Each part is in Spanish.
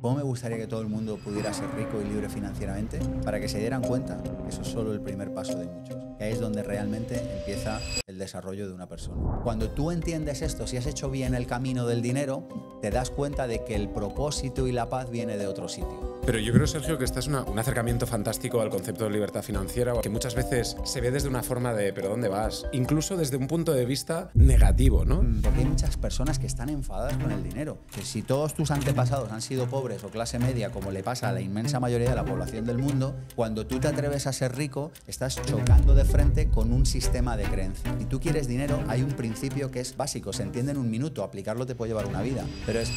¿Cómo me gustaría que todo el mundo pudiera ser rico y libre financieramente? Para que se dieran cuenta que eso es solo el primer paso de muchos. Que ahí es donde realmente empieza el desarrollo de una persona. Cuando tú entiendes esto, si has hecho bien el camino del dinero, te das cuenta de que el propósito y la paz viene de otro sitio. Pero yo creo, Sergio, que este es un acercamiento fantástico al concepto de libertad financiera, que muchas veces se ve desde una forma de, pero ¿dónde vas? Incluso desde un punto de vista negativo, ¿no? Mm, porque hay muchas personas que están enfadadas con el dinero. Que si todos tus antepasados han sido pobres, o clase media, como le pasa a la inmensa mayoría de la población del mundo, cuando tú te atreves a ser rico, estás chocando de frente con un sistema de creencias. y tú quieres dinero, hay un principio que es básico, se entiende en un minuto, aplicarlo te puede llevar una vida, pero es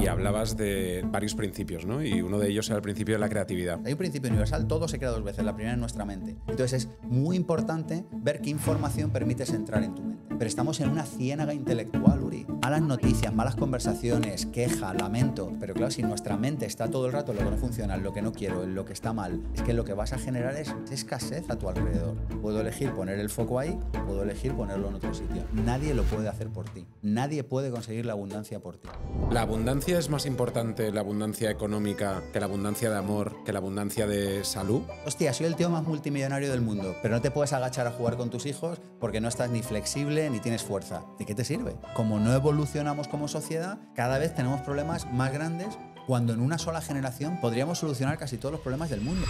y hablabas de varios principios, ¿no? Y uno de ellos era el principio de la creatividad. Hay un principio universal, todo se crea dos veces, la primera en nuestra mente. Entonces es muy importante ver qué información permites entrar en tu mente. Pero estamos en una ciénaga intelectual, Uri. Malas noticias, malas conversaciones, queja, lamento. Pero claro, si nuestra mente está todo el rato en lo que no funciona, en lo que no quiero, en lo que está mal, es que lo que vas a generar es escasez a tu alrededor. Puedo elegir poner el foco ahí, puedo elegir ponerlo en otro sitio. Nadie lo puede hacer por ti. Nadie puede conseguir la abundancia por ti. La abundancia es más importante la abundancia económica que la abundancia de amor, que la abundancia de salud? Hostia, soy el tío más multimillonario del mundo, pero no te puedes agachar a jugar con tus hijos porque no estás ni flexible ni tienes fuerza. ¿De qué te sirve? Como no evolucionamos como sociedad, cada vez tenemos problemas más grandes cuando en una sola generación podríamos solucionar casi todos los problemas del mundo.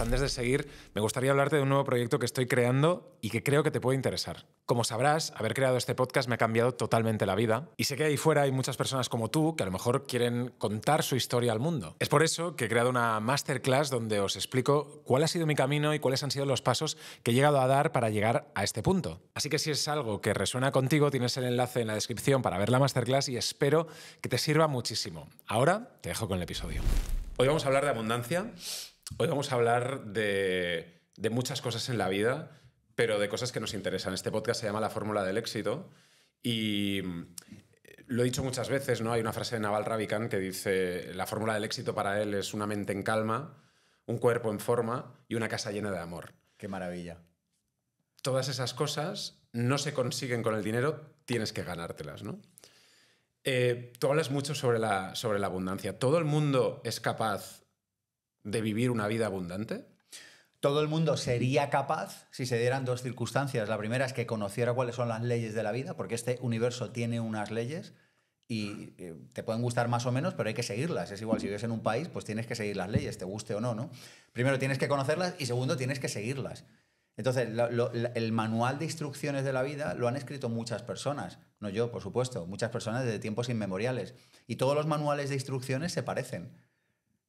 Antes de seguir, me gustaría hablarte de un nuevo proyecto que estoy creando y que creo que te puede interesar. Como sabrás, haber creado este podcast me ha cambiado totalmente la vida y sé que ahí fuera hay muchas personas como tú que a lo mejor quieren contar su historia al mundo. Es por eso que he creado una masterclass donde os explico cuál ha sido mi camino y cuáles han sido los pasos que he llegado a dar para llegar a este punto. Así que si es algo que resuena contigo, tienes el enlace en la descripción para ver la masterclass y espero que te sirva muchísimo. Ahora te dejo con el episodio. Hoy vamos a hablar de abundancia Hoy vamos a hablar de, muchas cosas en la vida, pero de cosas que nos interesan. Este podcast se llama La Fórmula del Éxito y mm, lo he dicho muchas veces, ¿no? Hay una frase de Naval Ravikant que dice, la fórmula del éxito para él es una mente en calma, un cuerpo en forma y una casa llena de amor. Qué maravilla. Todas esas cosas no se consiguen con el dinero, tienes que ganártelas, ¿no? Eh, tú hablas mucho sobre la, sobre la abundancia. ¿Todo el mundo es capaz de vivir una vida abundante? Todo el mundo sería capaz si se dieran dos circunstancias. La primera es que conociera cuáles son las leyes de la vida, porque este universo tiene unas leyes y eh, te pueden gustar más o menos, pero hay que seguirlas. Es igual, si vives en un país, pues tienes que seguir las leyes, te guste o no, ¿no? Primero tienes que conocerlas y segundo tienes que seguirlas. Entonces, el manual de instrucciones de la vida lo han escrito muchas personas, no yo, por supuesto, muchas personas desde tiempos inmemoriales. Y todos los manuales de instrucciones se parecen,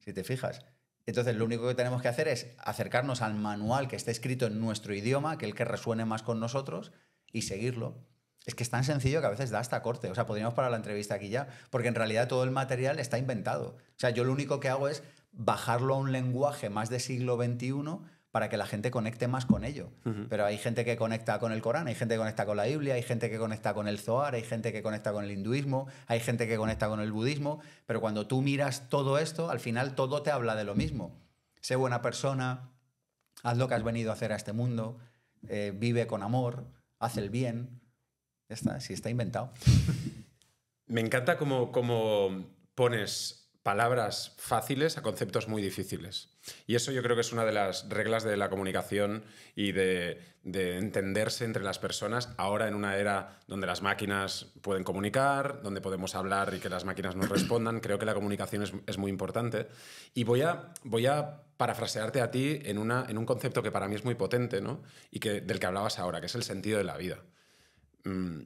si te fijas. Entonces, lo único que tenemos que hacer es acercarnos al manual que esté escrito en nuestro idioma, que el que resuene más con nosotros, y seguirlo. Es que es tan sencillo que a veces da hasta corte. O sea, podríamos parar la entrevista aquí ya, porque en realidad todo el material está inventado. O sea, yo lo único que hago es bajarlo a un lenguaje más de siglo XXI para que la gente conecte más con ello. Pero hay gente que conecta con el Corán, hay gente que conecta con la Biblia, hay gente que conecta con el Zohar, hay gente que conecta con el hinduismo, hay gente que conecta con el budismo, pero cuando tú miras todo esto, al final todo te habla de lo mismo. Sé buena persona, haz lo que has venido a hacer a este mundo, eh, vive con amor, haz el bien. Ya está, si está inventado. Me encanta cómo, cómo pones palabras fáciles a conceptos muy difíciles. Y eso yo creo que es una de las reglas de la comunicación y de, entenderse entre las personas ahora en una era donde las máquinas pueden comunicar, donde podemos hablar y que las máquinas nos respondan. Creo que la comunicación es, muy importante. Y voy a, voy a parafrasearte a ti en, una, en un concepto que para mí es muy potente ¿no? y que, del que hablabas ahora, que es el sentido de la vida. Mm,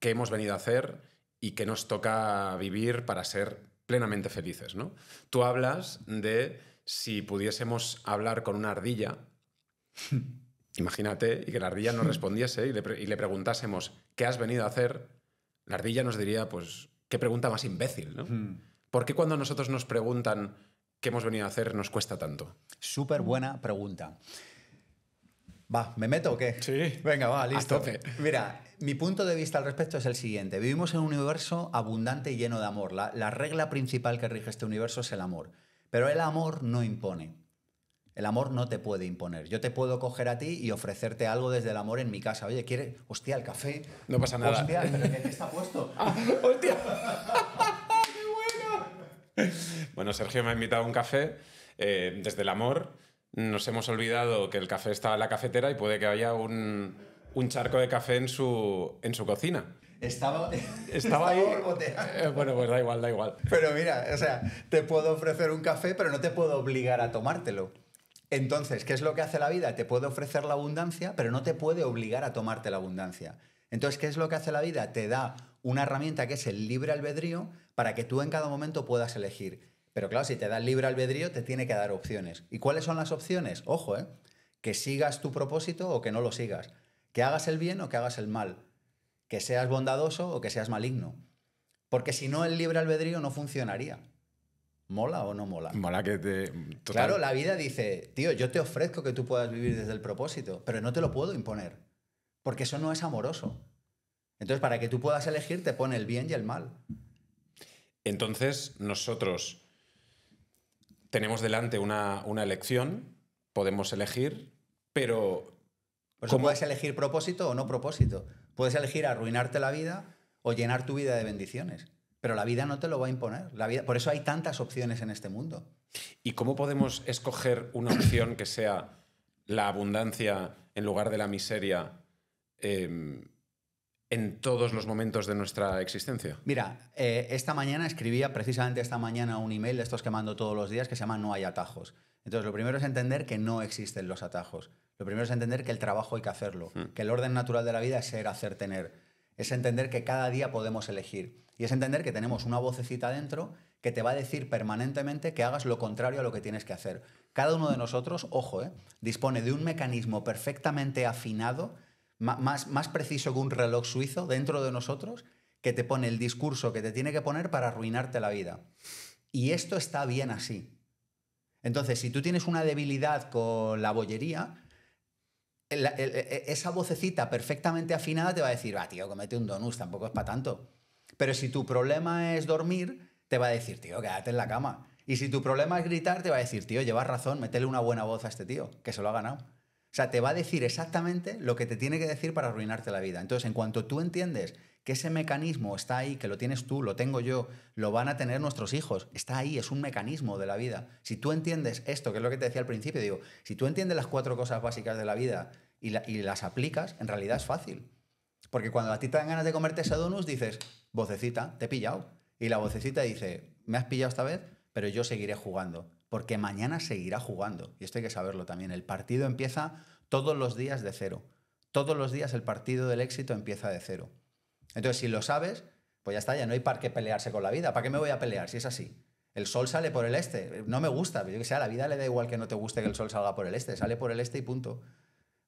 ¿Qué hemos venido a hacer y qué nos toca vivir para ser plenamente felices, ¿no? Tú hablas de si pudiésemos hablar con una ardilla, imagínate, y que la ardilla nos respondiese y le, preguntásemos, ¿qué has venido a hacer? La ardilla nos diría, pues, qué pregunta más imbécil, ¿no? Hmm. ¿Por qué cuando nosotros nos preguntan qué hemos venido a hacer nos cuesta tanto? Súper buena pregunta. Va, ¿me meto o qué? Sí. Venga, va, listo. Mira, mi punto de vista al respecto es el siguiente. Vivimos en un universo abundante y lleno de amor. La, regla principal que rige este universo es el amor. Pero el amor no impone. El amor no te puede imponer. Yo te puedo coger a ti y ofrecerte algo desde el amor en mi casa. Oye, ¿quieres? Hostia, el café. No pasa nada. Hostia, está puesto? Ah, ¡Hostia! ¡Qué bueno! Bueno, Sergio me ha invitado a un café eh, desde el amor nos hemos olvidado que el café está en la cafetera y puede que haya un, charco de café en su, en su cocina. Estaba, estaba, ahí. Eh, bueno, pues da igual, da igual. Pero mira, o sea, te puedo ofrecer un café, pero no te puedo obligar a tomártelo. Entonces, ¿qué es lo que hace la vida? Te puede ofrecer la abundancia, pero no te puede obligar a tomarte la abundancia. Entonces, ¿qué es lo que hace la vida? Te da una herramienta que es el libre albedrío para que tú en cada momento puedas elegir pero claro, si te da libre albedrío, te tiene que dar opciones. ¿Y cuáles son las opciones? Ojo, ¿eh? Que sigas tu propósito o que no lo sigas. Que hagas el bien o que hagas el mal. Que seas bondadoso o que seas maligno. Porque si no, el libre albedrío no funcionaría. ¿Mola o no mola? Mola que te... Claro, la vida dice, tío, yo te ofrezco que tú puedas vivir desde el propósito, pero no te lo puedo imponer, porque eso no es amoroso. Entonces, para que tú puedas elegir, te pone el bien y el mal. Entonces, nosotros tenemos delante una, elección, podemos elegir, pero... Por puedes elegir propósito o no propósito. Puedes elegir arruinarte la vida o llenar tu vida de bendiciones. Pero la vida no te lo va a imponer. La vida, por eso hay tantas opciones en este mundo. ¿Y cómo podemos escoger una opción que sea la abundancia en lugar de la miseria? Em, en todos los momentos de nuestra existencia? Mira, eh, esta mañana escribía, precisamente esta mañana, un email de estos que mando todos los días que se llama No hay atajos. Entonces, lo primero es entender que no existen los atajos. Lo primero es entender que el trabajo hay que hacerlo, hmm. que el orden natural de la vida es ser, hacer, tener. Es entender que cada día podemos elegir. Y es entender que tenemos una vocecita dentro que te va a decir permanentemente que hagas lo contrario a lo que tienes que hacer. Cada uno de nosotros, ojo, eh, dispone de un mecanismo perfectamente afinado más, preciso que un reloj suizo dentro de nosotros que te pone el discurso que te tiene que poner para arruinarte la vida. Y esto está bien así. Entonces, si tú tienes una debilidad con la bollería, e, esa vocecita perfectamente afinada te va a decir, ah, tío, comete un donus, tampoco es para tanto. Pero si tu problema es dormir, te va a decir, tío, quédate en la cama. Y si tu problema es gritar, te va a decir, tío, llevas razón, métele una buena voz a este tío, que se lo ha ganado sea, te va a decir exactamente lo que te tiene que decir para arruinarte la vida. Entonces, en cuanto tú entiendes que ese mecanismo está ahí, que lo tienes tú, lo tengo yo, lo van a tener nuestros hijos, está ahí, es un mecanismo de la vida. Si tú entiendes esto, que es lo que te decía al principio, digo, si tú entiendes las cuatro cosas básicas de la vida y, y las aplicas, en realidad es fácil. Porque cuando a ti te dan ganas de comerte ese donus, dices, vocecita, te he pillado. Y la vocecita dice, me has pillado esta vez, pero yo seguiré jugando porque mañana seguirá jugando. Y esto hay que saberlo también. El partido empieza todos los días de cero. Todos los días el partido del éxito empieza de cero. Entonces, si lo sabes, pues ya está, ya no hay para qué pelearse con la vida. ¿Para qué me voy a pelear si es así? El sol sale por el este. No me gusta, yo que sé, a la vida le da igual que no te guste que el sol salga por el este. Sale por el este y punto.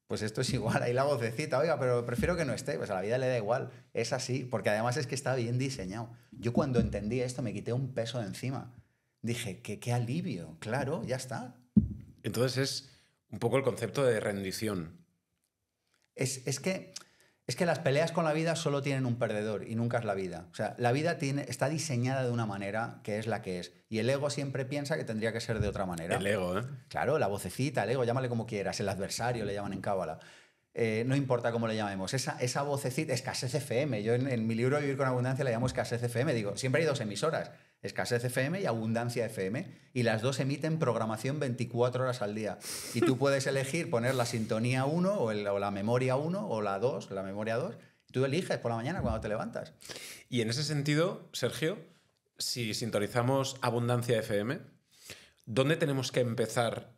Pues esto es igual, ahí la vocecita, oiga, pero prefiero que no esté. Pues a la vida le da igual. Es así, porque además es que está bien diseñado. Yo cuando entendí esto me quité un peso de encima dije, qué, qué alivio, claro, ya está. Entonces es un poco el concepto de rendición. Es, que, es que las peleas con la vida solo tienen un perdedor y nunca es la vida. O sea, la vida tiene, está diseñada de una manera que es la que es. Y el ego siempre piensa que tendría que ser de otra manera. El ego, ¿eh? Claro, la vocecita, el ego, llámale como quieras, el adversario le llaman en cábala. Eh, no importa cómo le llamemos, esa, esa vocecita, escasez FM. Yo en, mi libro Vivir con Abundancia la llamo escasez FM. Digo, siempre hay dos emisoras Escasez FM y Abundancia FM. Y las dos emiten programación 24 horas al día. Y tú puedes elegir poner la sintonía 1 o, la memoria 1 o la 2, la memoria 2. tú eliges por la mañana cuando te levantas. Y en ese sentido, Sergio, si sintonizamos Abundancia FM, ¿dónde tenemos que empezar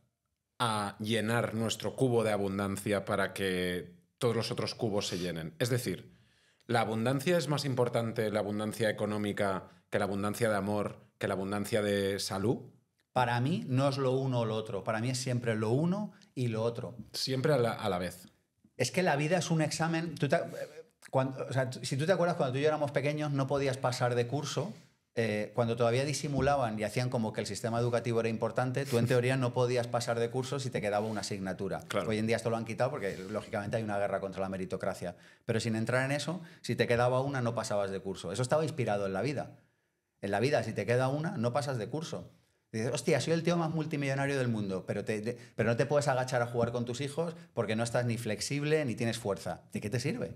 a llenar nuestro cubo de abundancia para que todos los otros cubos se llenen? Es decir, ¿la abundancia es más importante, la abundancia económica? que la abundancia de amor, que la abundancia de salud? Para mí no es lo uno o lo otro, para mí es siempre lo uno y lo otro. Siempre a la, vez. Es que la vida es un examen. si tú te acuerdas, cuando tú y yo éramos pequeños no podías pasar de curso. Eh, cuando todavía disimulaban y hacían como que el sistema educativo era importante, tú en teoría no podías pasar de curso si te quedaba una asignatura. Hoy en día esto lo han quitado porque lógicamente hay una guerra contra la meritocracia. Pero sin entrar en eso, si te quedaba una no pasabas de curso. Eso estaba inspirado en la vida. En la vida, si te queda una, no pasas de curso. Dices, hostia, soy el tío más multimillonario del mundo, pero, pero no te puedes agachar a jugar con tus hijos porque no estás ni flexible ni tienes fuerza. ¿De qué te sirve?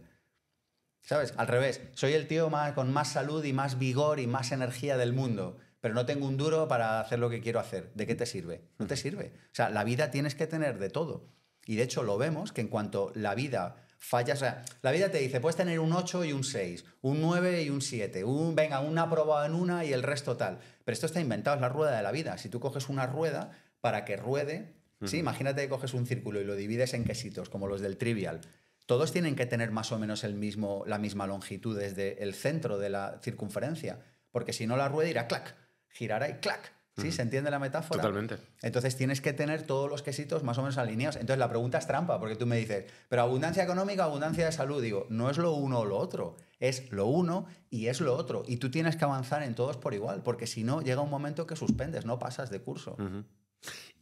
¿Sabes? Al revés, soy el tío más, con más salud y más vigor y más energía del mundo, pero no tengo un duro para hacer lo que quiero hacer. ¿De qué te sirve? No te sirve. O sea, la vida tienes que tener de todo. Y de hecho lo vemos que en cuanto la vida fallas. O sea, la vida te dice, puedes tener un 8 y un 6, un 9 y un 7, un, venga, un aprobado en una y el resto tal. Pero esto está inventado, es la rueda de la vida. Si tú coges una rueda para que ruede, ¿sí? imagínate que coges un círculo y lo divides en quesitos, como los del trivial. Todos tienen que tener más o menos el mismo, la misma longitud desde el centro de la circunferencia, porque si no la rueda irá clac, girará y clac, ¿Sí? ¿Se entiende la metáfora? Totalmente. Entonces tienes que tener todos los quesitos más o menos alineados. Entonces la pregunta es trampa, porque tú me dices, pero abundancia económica, abundancia de salud. Digo, no es lo uno o lo otro, es lo uno y es lo otro. Y tú tienes que avanzar en todos por igual, porque si no, llega un momento que suspendes, no pasas de curso.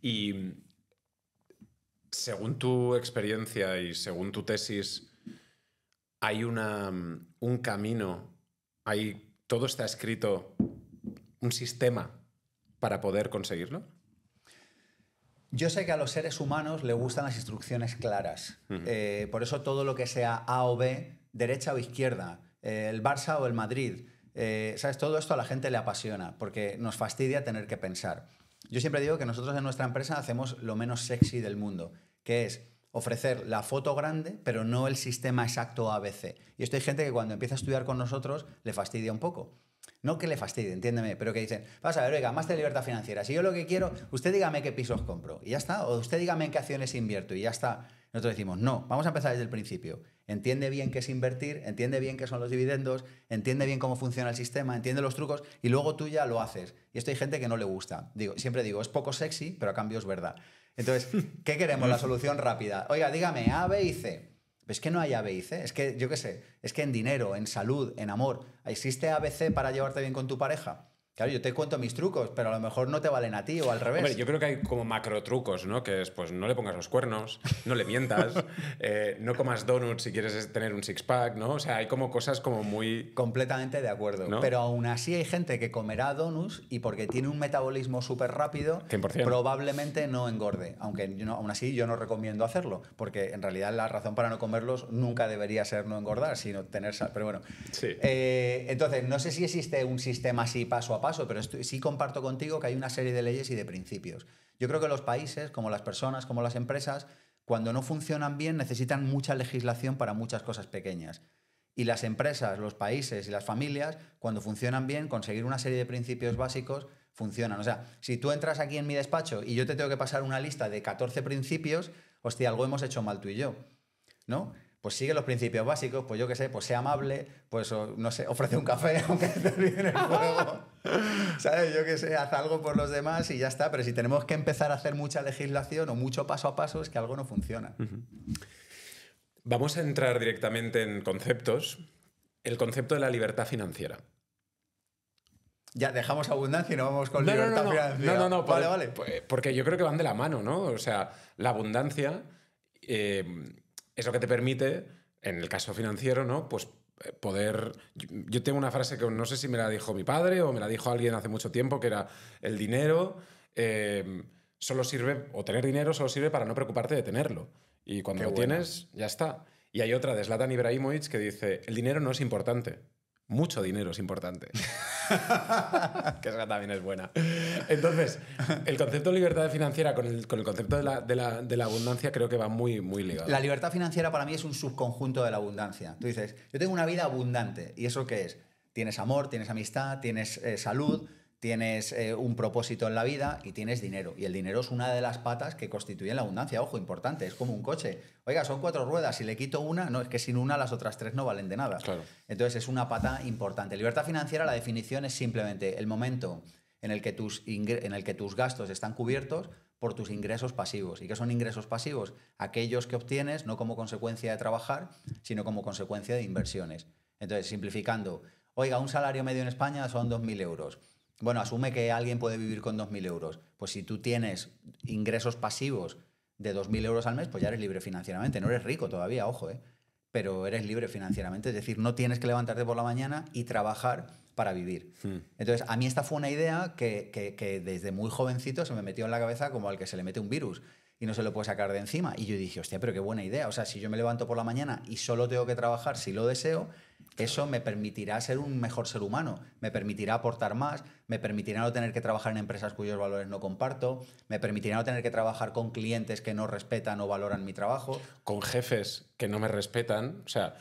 Y según tu experiencia y según tu tesis, hay una, un camino, hay, todo está escrito, un sistema para poder conseguirlo? Yo sé que a los seres humanos le gustan las instrucciones claras. Eh, por eso todo lo que sea A o B, derecha o izquierda, eh, el Barça o el Madrid, eh, ¿sabes? Todo esto a la gente le apasiona porque nos fastidia tener que pensar. Yo siempre digo que nosotros en nuestra empresa hacemos lo menos sexy del mundo, que es ofrecer la foto grande, pero no el sistema exacto ABC. Y esto hay gente que cuando empieza a estudiar con nosotros le fastidia un poco. No que le fastidie, entiéndeme, pero que dicen, vamos a ver, oiga, más de libertad financiera, si yo lo que quiero, usted dígame qué pisos compro y ya está, o usted dígame en qué acciones invierto y ya está. Nosotros decimos, no, vamos a empezar desde el principio. Entiende bien qué es invertir, entiende bien qué son los dividendos, entiende bien cómo funciona el sistema, entiende los trucos y luego tú ya lo haces. Y esto hay gente que no le gusta. Digo, siempre digo, es poco sexy, pero a cambio es verdad. Entonces, ¿qué queremos? La solución rápida. Oiga, dígame A, B y C es que no hay ABC, Es que, yo qué sé, es que en dinero, en salud, en amor, ¿existe ABC para llevarte bien con tu pareja? yo te cuento mis trucos, pero a lo mejor no te valen a ti o al revés. yo creo que hay como macro trucos, ¿no? Que es, pues, no le pongas los cuernos, no le mientas, eh, no comas donuts si quieres tener un six-pack, ¿no? O sea, hay como cosas como muy... Completamente de acuerdo. ¿no? Pero aún así hay gente que comerá donuts y porque tiene un metabolismo súper rápido, probablemente no engorde. Aunque aún así yo no recomiendo hacerlo, porque en realidad la razón para no comerlos nunca debería ser no engordar, sino tener sal. Pero bueno. Sí. Eh, entonces, no sé si existe un sistema así paso a paso pero sí comparto contigo que hay una serie de leyes y de principios. Yo creo que los países, como las personas, como las empresas, cuando no funcionan bien necesitan mucha legislación para muchas cosas pequeñas. Y las empresas, los países y las familias, cuando funcionan bien, conseguir una serie de principios básicos funcionan. O sea, si tú entras aquí en mi despacho y yo te tengo que pasar una lista de 14 principios, hostia, algo hemos hecho mal tú y yo, ¿no? pues sigue los principios básicos, pues yo qué sé, pues sea amable, pues no sé, ofrece un café aunque te el juego. ¿Sabes? Yo qué sé, haz algo por los demás y ya está. Pero si tenemos que empezar a hacer mucha legislación o mucho paso a paso, es que algo no funciona. Vamos a entrar directamente en conceptos. El concepto de la libertad financiera. Ya, dejamos abundancia y no vamos con libertad financiera. No, no, no. Vale, vale. Porque yo creo que van de la mano, ¿no? O sea, la abundancia. Eh, es lo que te permite, en el caso financiero, ¿no? Pues eh, poder... Yo tengo una frase que no sé si me la dijo mi padre o me la dijo alguien hace mucho tiempo, que era el dinero eh, solo sirve, o tener dinero solo sirve para no preocuparte de tenerlo. Y cuando lo tienes, ya está. Y hay otra de Zlatan Ibrahimovic que dice, el dinero no es importante, mucho dinero es importante. que esa también es buena. Entonces, el concepto de libertad financiera con el, con el concepto de la, de, la, abundancia creo que va muy, muy ligado. La libertad financiera para mí es un subconjunto de la abundancia. Tú dices, yo tengo una vida abundante. ¿Y eso qué es? Tienes amor, tienes amistad, tienes eh, salud tienes eh, un propósito en la vida y tienes dinero. Y el dinero es una de las patas que constituyen la abundancia. Ojo, importante, es como un coche. Oiga, son cuatro ruedas, si le quito una, no, es que sin una las otras tres no valen de nada. Entonces es una pata importante. Libertad financiera, la definición es simplemente el momento en el que tus, en el que tus gastos están cubiertos por tus ingresos pasivos. ¿Y qué son ingresos pasivos? Aquellos que obtienes no como consecuencia de trabajar, sino como consecuencia de inversiones. Entonces, simplificando, oiga, un salario medio en España son 2.000 euros bueno, asume que alguien puede vivir con 2.000 euros. Pues si tú tienes ingresos pasivos de 2.000 euros al mes, pues ya eres libre financieramente. No eres rico todavía, ojo, ¿eh? pero eres libre financieramente. Es decir, no tienes que levantarte por la mañana y trabajar para vivir. Hmm. Entonces, a mí esta fue una idea que, que, desde muy jovencito se me metió en la cabeza como al que se le mete un virus y no se lo puede sacar de encima. Y yo dije, hostia, pero qué buena idea. O sea, si yo me levanto por la mañana y solo tengo que trabajar si lo deseo, eso me permitirá ser un mejor ser humano, me permitirá aportar más, me permitirá no tener que trabajar en empresas cuyos valores no comparto, me permitirá no tener que trabajar con clientes que no respetan o valoran mi trabajo. Con jefes que no me respetan. O sea,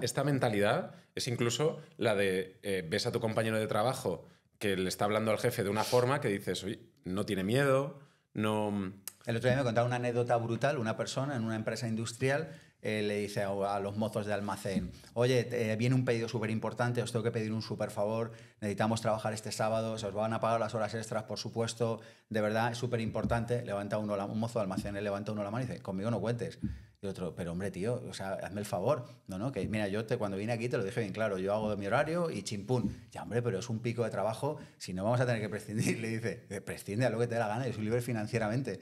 esta, mentalidad es incluso la de eh, ves a tu compañero de trabajo que le está hablando al jefe de una forma que dices, oye, no tiene miedo, no... El otro día me contaba una anécdota brutal, una persona en una empresa industrial eh, le dice a, los mozos de almacén, oye, eh, viene un pedido súper importante, os tengo que pedir un súper favor, necesitamos trabajar este sábado, se os van a pagar las horas extras, por supuesto, de verdad, es súper importante. Levanta uno un mozo de almacén, le levanta uno la mano y dice, conmigo no cuentes. Y otro, pero hombre, tío, o sea, hazme el favor. No, no, que mira, yo te, cuando vine aquí te lo dije bien claro, yo hago de mi horario y chimpún. Ya, hombre, pero es un pico de trabajo, si no vamos a tener que prescindir. Le dice, prescinde a lo que te dé la gana, yo soy libre financieramente.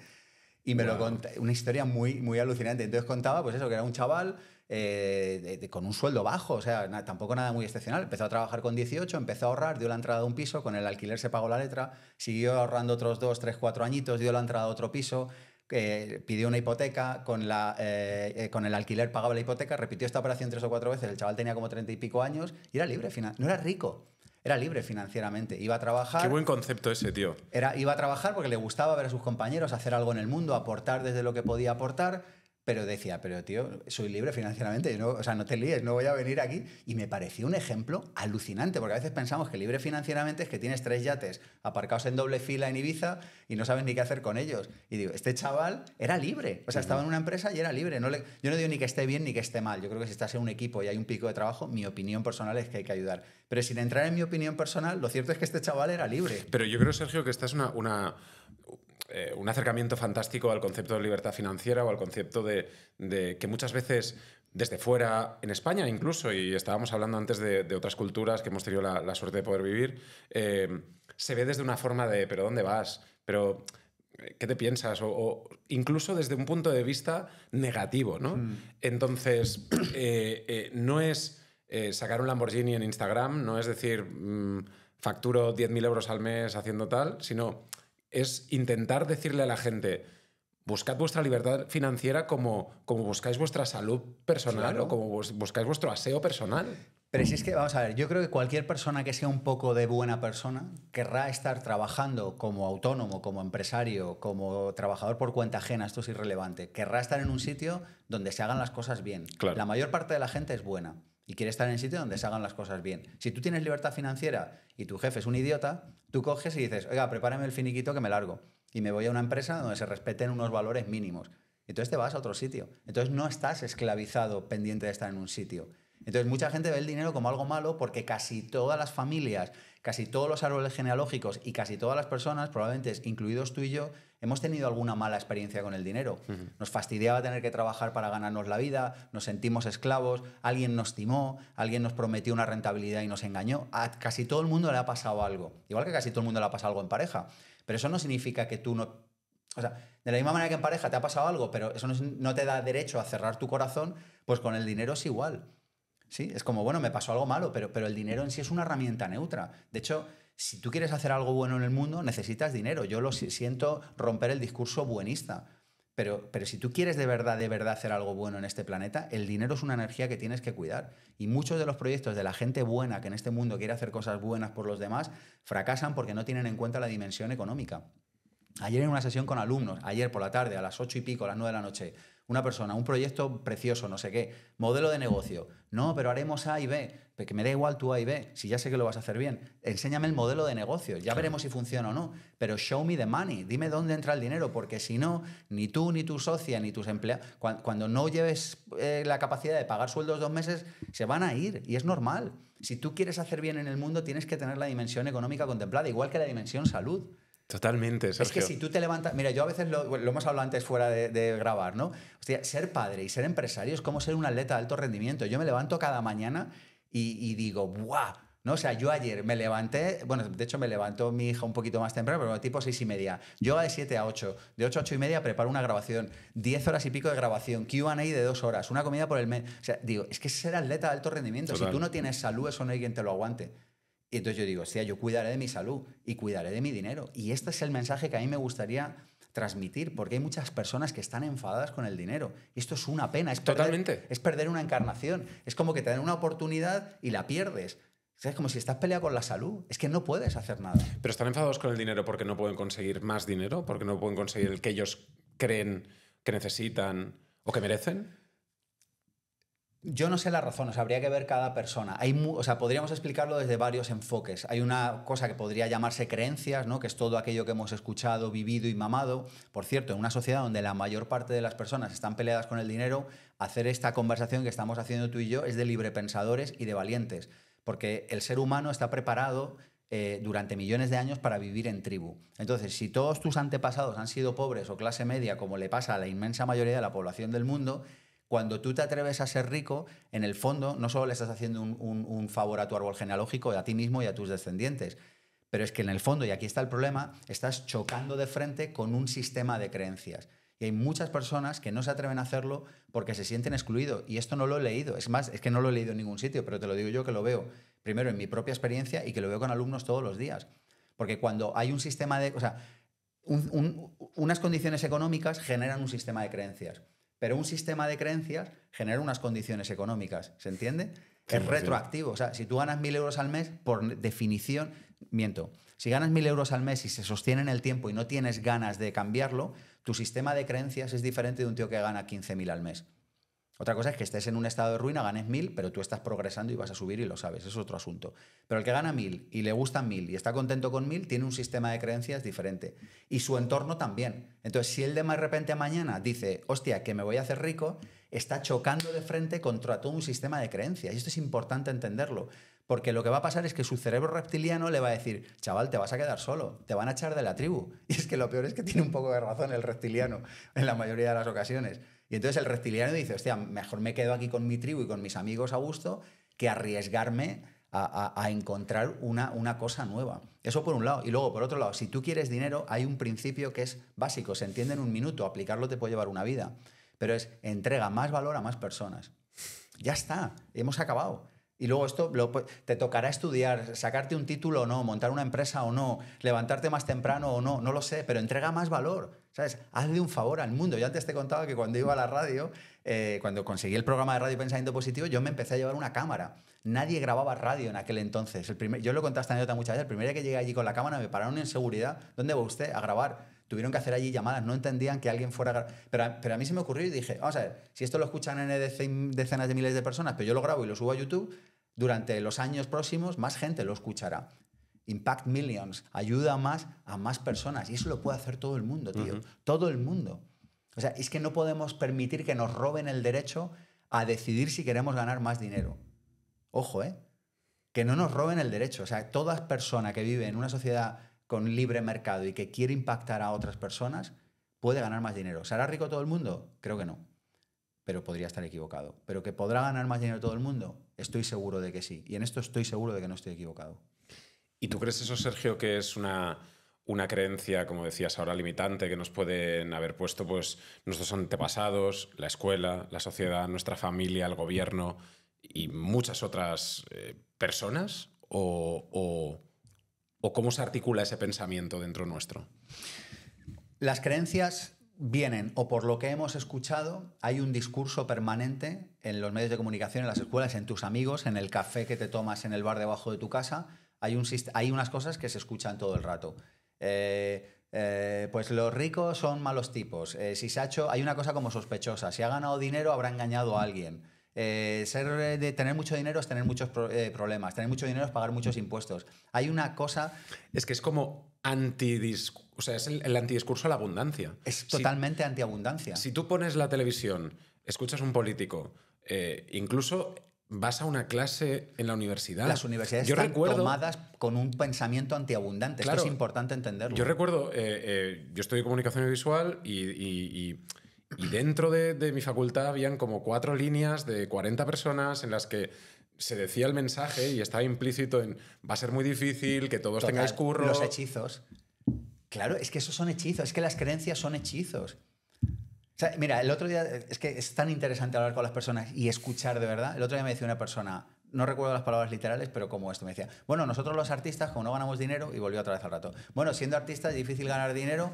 Y me lo conté, una historia muy, muy alucinante. Entonces contaba, pues eso, que era un chaval eh, con un sueldo bajo, o sea, tampoco nada muy excepcional. Empezó a trabajar con 18, empezó a ahorrar, dio la entrada a un piso, con el alquiler se pagó la letra, siguió ahorrando otros dos, tres, cuatro añitos, dio la entrada a otro piso, pidió una hipoteca, con, la, eh, eh, con el alquiler pagaba la hipoteca, repitió esta operación tres o cuatro veces, el chaval tenía como treinta y pico años y era libre, final. no era rico era libre financieramente. Iba a trabajar. Qué buen concepto ese, tío. Era, iba a trabajar porque le gustaba ver a sus compañeros, hacer algo en el mundo, aportar desde lo que podía aportar pero decía, pero tío, soy libre financieramente, o sea, no te líes, no voy a venir aquí. Y me pareció un ejemplo alucinante, porque a veces pensamos que libre financieramente es que tienes tres yates aparcados en doble fila en Ibiza y no sabes ni qué hacer con ellos. Y digo, este chaval era libre, o sea, estaba en una empresa y era libre. No le, yo no digo ni que esté bien ni que esté mal, yo creo que si estás en un equipo y hay un pico de trabajo, mi opinión personal es que hay que ayudar. Pero sin entrar en mi opinión personal, lo cierto es que este chaval era libre. Pero yo creo, Sergio, que esta es una eh, un acercamiento fantástico al concepto de libertad financiera o al concepto de, que muchas veces desde fuera, en España incluso, y estábamos hablando antes de, otras culturas que hemos tenido la, suerte de poder vivir, eh, se ve desde una forma de, pero ¿dónde vas? Pero eh, ¿qué te piensas? O, incluso desde un punto de vista negativo, ¿no? Hmm. Entonces, no es sacar un Lamborghini en Instagram, no es decir, mm, facturo 10.000 euros al mes haciendo tal, sino es intentar decirle a la gente, buscad vuestra libertad financiera como, como buscáis vuestra salud personal o como buscáis vuestro aseo personal. Pero si es que, vamos a ver, yo creo que cualquier persona que sea un poco de buena persona querrá estar trabajando como autónomo, como empresario, como trabajador por cuenta ajena, esto es irrelevante. Querrá estar en un sitio donde se hagan las cosas bien. La mayor parte de la gente es buena y quiere estar en el sitio donde se hagan las cosas bien. Si tú tienes libertad financiera y tu jefe es un idiota, tú coges y dices, oiga, prepárame el finiquito que me largo y me voy a una empresa donde se respeten unos valores mínimos. Entonces te vas a otro sitio. Entonces no estás esclavizado pendiente de estar en un sitio. Entonces mucha gente ve el dinero como algo malo porque casi todas las familias, casi todos los árboles genealógicos y casi todas las personas, probablemente incluidos tú y yo, Hemos tenido alguna mala experiencia con el dinero. Nos fastidiaba tener que trabajar para ganarnos la vida, nos sentimos esclavos, alguien nos timó, alguien nos prometió una rentabilidad y nos engañó. A casi todo el mundo le ha pasado algo. Igual que casi todo el mundo le ha pasado algo en pareja. Pero eso no significa que tú no... O sea, de la misma manera que en pareja te ha pasado algo, pero eso no, no te da derecho a cerrar tu corazón, pues con el dinero es igual. Sí, es como, bueno, me pasó algo malo, pero, pero el dinero en sí es una herramienta neutra. De hecho, si tú quieres hacer algo bueno en el mundo, necesitas dinero. Yo lo siento romper el discurso buenista. Pero, si tú quieres de verdad, de verdad hacer algo bueno en este planeta, el dinero es una energía que tienes que cuidar. Y muchos de los proyectos de la gente buena que en este mundo quiere hacer cosas buenas por los demás fracasan porque no tienen en cuenta la dimensión económica. Ayer en una sesión con alumnos, ayer por la tarde, a las ocho y pico, a las nueve de la noche, una persona, un proyecto precioso, no sé qué, modelo de negocio. No, pero haremos A y B, porque me da igual tu A y B, si ya sé que lo vas a hacer bien. Enséñame el modelo de negocio, ya veremos si funciona o no. Pero show me the money, dime dónde entra el dinero, porque si no, ni tú, ni tu socia, ni tus empleados, cuando, no lleves eh, la capacidad de pagar sueldos dos meses, se van a ir y es normal. Si tú quieres hacer bien en el mundo, tienes que tener la dimensión económica contemplada, igual que la dimensión salud. Totalmente, Sergio. Es que si tú te levantas... Mira, yo a veces lo, hemos hablado antes fuera de, grabar, ¿no? Hostia, ser padre y ser empresario es como ser un atleta de alto rendimiento. Yo me levanto cada mañana y, digo, ¡buah! ¿no? O sea, yo ayer me levanté, bueno, de hecho me levantó mi hija un poquito más temprano, pero tipo seis y media. Yo de siete a ocho. de ocho a ocho y media preparo una grabación, 10 horas y pico de grabación, QA de 2 horas, una comida por el mes. O sea, digo, es que ser atleta de alto rendimiento, si tú no tienes salud, eso no hay quien te lo aguante. Y entonces yo digo, sea, yo cuidaré de mi salud y cuidaré de mi dinero. Y este es el mensaje que a mí me gustaría transmitir, porque hay muchas personas que están enfadadas con el dinero. Y esto es una pena. Es Totalmente. Es perder una encarnación. Es como que te dan una oportunidad y la pierdes. Es como si estás peleado con la salud. Es que no puedes hacer nada. Pero están enfadados con el dinero porque no pueden conseguir más dinero, porque no pueden conseguir el que ellos creen que necesitan o que merecen. Yo no sé las razones, habría que ver cada persona. Hay o sea, podríamos explicarlo desde varios enfoques. Hay una cosa que podría llamarse creencias, ¿no? que es todo aquello que hemos escuchado, vivido y mamado. Por cierto, en una sociedad donde la mayor parte de las personas están peleadas con el dinero, hacer esta conversación que estamos haciendo tú y yo es de librepensadores y de valientes, porque el ser humano está preparado eh, durante millones de años para vivir en tribu. Entonces, si todos tus antepasados han sido pobres o clase media, como le pasa a la inmensa mayoría de la población del mundo, cuando tú te atreves a ser rico, en el fondo no solo le estás haciendo un, favor a tu árbol genealógico, a ti mismo y a tus descendientes, pero es que en el fondo, y aquí está el problema, estás chocando de frente con un sistema de creencias. Y hay muchas personas que no se atreven a hacerlo porque se sienten excluidos. Y esto no lo he leído. Es más, es que no lo he leído en ningún sitio, pero te lo digo yo que lo veo primero en mi propia experiencia y que lo veo con alumnos todos los días. Porque cuando hay un sistema de... O sea, unas condiciones económicas generan un sistema de creencias pero un sistema de creencias genera unas condiciones económicas, ¿se entiende? es retroactivo. O sea, si tú ganas mil euros al mes, por definición, miento, si ganas mil euros al mes y se sostiene en el tiempo y no tienes ganas de cambiarlo, tu sistema de creencias es diferente de un tío que gana 15.000 al mes. Otra cosa es que estés en un estado de ruina, ganes mil, pero tú estás progresando y vas a subir y lo sabes, es otro asunto. Pero el que gana mil y le gustan mil y está contento con mil, tiene un sistema de creencias diferente. Y su entorno también. Entonces, si él de más repente a mañana dice, hostia, que me voy a hacer rico, está chocando de frente contra todo un sistema de creencias. Y esto es importante entenderlo. Porque lo que va a pasar es que su cerebro reptiliano le va a decir, chaval, te vas a quedar solo, te van a echar de la tribu. Y es que lo peor es que tiene un poco de razón el reptiliano en la mayoría de las ocasiones. Y entonces el reptiliano dice, hostia, mejor me quedo aquí con mi tribu y con mis amigos a gusto que arriesgarme a, encontrar una, cosa nueva. Eso por un lado. Y luego, por otro lado, si tú quieres dinero, hay un principio que es básico, se entiende en un minuto, aplicarlo te puede llevar una vida. Pero es entrega más valor a más personas. Ya está, hemos acabado. Y luego esto te tocará estudiar, sacarte un título o no, montar una empresa o no, levantarte más temprano o no, no lo sé, pero entrega más valor. ¿Sabes? Hazle un favor al mundo. Yo antes te contado que cuando iba a la radio, eh, cuando conseguí el programa de radio Pensamiento Positivo, yo me empecé a llevar una cámara. Nadie grababa radio en aquel entonces. yo lo conté esta anécdota muchas veces. El primer día que llegué allí con la cámara me pararon en seguridad. ¿Dónde va usted? A grabar. Tuvieron que hacer allí llamadas. No entendían que alguien fuera a grabar. Pero, pero, a mí se me ocurrió y dije, vamos a ver, si esto lo escuchan en decenas de miles de personas, pero yo lo grabo y lo subo a YouTube, durante los años próximos más gente lo escuchará. Impact Millions, ayuda más a más personas. Y eso lo puede hacer todo el mundo, tío. Todo el mundo. O sea, es que no podemos permitir que nos roben el derecho a decidir si queremos ganar más dinero. Ojo, ¿eh? Que no nos roben el derecho. O sea, toda persona que vive en una sociedad con libre mercado y que quiere impactar a otras personas puede ganar más dinero. ¿Será rico todo el mundo? Creo que no. Pero podría estar equivocado. ¿Pero que podrá ganar más dinero todo el mundo? Estoy seguro de que sí. Y en esto estoy seguro de que no estoy equivocado. ¿Y tú crees eso, Sergio, que es una, creencia, como decías ahora, limitante que nos pueden haber puesto pues, nuestros antepasados, la escuela, la sociedad, nuestra familia, el gobierno y muchas otras eh, personas? ¿O cómo se articula ese pensamiento dentro nuestro? Las creencias vienen o por lo que hemos escuchado, hay un discurso permanente en los medios de comunicación, en las escuelas, en tus amigos, en el café que te tomas en el bar debajo de tu casa, hay, un, hay unas cosas que se escuchan todo el rato. Eh, eh, pues los ricos son malos tipos. Eh, si se ha hecho, hay una cosa como sospechosa. Si ha ganado dinero, habrá engañado a alguien. ser tener mucho dinero es tener muchos problemas. Tener mucho dinero es pagar muchos impuestos. Hay una cosa. Es que es como O sea, es el, antidiscurso a la abundancia. Es totalmente antiabundancia. Si tú pones la televisión, escuchas un político, incluso vas a una clase en la universidad. Las universidades están tomadas con un pensamiento antiabundante. Claro, Esto es importante entenderlo. Yo recuerdo, eh, eh, yo estudié comunicación visual y, dentro de, mi facultad habían como cuatro líneas de 40 personas en las que se decía el mensaje y estaba implícito en va a ser muy difícil, que todos tengan tengáis curro. Los hechizos. Claro, es que esos son hechizos, es que las creencias son hechizos mira, el otro día, es que es tan interesante hablar con las personas y escuchar de verdad. El otro día me decía una persona, no recuerdo las palabras literales, pero como esto, me decía, bueno, nosotros los artistas, como no ganamos dinero, y volvió otra vez al rato, bueno, siendo artista es difícil ganar dinero,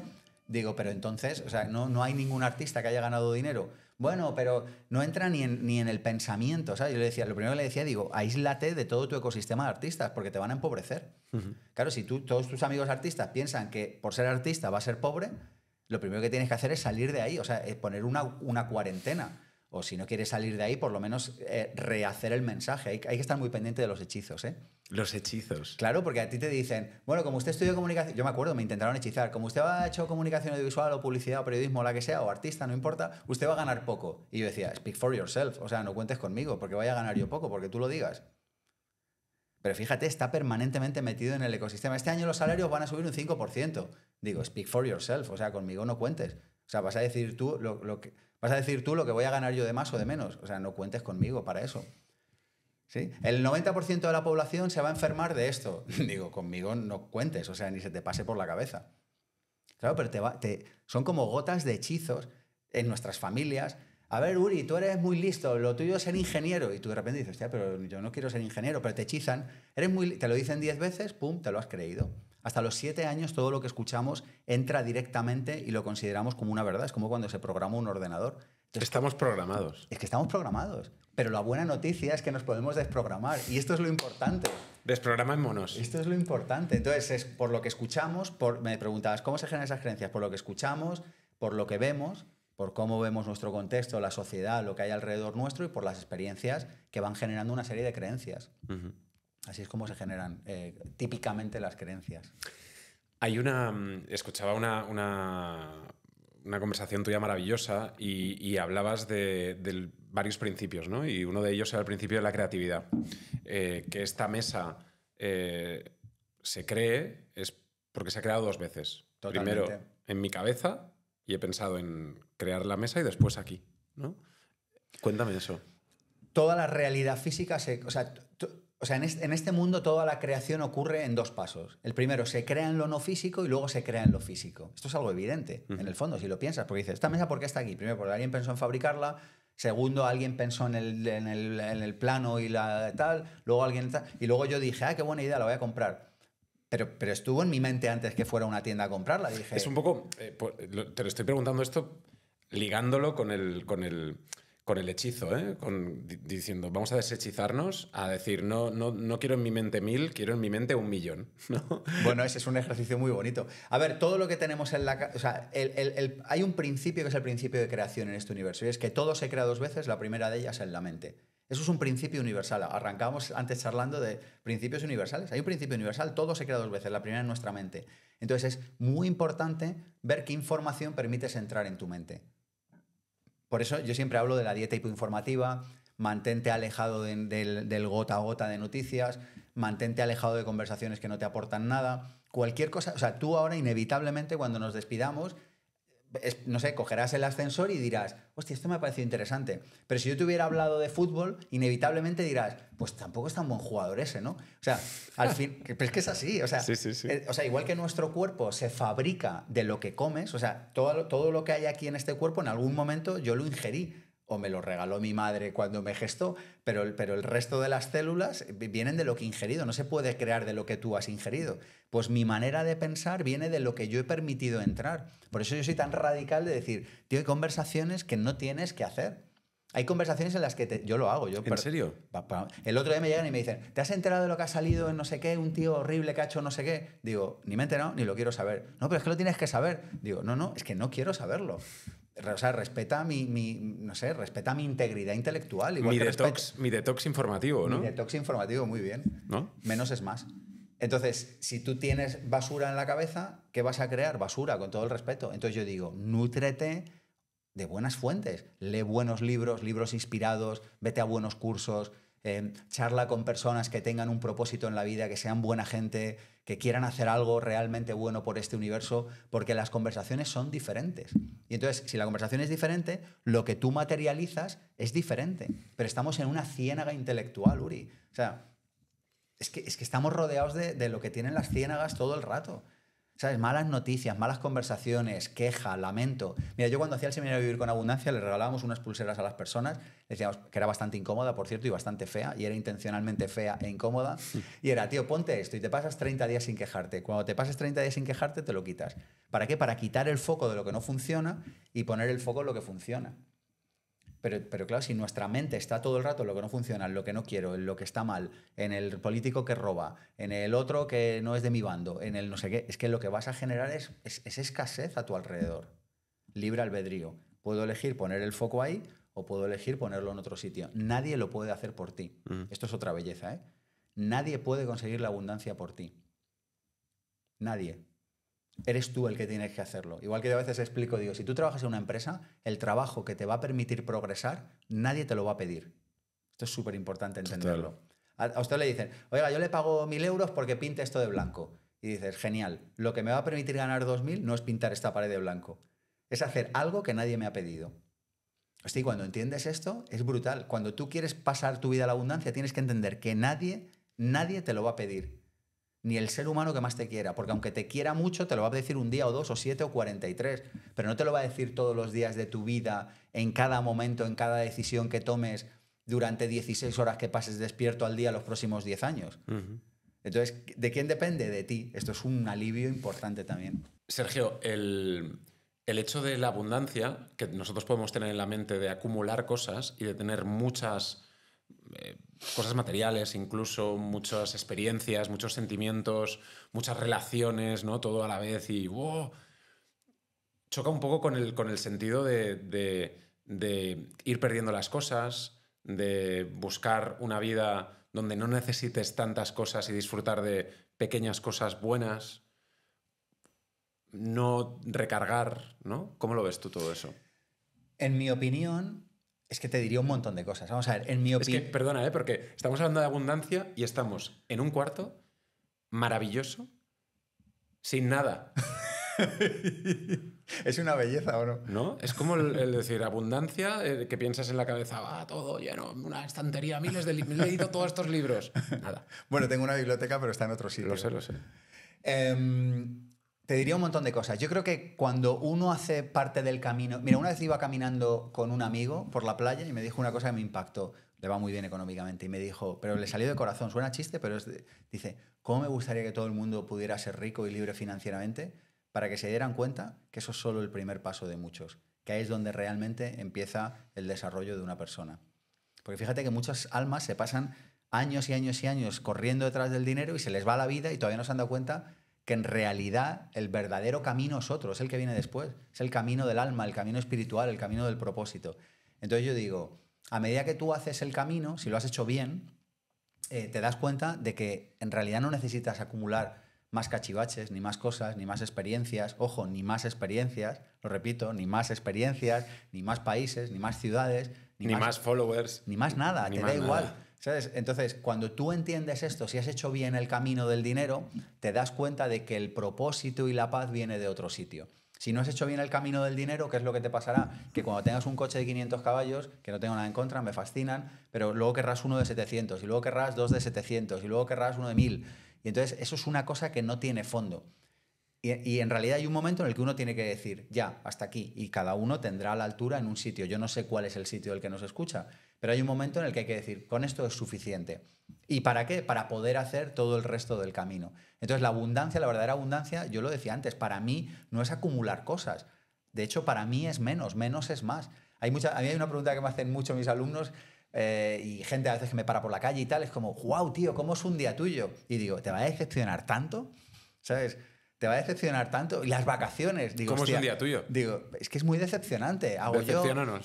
digo, pero entonces, o sea, no, no hay ningún artista que haya ganado dinero. Bueno, pero no entra ni en, ni en el pensamiento, ¿sabes? Yo le decía, lo primero que le decía, digo, aíslate de todo tu ecosistema de artistas, porque te van a empobrecer. Claro, si tú, todos tus amigos artistas piensan que por ser artista va a ser pobre, lo primero que tienes que hacer es salir de ahí, o sea, poner una, cuarentena. O si no quieres salir de ahí, por lo menos eh, rehacer el mensaje. Hay, que estar muy pendiente de los hechizos, ¿eh? Los hechizos. Claro, porque a ti te dicen, bueno, como usted estudió comunicación, yo me acuerdo, me intentaron hechizar, como usted ha hecho comunicación audiovisual o publicidad o periodismo, o la que sea, o artista, no importa, usted va a ganar poco. Y yo decía, speak for yourself, o sea, no cuentes conmigo, porque vaya a ganar yo poco, porque tú lo digas. Pero fíjate, está permanentemente metido en el ecosistema. Este año los salarios van a subir un 5%. Digo, speak for yourself, o sea, conmigo no cuentes. O sea, vas a decir tú lo, que, vas a decir tú lo que voy a ganar yo de más o de menos. O sea, no cuentes conmigo para eso. ¿Sí? El 90% de la población se va a enfermar de esto. Digo, conmigo no cuentes, o sea, ni se te pase por la cabeza. pero son como gotas de hechizos en nuestras familias a ver, Uri, tú eres muy listo, lo tuyo es ser ingeniero. Y tú de repente dices, hostia, pero yo no quiero ser ingeniero, pero te hechizan. Eres muy, te lo dicen diez veces, pum, te lo has creído. Hasta los siete años todo lo que escuchamos entra directamente y lo consideramos como una verdad. Es como cuando se programa un ordenador. estamos programados. Es que estamos programados. Pero la buena noticia es que nos podemos desprogramar. Y esto es lo importante. monos. Esto es lo importante. Entonces, es por lo que escuchamos, por, me preguntabas, ¿cómo se generan esas creencias? Por lo que escuchamos, por lo que vemos por cómo vemos nuestro contexto, la sociedad, lo que hay alrededor nuestro y por las experiencias que van generando una serie de creencias. Así es como se generan eh, típicamente las creencias. Hay una. Mm, escuchaba una, conversación tuya maravillosa y, hablabas de, varios principios, ¿no? Y uno de ellos era el principio de la creatividad. Eh, que esta mesa eh, se cree es porque se ha creado dos veces. Primero en mi cabeza y he pensado en crear la mesa y después aquí, ¿no? Cuéntame eso. Toda la realidad física, se, o sea, o en, este, mundo toda la creación ocurre en dos pasos. El primero, se crea en lo no físico y luego se crea en lo físico. Esto es algo evidente, en el fondo, si lo piensas, porque dices, ¿esta mesa por qué está aquí? Primero, porque alguien pensó en fabricarla, Segundo, alguien pensó en el, en el, plano y la tal. Luego alguien Y luego yo dije, ah, qué buena idea, la voy a comprar. Pero, estuvo en mi mente antes que fuera a una tienda a comprarla. Dije, es un poco. Eh, te lo estoy preguntando esto ligándolo con el. Con el por el hechizo, ¿eh? diciendo, vamos a deshechizarnos, a decir, no, no, no quiero en mi mente mil, quiero en mi mente un millón. ¿no? Bueno, ese es un ejercicio muy bonito. A ver, todo lo que tenemos en la... O sea, hay un principio que es el principio de creación en este universo, y es que todo se crea dos veces, la primera de ellas en la mente. Eso es un principio universal. Arrancamos antes charlando de principios universales. Hay un principio universal, todo se crea dos veces, la primera en nuestra mente. Entonces es muy importante ver qué información permites entrar en tu mente. Por eso yo siempre hablo de la dieta hipoinformativa, mantente alejado del, del gota a gota de noticias, mantente alejado de conversaciones que no te aportan nada. Cualquier cosa, o sea, tú ahora inevitablemente cuando nos despidamos no sé, cogerás el ascensor y dirás, hostia, esto me ha parecido interesante. Pero si yo te hubiera hablado de fútbol, inevitablemente dirás, pues tampoco es tan buen jugador ese, ¿no? O sea, al fin, pero es que es así, o sea, sí, eh, o sea, igual que nuestro cuerpo se fabrica de lo que comes, o sea, todo, todo lo que hay aquí en este cuerpo en algún momento yo lo ingerí o me lo regaló mi madre cuando me gestó, pero el, pero el resto de las células vienen de lo que he ingerido, no se puede crear de lo que tú has ingerido. Pues mi manera de pensar viene de lo que yo he permitido entrar. Por eso yo soy tan radical de decir, tío, hay conversaciones que no tienes que hacer. Hay conversaciones en las que yo lo hago. Yo, ¿En serio? el otro día me llegan y me dicen, ¿te has enterado de lo que ha salido en no sé qué? Un tío horrible que ha hecho no sé qué. Digo, ni me he enterado ni lo quiero saber. No, pero es que lo tienes que saber. Digo, no, no, es que no quiero saberlo o sea, respeta mi, no sé, respeta mi integridad intelectual. Igual mi, detox, mi informativo, ¿no? Mi detox informativo, muy bien. ¿No? Menos es más. Entonces, si tú tienes basura en la cabeza, ¿qué vas a crear? Basura, con todo el respeto. Entonces yo digo, nútrete de buenas fuentes, lee buenos libros, libros inspirados, vete a buenos cursos, eh, charla con personas que tengan un propósito en la vida, que sean buena gente, que quieran hacer algo realmente bueno por este universo, porque las conversaciones son diferentes. Y entonces, si la conversación es diferente, lo que tú materializas es diferente. Pero estamos en una ciénaga intelectual, Uri. O sea, es que, estamos rodeados de, de lo que tienen las ciénagas todo el rato. ¿Sabes? Malas noticias, malas conversaciones, queja, lamento. Mira, yo cuando hacía el seminario de Vivir con Abundancia le regalábamos unas pulseras a las personas, decíamos que era bastante incómoda, por cierto, y bastante fea, y era intencionalmente fea e incómoda. Y era, tío, ponte esto y te pasas 30 días sin quejarte. Cuando te pases 30 días sin quejarte, te lo quitas. ¿Para qué? Para quitar el foco de lo que no funciona y poner el foco en lo que funciona. Pero, claro, si nuestra mente está todo el rato en lo que no funciona, en lo que no quiero, en lo que está mal, en el político que roba, en el otro que no es de mi bando, en el no sé qué, es que lo que vas a generar es, escasez a tu alrededor. Libre albedrío. Puedo elegir poner el foco ahí o puedo elegir ponerlo en otro sitio. Nadie lo puede hacer por ti. Mm. Esto es otra belleza, ¿eh? Nadie puede conseguir la abundancia por ti. Nadie eres tú el que tienes que hacerlo. Igual que yo a veces explico, digo, si tú trabajas en una empresa, el trabajo que te va a permitir progresar, nadie te lo va a pedir. Esto es súper importante entenderlo. A, usted le dicen, oiga, yo le pago mil euros porque pinte esto de blanco. Y dices, genial, lo que me va a permitir ganar dos mil no es pintar esta pared de blanco, es hacer algo que nadie me ha pedido. así cuando entiendes esto, es brutal. Cuando tú quieres pasar tu vida a la abundancia, tienes que entender que nadie, nadie te lo va a pedir ni el ser humano que más te quiera, porque aunque te quiera mucho, te lo va a decir un día o dos o siete o cuarenta y tres, pero no te lo va a decir todos los días de tu vida, en cada momento, en cada decisión que tomes durante 16 horas que pases despierto al día los próximos 10 años. Entonces, ¿de quién depende? De ti. Esto es un alivio importante también. Sergio, el, hecho de la abundancia que nosotros podemos tener en la mente de acumular cosas y de tener muchas... Eh, cosas materiales, incluso muchas experiencias, muchos sentimientos, muchas relaciones, ¿no? Todo a la vez y wow, choca un poco con el, con el sentido de, de ir perdiendo las cosas, de buscar una vida donde no necesites tantas cosas y disfrutar de pequeñas cosas buenas, no recargar, ¿no? ¿Cómo lo ves tú todo eso? En mi opinión, es que te diría un montón de cosas. Vamos a ver, en mi opinión. Es que, perdona, ¿eh? porque estamos hablando de abundancia y estamos en un cuarto maravilloso, sin nada. es una belleza, ¿o no? No, es como el, decir abundancia, eh, que piensas en la cabeza, va ah, todo lleno, una estantería, miles de libros, he leído todos estos libros. Nada. Bueno, tengo una biblioteca, pero está en otro sitio. Lo sé, lo sé. Em, te diría un montón de cosas. Yo creo que cuando uno hace parte del camino. Mira, una vez iba caminando con un amigo por la playa y me dijo una cosa que me impactó. Le va muy bien económicamente. Y me dijo, pero le salió de corazón. Suena chiste, pero dice: ¿Cómo me gustaría que todo el mundo pudiera ser rico y libre financieramente? Para que se dieran cuenta que eso es solo el primer paso de muchos. Que ahí es donde realmente empieza el desarrollo de una persona. Porque fíjate que muchas almas se pasan años y años y años corriendo detrás del dinero y se les va la vida y todavía no se han dado cuenta que en realidad el verdadero camino es otro, es el que viene después, es el camino del alma, el camino espiritual, el camino del propósito. Entonces yo digo, a medida que tú haces el camino, si lo has hecho bien, eh, te das cuenta de que en realidad no necesitas acumular más cachivaches, ni más cosas, ni más experiencias, ojo, ni más experiencias, lo repito, ni más experiencias, ni más países, ni más ciudades, ni, más, followers, ni más nada, te da igual entonces, cuando tú entiendes esto, si has hecho bien el camino del dinero, te das cuenta de que el propósito y la paz viene de otro sitio. Si no has hecho bien el camino del dinero, ¿qué es lo que te pasará? Que cuando tengas un coche de 500 caballos, que no tengo nada en contra, me fascinan, pero luego querrás uno de 700, y luego querrás dos de 700, y luego querrás uno de 1000. Y entonces eso es una cosa que no tiene fondo. Y, en realidad hay un momento en el que uno tiene que decir, ya, hasta aquí, y cada uno tendrá la altura en un sitio. Yo no sé cuál es el sitio del que nos escucha, pero hay un momento en el que hay que decir, con esto es suficiente. ¿Y para qué? Para poder hacer todo el resto del camino. Entonces la abundancia, la verdadera abundancia, yo lo decía antes, para mí no es acumular cosas. De hecho, para mí es menos, menos es más. Hay mucha, a mí hay una pregunta que me hacen mucho mis alumnos eh, y gente a veces que me para por la calle y tal, es como, wow, tío, ¿cómo es un día tuyo? Y digo, ¿te va a decepcionar tanto? ¿Sabes? te va a decepcionar tanto. Y las vacaciones, digo. ¿Cómo es un día tuyo? Digo, es que es muy decepcionante. Hago,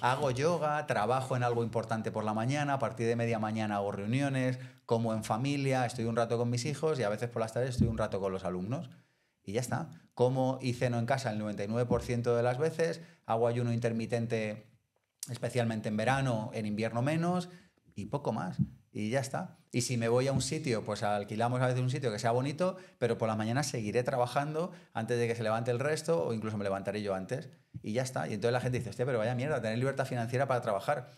hago yoga, trabajo en algo importante por la mañana, a partir de media mañana hago reuniones, como en familia, estoy un rato con mis hijos y a veces por las tardes estoy un rato con los alumnos. Y ya está. Como y ceno en casa el 99% de las veces, hago ayuno intermitente especialmente en verano, en invierno menos y poco más y ya está. Y si me voy a un sitio, pues alquilamos a veces un sitio que sea bonito, pero por la mañana seguiré trabajando antes de que se levante el resto o incluso me levantaré yo antes y ya está. Y entonces la gente dice, hostia, pero vaya mierda, tener libertad financiera para trabajar.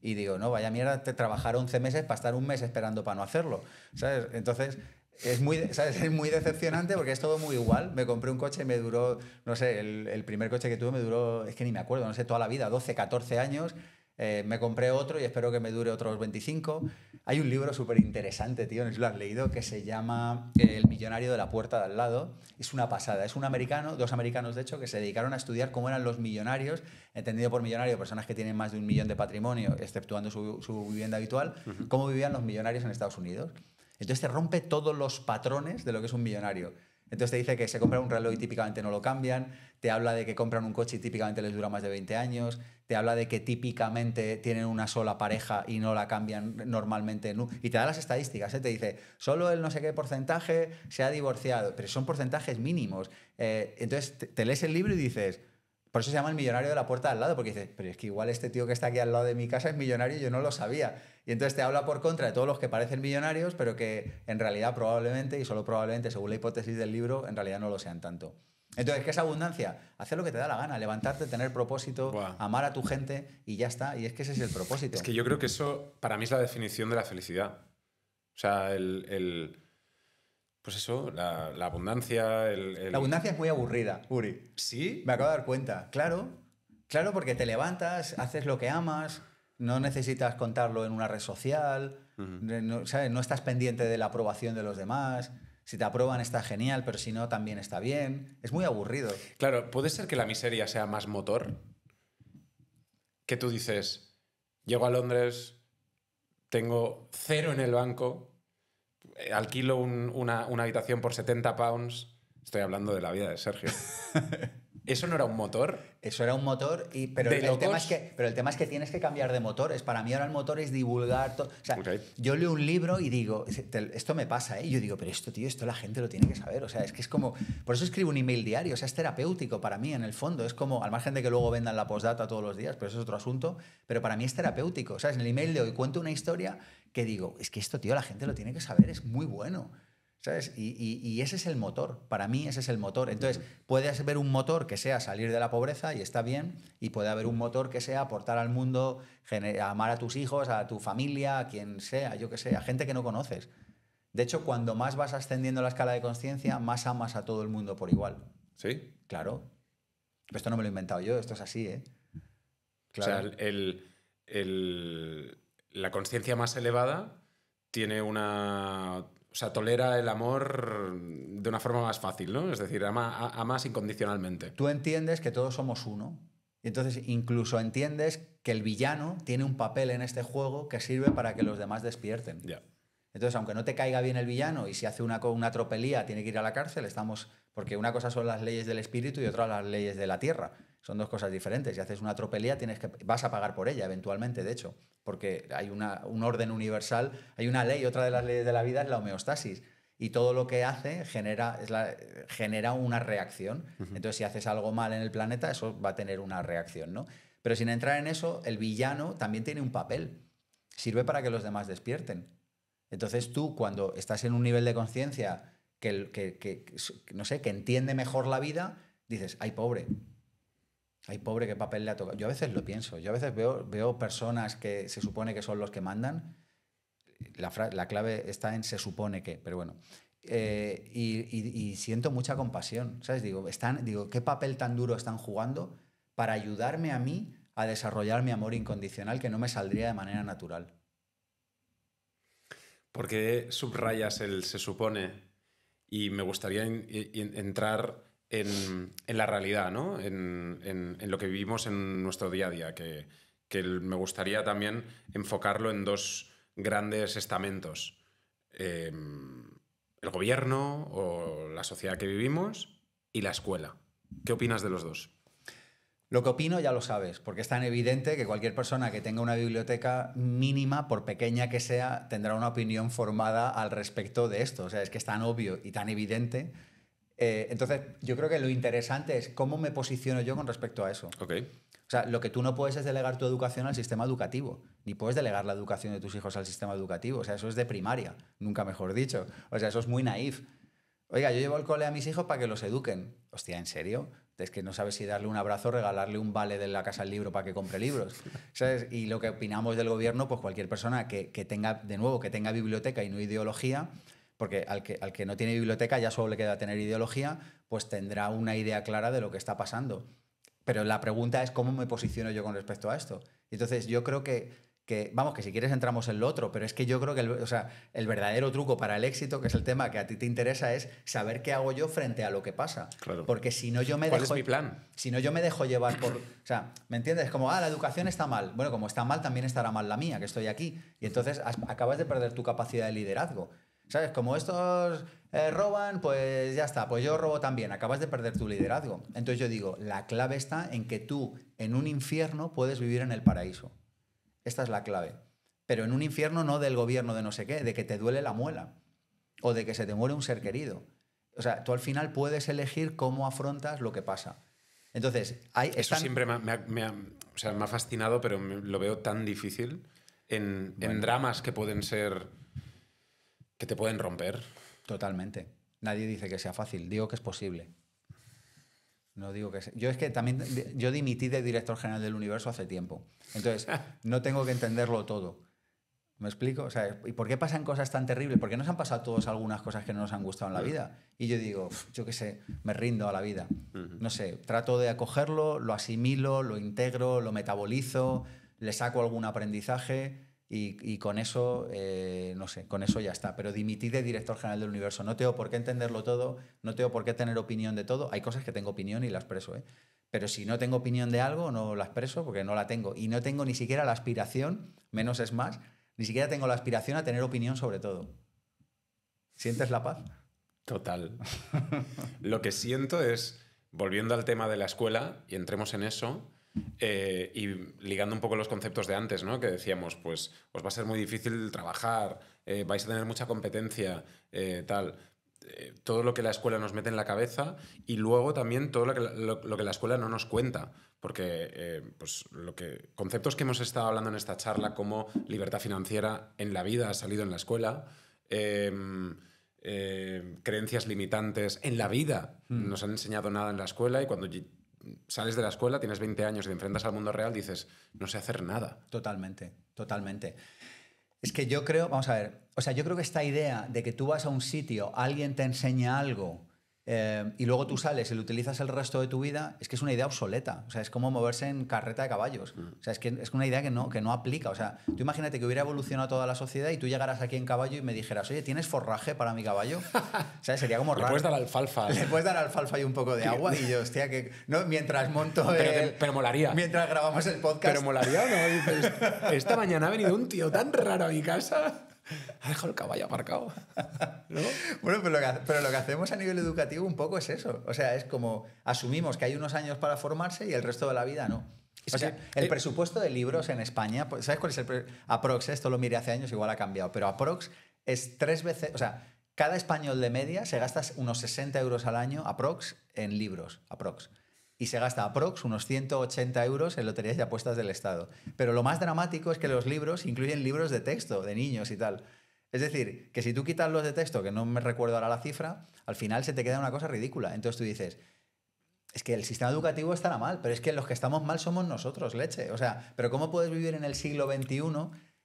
Y digo, no, vaya mierda, te trabajar 11 meses para estar un mes esperando para no hacerlo. ¿Sabes? Entonces, es muy, muy decepcionante porque es todo muy igual. Me compré un coche y me duró, no sé, el, el, primer coche que tuve me duró, es que ni me acuerdo, no sé, toda la vida, 12, 14 años. Eh, me compré otro y espero que me dure otros 25. Hay un libro súper interesante, tío, no sé si lo has leído, que se llama eh, El millonario de la puerta de al lado. Es una pasada. Es un americano, dos americanos de hecho, que se dedicaron a estudiar cómo eran los millonarios, entendido por millonario, personas que tienen más de un millón de patrimonio, exceptuando su, vivienda habitual, cómo vivían los millonarios en Estados Unidos. Entonces te rompe todos los patrones de lo que es un millonario. Entonces te dice que se compra un reloj y típicamente no lo cambian, te habla de que compran un coche y típicamente les dura más de 20 años, te habla de que típicamente tienen una sola pareja y no la cambian normalmente. Y te da las estadísticas, ¿eh? te dice, solo el no sé qué porcentaje se ha divorciado, pero son porcentajes mínimos. Eh, entonces te lees el libro y dices, por eso se llama el millonario de la puerta al lado, porque dice, pero es que igual este tío que está aquí al lado de mi casa es millonario y yo no lo sabía. Y entonces te habla por contra de todos los que parecen millonarios, pero que en realidad probablemente, y solo probablemente, según la hipótesis del libro, en realidad no lo sean tanto. Entonces, ¿qué es abundancia? Hacer lo que te da la gana, levantarte, tener propósito, amar a tu gente y ya está. Y es que ese es el propósito. Es que yo creo que eso para mí es la definición de la felicidad. O sea, el pues eso, la, abundancia. El, La abundancia es muy aburrida, Uri. Sí. Me acabo de dar cuenta. Claro, claro, porque te levantas, haces lo que amas, no necesitas contarlo en una red social, eh, no, no estás pendiente de la aprobación de los demás. Si te aprueban está genial, pero si no también está bien. Es muy aburrido. Claro, puede ser que la miseria sea más motor. Que tú dices, llego a Londres, tengo cero en el banco, eh, alquilo una, habitación por 70 pounds. Estoy hablando de la vida de Sergio. ¿Eso no era un motor? Eso era un motor, y, pero, el, tema es que, pero el tema es que tienes que cambiar de motores. Para mí ahora el motor es divulgar todo. yo leo un libro y digo, esto me pasa, ¿eh? Y yo digo, pero esto, tío, esto la gente lo tiene que saber. O sea, es que es como. Por eso escribo un email diario, o sea, es terapéutico para mí en el fondo. Es como, al margen de que luego vendan la postdata todos los días, pero eso es otro asunto, pero para mí es terapéutico. O sea, en el email de hoy cuento una historia que digo, es que esto, tío, la gente lo tiene que saber, es muy bueno. ¿Sabes? Y, ese es el motor, para mí ese es el motor. Entonces, puedes ver un motor que sea salir de la pobreza y está bien, y puede haber un motor que sea aportar al mundo, amar a tus hijos, a tu familia, a quien sea, yo que sé, a gente que no conoces. De hecho, cuando más vas ascendiendo la escala de conciencia, más amas a todo el mundo por igual. ¿Sí? Claro. esto no me lo he inventado yo, esto es así, ¿eh? Claro. O sea, el, el la conciencia más elevada tiene una... sea, tolera el amor de una forma más fácil, ¿no? Es decir, ama, ama incondicionalmente. Tú entiendes que todos somos uno. Y entonces incluso entiendes que el villano tiene un papel en este juego que sirve para que los demás despierten. Ya. Entonces, aunque no te caiga bien el villano y si hace una, una tropelía tiene que ir a la cárcel, estamos... Porque una cosa son las leyes del espíritu y otra las leyes de la tierra. Son dos cosas diferentes. Si haces una tropelía, tienes que, vas a pagar por ella eventualmente, de hecho, porque hay una, un orden universal, hay una ley, otra de las leyes de la vida es la homeostasis. Y todo lo que hace genera, es la, genera una reacción. Entonces, si haces algo mal en el planeta, eso va a tener una reacción, ¿no? Pero sin entrar en eso, el villano también tiene un papel. Sirve para que los demás despierten. Entonces, tú, cuando estás en un nivel de conciencia que, que, no sé, que entiende mejor la vida, dices, ay, pobre, ¡Ay, pobre que papel le ha tocado. Yo a veces lo pienso. Yo a veces veo, veo personas que se supone que son los que mandan. La, clave está en se supone que, pero bueno. Eh, y, siento mucha compasión. ¿Sabes? Digo, están, digo, ¿qué papel tan duro están jugando para ayudarme a mí a desarrollar mi amor incondicional que no me saldría de manera natural? Porque subrayas el se supone y me gustaría entrar en, la realidad, En, lo que vivimos en nuestro día a día, que, me gustaría también enfocarlo en dos grandes estamentos. Em, el gobierno o la sociedad que vivimos y la escuela. ¿Qué opinas de los dos? Lo que opino ya lo sabes, porque es tan evidente que cualquier persona que tenga una biblioteca mínima, por pequeña que sea, tendrá una opinión formada al respecto de esto. O sea, es que es tan obvio y tan evidente eh, entonces, yo creo que lo interesante es cómo me posiciono yo con respecto a eso. O sea, lo que tú no puedes es delegar tu educación al sistema educativo, ni puedes delegar la educación de tus hijos al sistema educativo. O sea, eso es de primaria, nunca mejor dicho. O sea, eso es muy naif. Oiga, yo llevo al cole a mis hijos para que los eduquen. Hostia, ¿en serio? Es que no sabes si darle un abrazo o regalarle un vale de la casa al libro para que compre libros. ¿Sabes? Y lo que opinamos del gobierno, pues cualquier persona que tenga, de nuevo, que tenga biblioteca y no ideología, porque al que, al que no tiene biblioteca ya solo le queda tener ideología, pues tendrá una idea clara de lo que está pasando. Pero la pregunta es cómo me posiciono yo con respecto a esto. Entonces yo creo que, que vamos, que si quieres entramos en lo otro, pero es que yo creo que el, o sea, el verdadero truco para el éxito, que es el tema que a ti te interesa, es saber qué hago yo frente a lo que pasa. Porque si no yo me dejo... Si no yo me dejo llevar por... O sea, ¿me entiendes? Como, ah, la educación está mal. Bueno, como está mal, también estará mal la mía, que estoy aquí. Y entonces acabas de perder tu capacidad de liderazgo. ¿Sabes? Como estos eh, roban, pues ya está, pues yo robo también, acabas de perder tu liderazgo. Entonces yo digo, la clave está en que tú en un infierno puedes vivir en el paraíso. Esta es la clave. Pero en un infierno no del gobierno de no sé qué, de que te duele la muela o de que se te muere un ser querido. O sea, tú al final puedes elegir cómo afrontas lo que pasa. Entonces, hay... Eso siempre me, ha, fascinado, pero lo veo tan difícil en, en dramas que pueden ser que te pueden romper. Totalmente. Nadie dice que sea fácil, digo que es posible. No digo que sea. Yo es que también yo dimití de director general del universo hace tiempo. Entonces, no tengo que entenderlo todo. ¿Me explico? O sea, ¿y por qué pasan cosas tan terribles? ¿Por qué nos han pasado todos algunas cosas que no nos han gustado en la mm. vida? Y yo digo, yo qué sé, me rindo a la vida. No sé, trato de acogerlo, lo asimilo, lo integro, lo metabolizo, le saco algún aprendizaje y, con eso, eh, no sé, con eso ya está. Pero dimití de director general del universo. No tengo por qué entenderlo todo, no tengo por qué tener opinión de todo. Hay cosas que tengo opinión y las preso, ¿eh? Pero si no tengo opinión de algo, no las expreso porque no la tengo. Y no tengo ni siquiera la aspiración, menos es más, ni siquiera tengo la aspiración a tener opinión sobre todo. ¿Sientes la paz? Total. Lo que siento es, volviendo al tema de la escuela, y entremos en eso, eh, y ligando un poco los conceptos de antes, ¿no? Que decíamos, pues os va a ser muy difícil trabajar, eh, vais a tener mucha competencia, eh, tal. todo lo que la escuela nos mete en la cabeza y luego también todo lo que la, escuela no nos cuenta. Porque pues, lo conceptos que hemos estado hablando en esta charla, como libertad financiera en la vida, ha salido en la escuela. Em, creencias limitantes en la vida. Hmm. Nos han enseñado nada en la escuela y cuando sales de la escuela, tienes 20 años y te enfrentas al mundo real, dices, no sé hacer nada. Totalmente, totalmente. Es que yo creo, vamos a ver, o sea, yo creo que esta idea de que tú vas a un sitio, alguien te enseña algo Em, y luego tú mm. sales y lo utilizas el resto de tu vida, es que es una idea obsoleta. O sea, es como moverse en carreta de caballos. Mm. O sea, es que es una idea que no, aplica. O sea, tú imagínate que hubiera evolucionado toda la sociedad y tú llegaras aquí en caballo y me dijeras, oye, ¿tienes forraje para mi caballo? O sea, sería como raro. Le puedes dar alfalfa. Le puedes dar alfalfa y un poco de agua y yo, hostia, que. No, mientras monto. Pero, molaría. Mientras grabamos el podcast. Pero molaría, ¿no? Dices, esta mañana ha venido un tío tan raro a mi casa. ha dejado el caballo aparcado. Bueno, pero lo, que, hacemos a nivel educativo un poco es eso. O sea, es como asumimos que hay unos años para formarse y el resto de la vida no. o sea, el eh, presupuesto de libros en España, pues, ¿sabes cuál es el aprox? Esto lo miré hace años, igual ha cambiado, pero aprox es tres veces, o sea, cada español de media se gasta unos 60 euros al año aprox en libros, aprox y se gasta aprox unos 180 euros en loterías y apuestas del Estado. Pero lo más dramático es que los libros incluyen libros de texto, de niños y tal. Es decir, que si tú quitas los de texto, que no me recuerdo ahora la cifra, al final se te queda una cosa ridícula. Entonces tú dices, es que el sistema educativo estará mal, pero es que los que estamos mal somos nosotros, leche. O sea, pero ¿cómo puedes vivir en el siglo XXI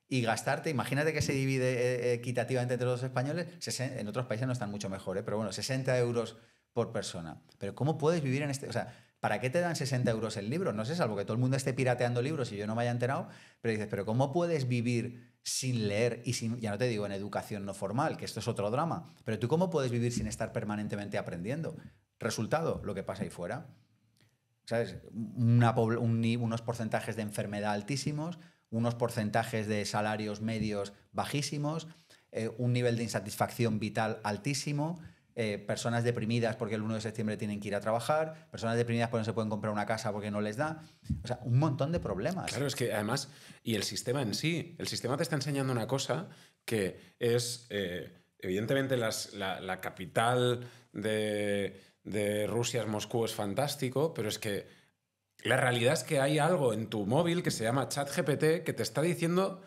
y gastarte, imagínate que se divide eh, eh, equitativamente entre los españoles, en otros países no están mucho mejor, ¿eh? pero bueno, 60 euros por persona. Pero ¿cómo puedes vivir en este... O sea, ¿para qué te dan 60 euros el libro? No sé, salvo que todo el mundo esté pirateando libros y yo no me haya enterado, pero dices, pero ¿cómo puedes vivir sin leer y sin, ya no te digo en educación no formal, que esto es otro drama, pero tú cómo puedes vivir sin estar permanentemente aprendiendo? Resultado, lo que pasa ahí fuera. ¿Sabes? unos porcentajes de enfermedad altísimos, unos porcentajes de salarios medios bajísimos, eh, un nivel de insatisfacción vital altísimo, eh, personas deprimidas porque el 1 de septiembre tienen que ir a trabajar, personas deprimidas porque no se pueden comprar una casa porque no les da. O sea, un montón de problemas. Claro, es que además, y el sistema en sí, el sistema te está enseñando una cosa que es, eh, evidentemente, la, capital de, de Rusia es Moscú, es fantástico, pero es que la realidad es que hay algo en tu móvil que se llama ChatGPT que te está diciendo,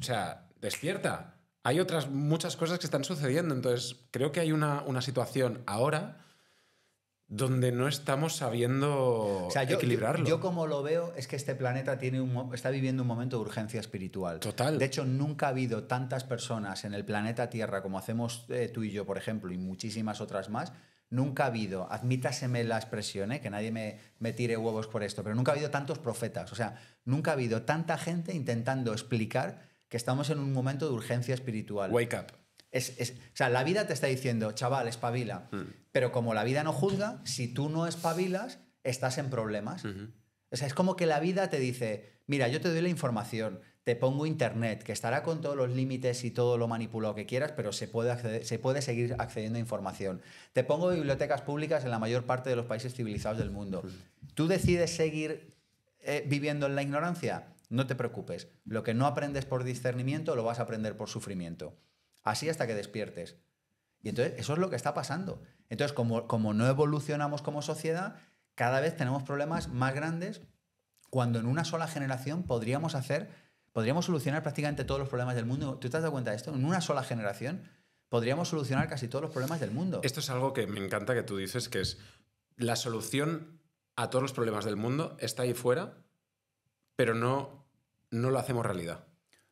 o sea, despierta hay otras muchas cosas que están sucediendo. Entonces, creo que hay una, una situación ahora donde no estamos sabiendo yo, equilibrarlo. Yo, como lo veo es que este planeta tiene un, está viviendo un momento de urgencia espiritual. Total. De hecho, nunca ha habido tantas personas en el planeta Tierra como hacemos eh, tú y yo, por ejemplo, y muchísimas otras más. Nunca ha habido, admítaseme la expresión, eh, que nadie me, me tire huevos por esto, pero nunca ha habido tantos profetas. O sea, nunca ha habido tanta gente intentando explicar que estamos en un momento de urgencia espiritual. Wake up. o sea, la vida te está diciendo, chaval, espabila. Mm. Pero como la vida no juzga, si tú no espabilas, estás en problemas. O sea, es como que la vida te dice, mira, yo te doy la información, te pongo internet, que estará con todos los límites y todo lo manipulado que quieras, pero se puede, se puede seguir accediendo a información. Te pongo bibliotecas públicas en la mayor parte de los países civilizados del mundo. ¿Tú decides seguir eh, viviendo en la ignorancia? No te preocupes, lo que no aprendes por discernimiento lo vas a aprender por sufrimiento. Así hasta que despiertes. Y entonces eso es lo que está pasando. Entonces, como, como no evolucionamos como sociedad, cada vez tenemos problemas más grandes cuando en una sola generación podríamos hacer, podríamos solucionar prácticamente todos los problemas del mundo. ¿Tú te has dado cuenta de esto? En una sola generación podríamos solucionar casi todos los problemas del mundo. Esto es algo que me encanta que tú dices, que es la solución a todos los problemas del mundo está ahí fuera pero no, no lo hacemos realidad.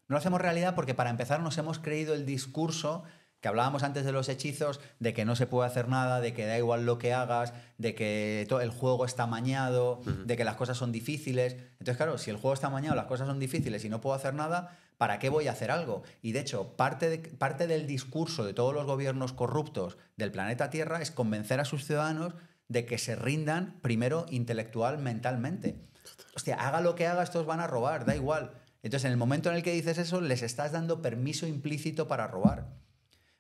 No lo hacemos realidad porque para empezar nos hemos creído el discurso que hablábamos antes de los hechizos, de que no se puede hacer nada, de que da igual lo que hagas, de que el juego está mañado, de que las cosas son difíciles. Entonces, claro, si el juego está mañado, las cosas son difíciles y no puedo hacer nada, ¿para qué voy a hacer algo? Y de hecho, parte, parte del discurso de todos los gobiernos corruptos del planeta Tierra es convencer a sus ciudadanos de que se rindan primero intelectual, mentalmente. Hostia, haga lo que haga, estos van a robar, da igual. Entonces, en el momento en el que dices eso, les estás dando permiso implícito para robar.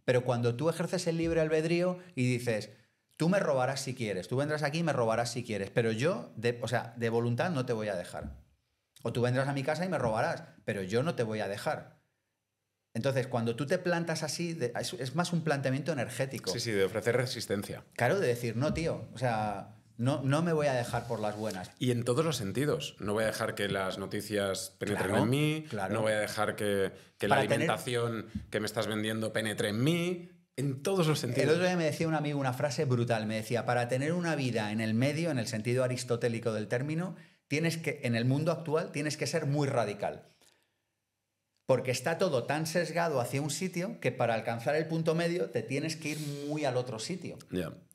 Pero cuando tú ejerces el libre albedrío y dices, tú me robarás si quieres, tú vendrás aquí y me robarás si quieres, pero yo, o sea, de voluntad no te voy a dejar. O tú vendrás a mi casa y me robarás, pero yo no te voy a dejar. Entonces, cuando tú te plantas así, es, más un planteamiento energético. Sí, sí, de ofrecer resistencia. Claro, de decir, no, tío, o sea, no, me voy a dejar por las buenas. Y en todos los sentidos. No voy a dejar que las noticias penetren en mí, no voy a dejar que, la alimentación que me estás vendiendo penetre en mí, en todos los sentidos. El otro día me decía un amigo una frase brutal, me decía, para tener una vida en el medio, en el sentido aristotélico del término, tienes que, en el mundo actual, tienes que ser muy radical. Porque está todo tan sesgado hacia un sitio que para alcanzar el punto medio te tienes que ir muy al otro sitio.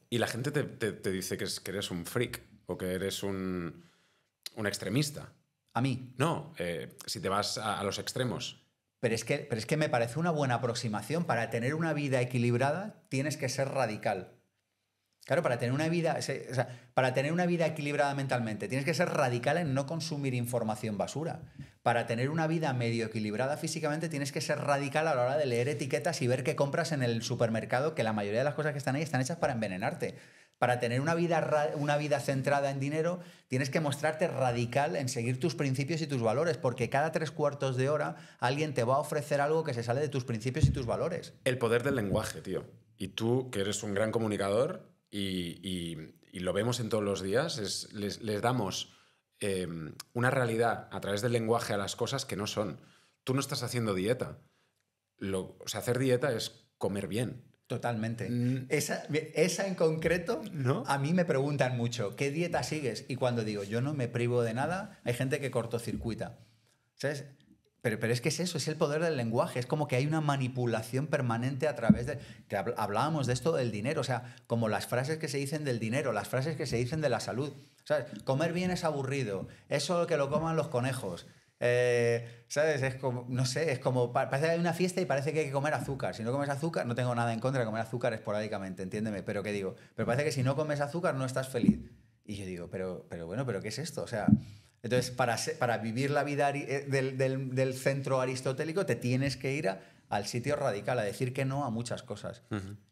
Y la gente te, dice que, eres un freak o que eres un, extremista. ¿A mí? No, eh, si te vas a, a los extremos. Pero es, que, pero es que me parece una buena aproximación. Para tener una vida equilibrada tienes que ser radical. Claro, para tener una vida, para tener una vida equilibrada mentalmente, tienes que ser radical en no consumir información basura. Para tener una vida medio equilibrada físicamente, tienes que ser radical a la hora de leer etiquetas y ver qué compras en el supermercado, que la mayoría de las cosas que están ahí están hechas para envenenarte. Para tener una vida, una vida centrada en dinero, tienes que mostrarte radical en seguir tus principios y tus valores, porque cada tres cuartos de hora alguien te va a ofrecer algo que se sale de tus principios y tus valores. El poder del lenguaje, tío. Y tú, que eres un gran comunicador, y, lo vemos en todos los días, es, les, damos em, una realidad a través del lenguaje a las cosas que no son. Tú no estás haciendo dieta. Lo, o sea, hacer dieta es comer bien. Totalmente. Mm. Esa, en concreto, ¿No? a mí me preguntan mucho, ¿qué dieta sigues? Y cuando digo, yo no me privo de nada, hay gente que cortocircuita. ¿Sabes? Pero, pero, es que es eso, es el poder del lenguaje, es como que hay una manipulación permanente a través de... que hablábamos de esto del dinero, o sea, como las frases que se dicen del dinero, las frases que se dicen de la salud. Comer bien es aburrido, eso que lo coman los conejos. Eh, ¿Sabes? Es como, no sé, es como, parece que hay una fiesta y parece que hay que comer azúcar. Si no comes azúcar, no tengo nada en contra de comer azúcar esporádicamente, entiéndeme, pero qué digo, pero parece que si no comes azúcar no estás feliz. Y yo digo, pero, pero bueno, pero ¿qué es esto? O sea, entonces, para, vivir la vida eh, del, centro aristotélico, te tienes que ir al sitio radical, a decir que no a muchas cosas.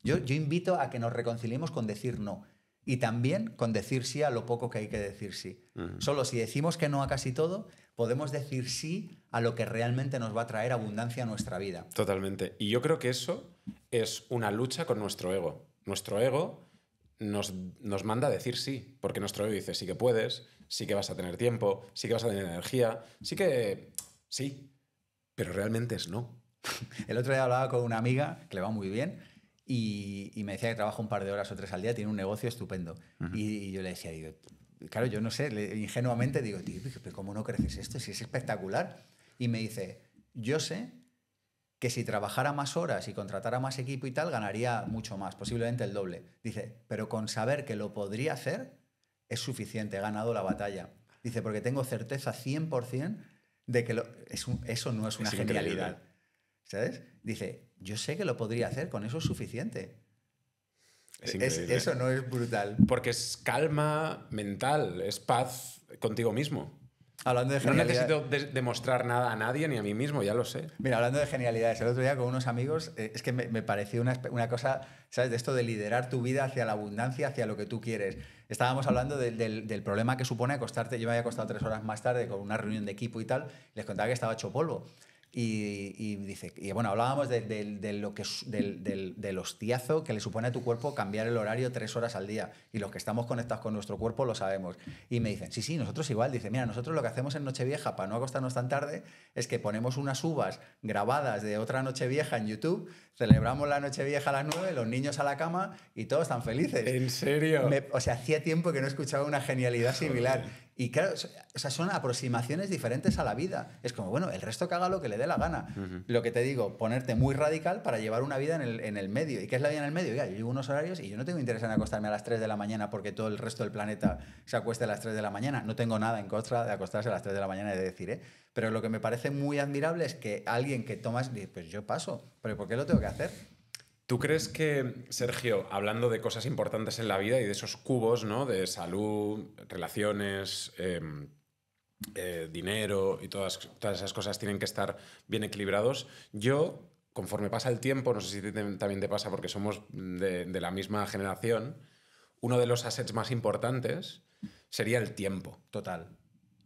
yo, invito a que nos reconciliemos con decir no y también con decir sí a lo poco que hay que decir sí. Solo si decimos que no a casi todo, podemos decir sí a lo que realmente nos va a traer abundancia a nuestra vida. Totalmente. Y yo creo que eso es una lucha con nuestro ego. Nuestro ego nos, nos manda a decir sí, porque nuestro ego dice sí que puedes, sí que vas a tener tiempo, sí que vas a tener energía, sí que sí, pero realmente es no. El otro día hablaba con una amiga que le va muy bien y, me decía que trabaja un par de horas o tres al día, tiene un negocio estupendo. y, yo le decía, claro, yo no sé, ingenuamente digo, pero ¿cómo no creces esto? Si es espectacular. Y me dice, yo sé que si trabajara más horas y contratara más equipo y tal, ganaría mucho más, posiblemente el doble. Dice, pero con saber que lo podría hacer, es suficiente, he ganado la batalla. Dice, porque tengo certeza 100% de que eso no es una genialidad. ¿Sabes? Dice, yo sé que lo podría hacer, con eso es suficiente. eso no es brutal. Porque es calma mental, es paz contigo mismo. Hablando de genialidad. No necesito demostrar nada a nadie ni a mí mismo, ya lo sé. Mira, hablando de genialidades, el otro día con unos amigos, eh, es que me, pareció una, una, cosa, ¿sabes? De esto de liderar tu vida hacia la abundancia, hacia lo que tú quieres. Estábamos hablando del, del, problema que supone acostarte, yo me había acostado tres horas más tarde con una reunión de equipo y tal, les contaba que estaba hecho polvo. Y, dice, y bueno, hablábamos de, lo que, del, hostiazo que le supone a tu cuerpo cambiar el horario tres horas al día. Y los que estamos conectados con nuestro cuerpo lo sabemos. Y me dicen, sí, sí, nosotros igual. Dice, mira, nosotros lo que hacemos en Nochevieja para no acostarnos tan tarde es que ponemos unas uvas grabadas de otra Nochevieja en YouTube, celebramos la Nochevieja a las nueve, los niños a la cama y todos están felices. ¿En serio? o sea, hacía tiempo que no escuchaba una genialidad similar. Y claro, o son aproximaciones diferentes a la vida. Es como, bueno, el resto que haga lo que le dé la gana. Lo que te digo, ponerte muy radical para llevar una vida en el, medio. ¿Y qué es la vida en el medio? ya yo llevo unos horarios y yo no tengo interés en acostarme a las 3 de la mañana porque todo el resto del planeta se acueste a las 3 de la mañana. No tengo nada en contra de acostarse a las 3 de la mañana y de decir, ¿eh? Pero lo que me parece muy admirable es que alguien que tomas, pues yo paso, pero ¿por qué lo tengo que hacer? ¿Tú crees que, Sergio, hablando de cosas importantes en la vida y de esos cubos, ¿no? De salud, relaciones, em, eh, dinero y todas, esas cosas tienen que estar bien equilibrados. Yo, conforme pasa el tiempo, no sé si también te pasa porque somos de, la misma generación, uno de los assets más importantes sería el tiempo. Total.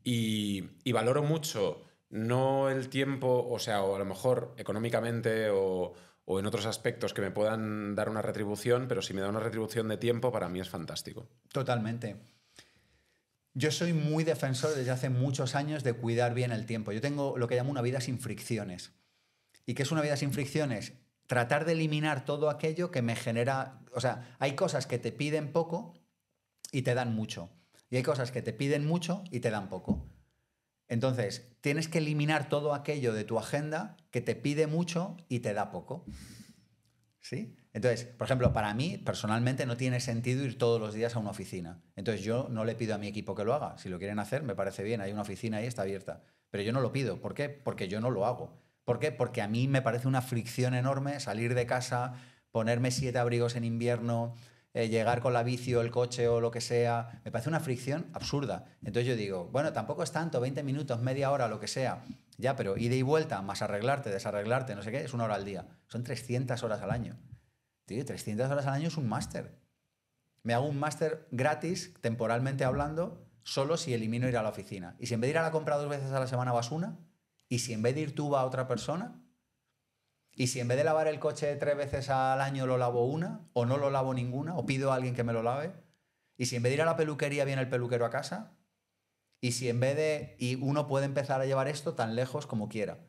Y, y valoro mucho no el tiempo, o sea, o a lo mejor económicamente o o en otros aspectos que me puedan dar una retribución, pero si me da una retribución de tiempo, para mí es fantástico. Totalmente. Yo soy muy defensor desde hace muchos años de cuidar bien el tiempo. Yo tengo lo que llamo una vida sin fricciones. ¿Y qué es una vida sin fricciones? Tratar de eliminar todo aquello que me genera... O sea, hay cosas que te piden poco y te dan mucho. Y hay cosas que te piden mucho y te dan poco. Entonces, tienes que eliminar todo aquello de tu agenda que te pide mucho y te da poco. ¿Sí? Entonces, por ejemplo, para mí personalmente no tiene sentido ir todos los días a una oficina. Entonces, yo no le pido a mi equipo que lo haga. Si lo quieren hacer, me parece bien. Hay una oficina ahí, está abierta. Pero yo no lo pido. ¿Por qué? Porque yo no lo hago. ¿Por qué? Porque a mí me parece una fricción enorme salir de casa, ponerme siete abrigos en invierno, eh, llegar con la vicio el coche o lo que sea, me parece una fricción absurda. Entonces yo digo, bueno, tampoco es tanto, 20 minutos, media hora, lo que sea, ya, pero ida y vuelta, más arreglarte, desarreglarte, no sé qué, es una hora al día. Son 300 horas al año. Tío, 300 horas al año es un máster. Me hago un máster gratis, temporalmente hablando, solo si elimino ir a la oficina. Y si en vez de ir a la compra dos veces a la semana vas una, y si en vez de ir tú va otra persona, y si en vez de lavar el coche tres veces al año lo lavo una, o no lo lavo ninguna, o pido a alguien que me lo lave. Y si en vez de ir a la peluquería viene el peluquero a casa. Y si en vez de... Y uno puede empezar a llevar esto tan lejos como quiera.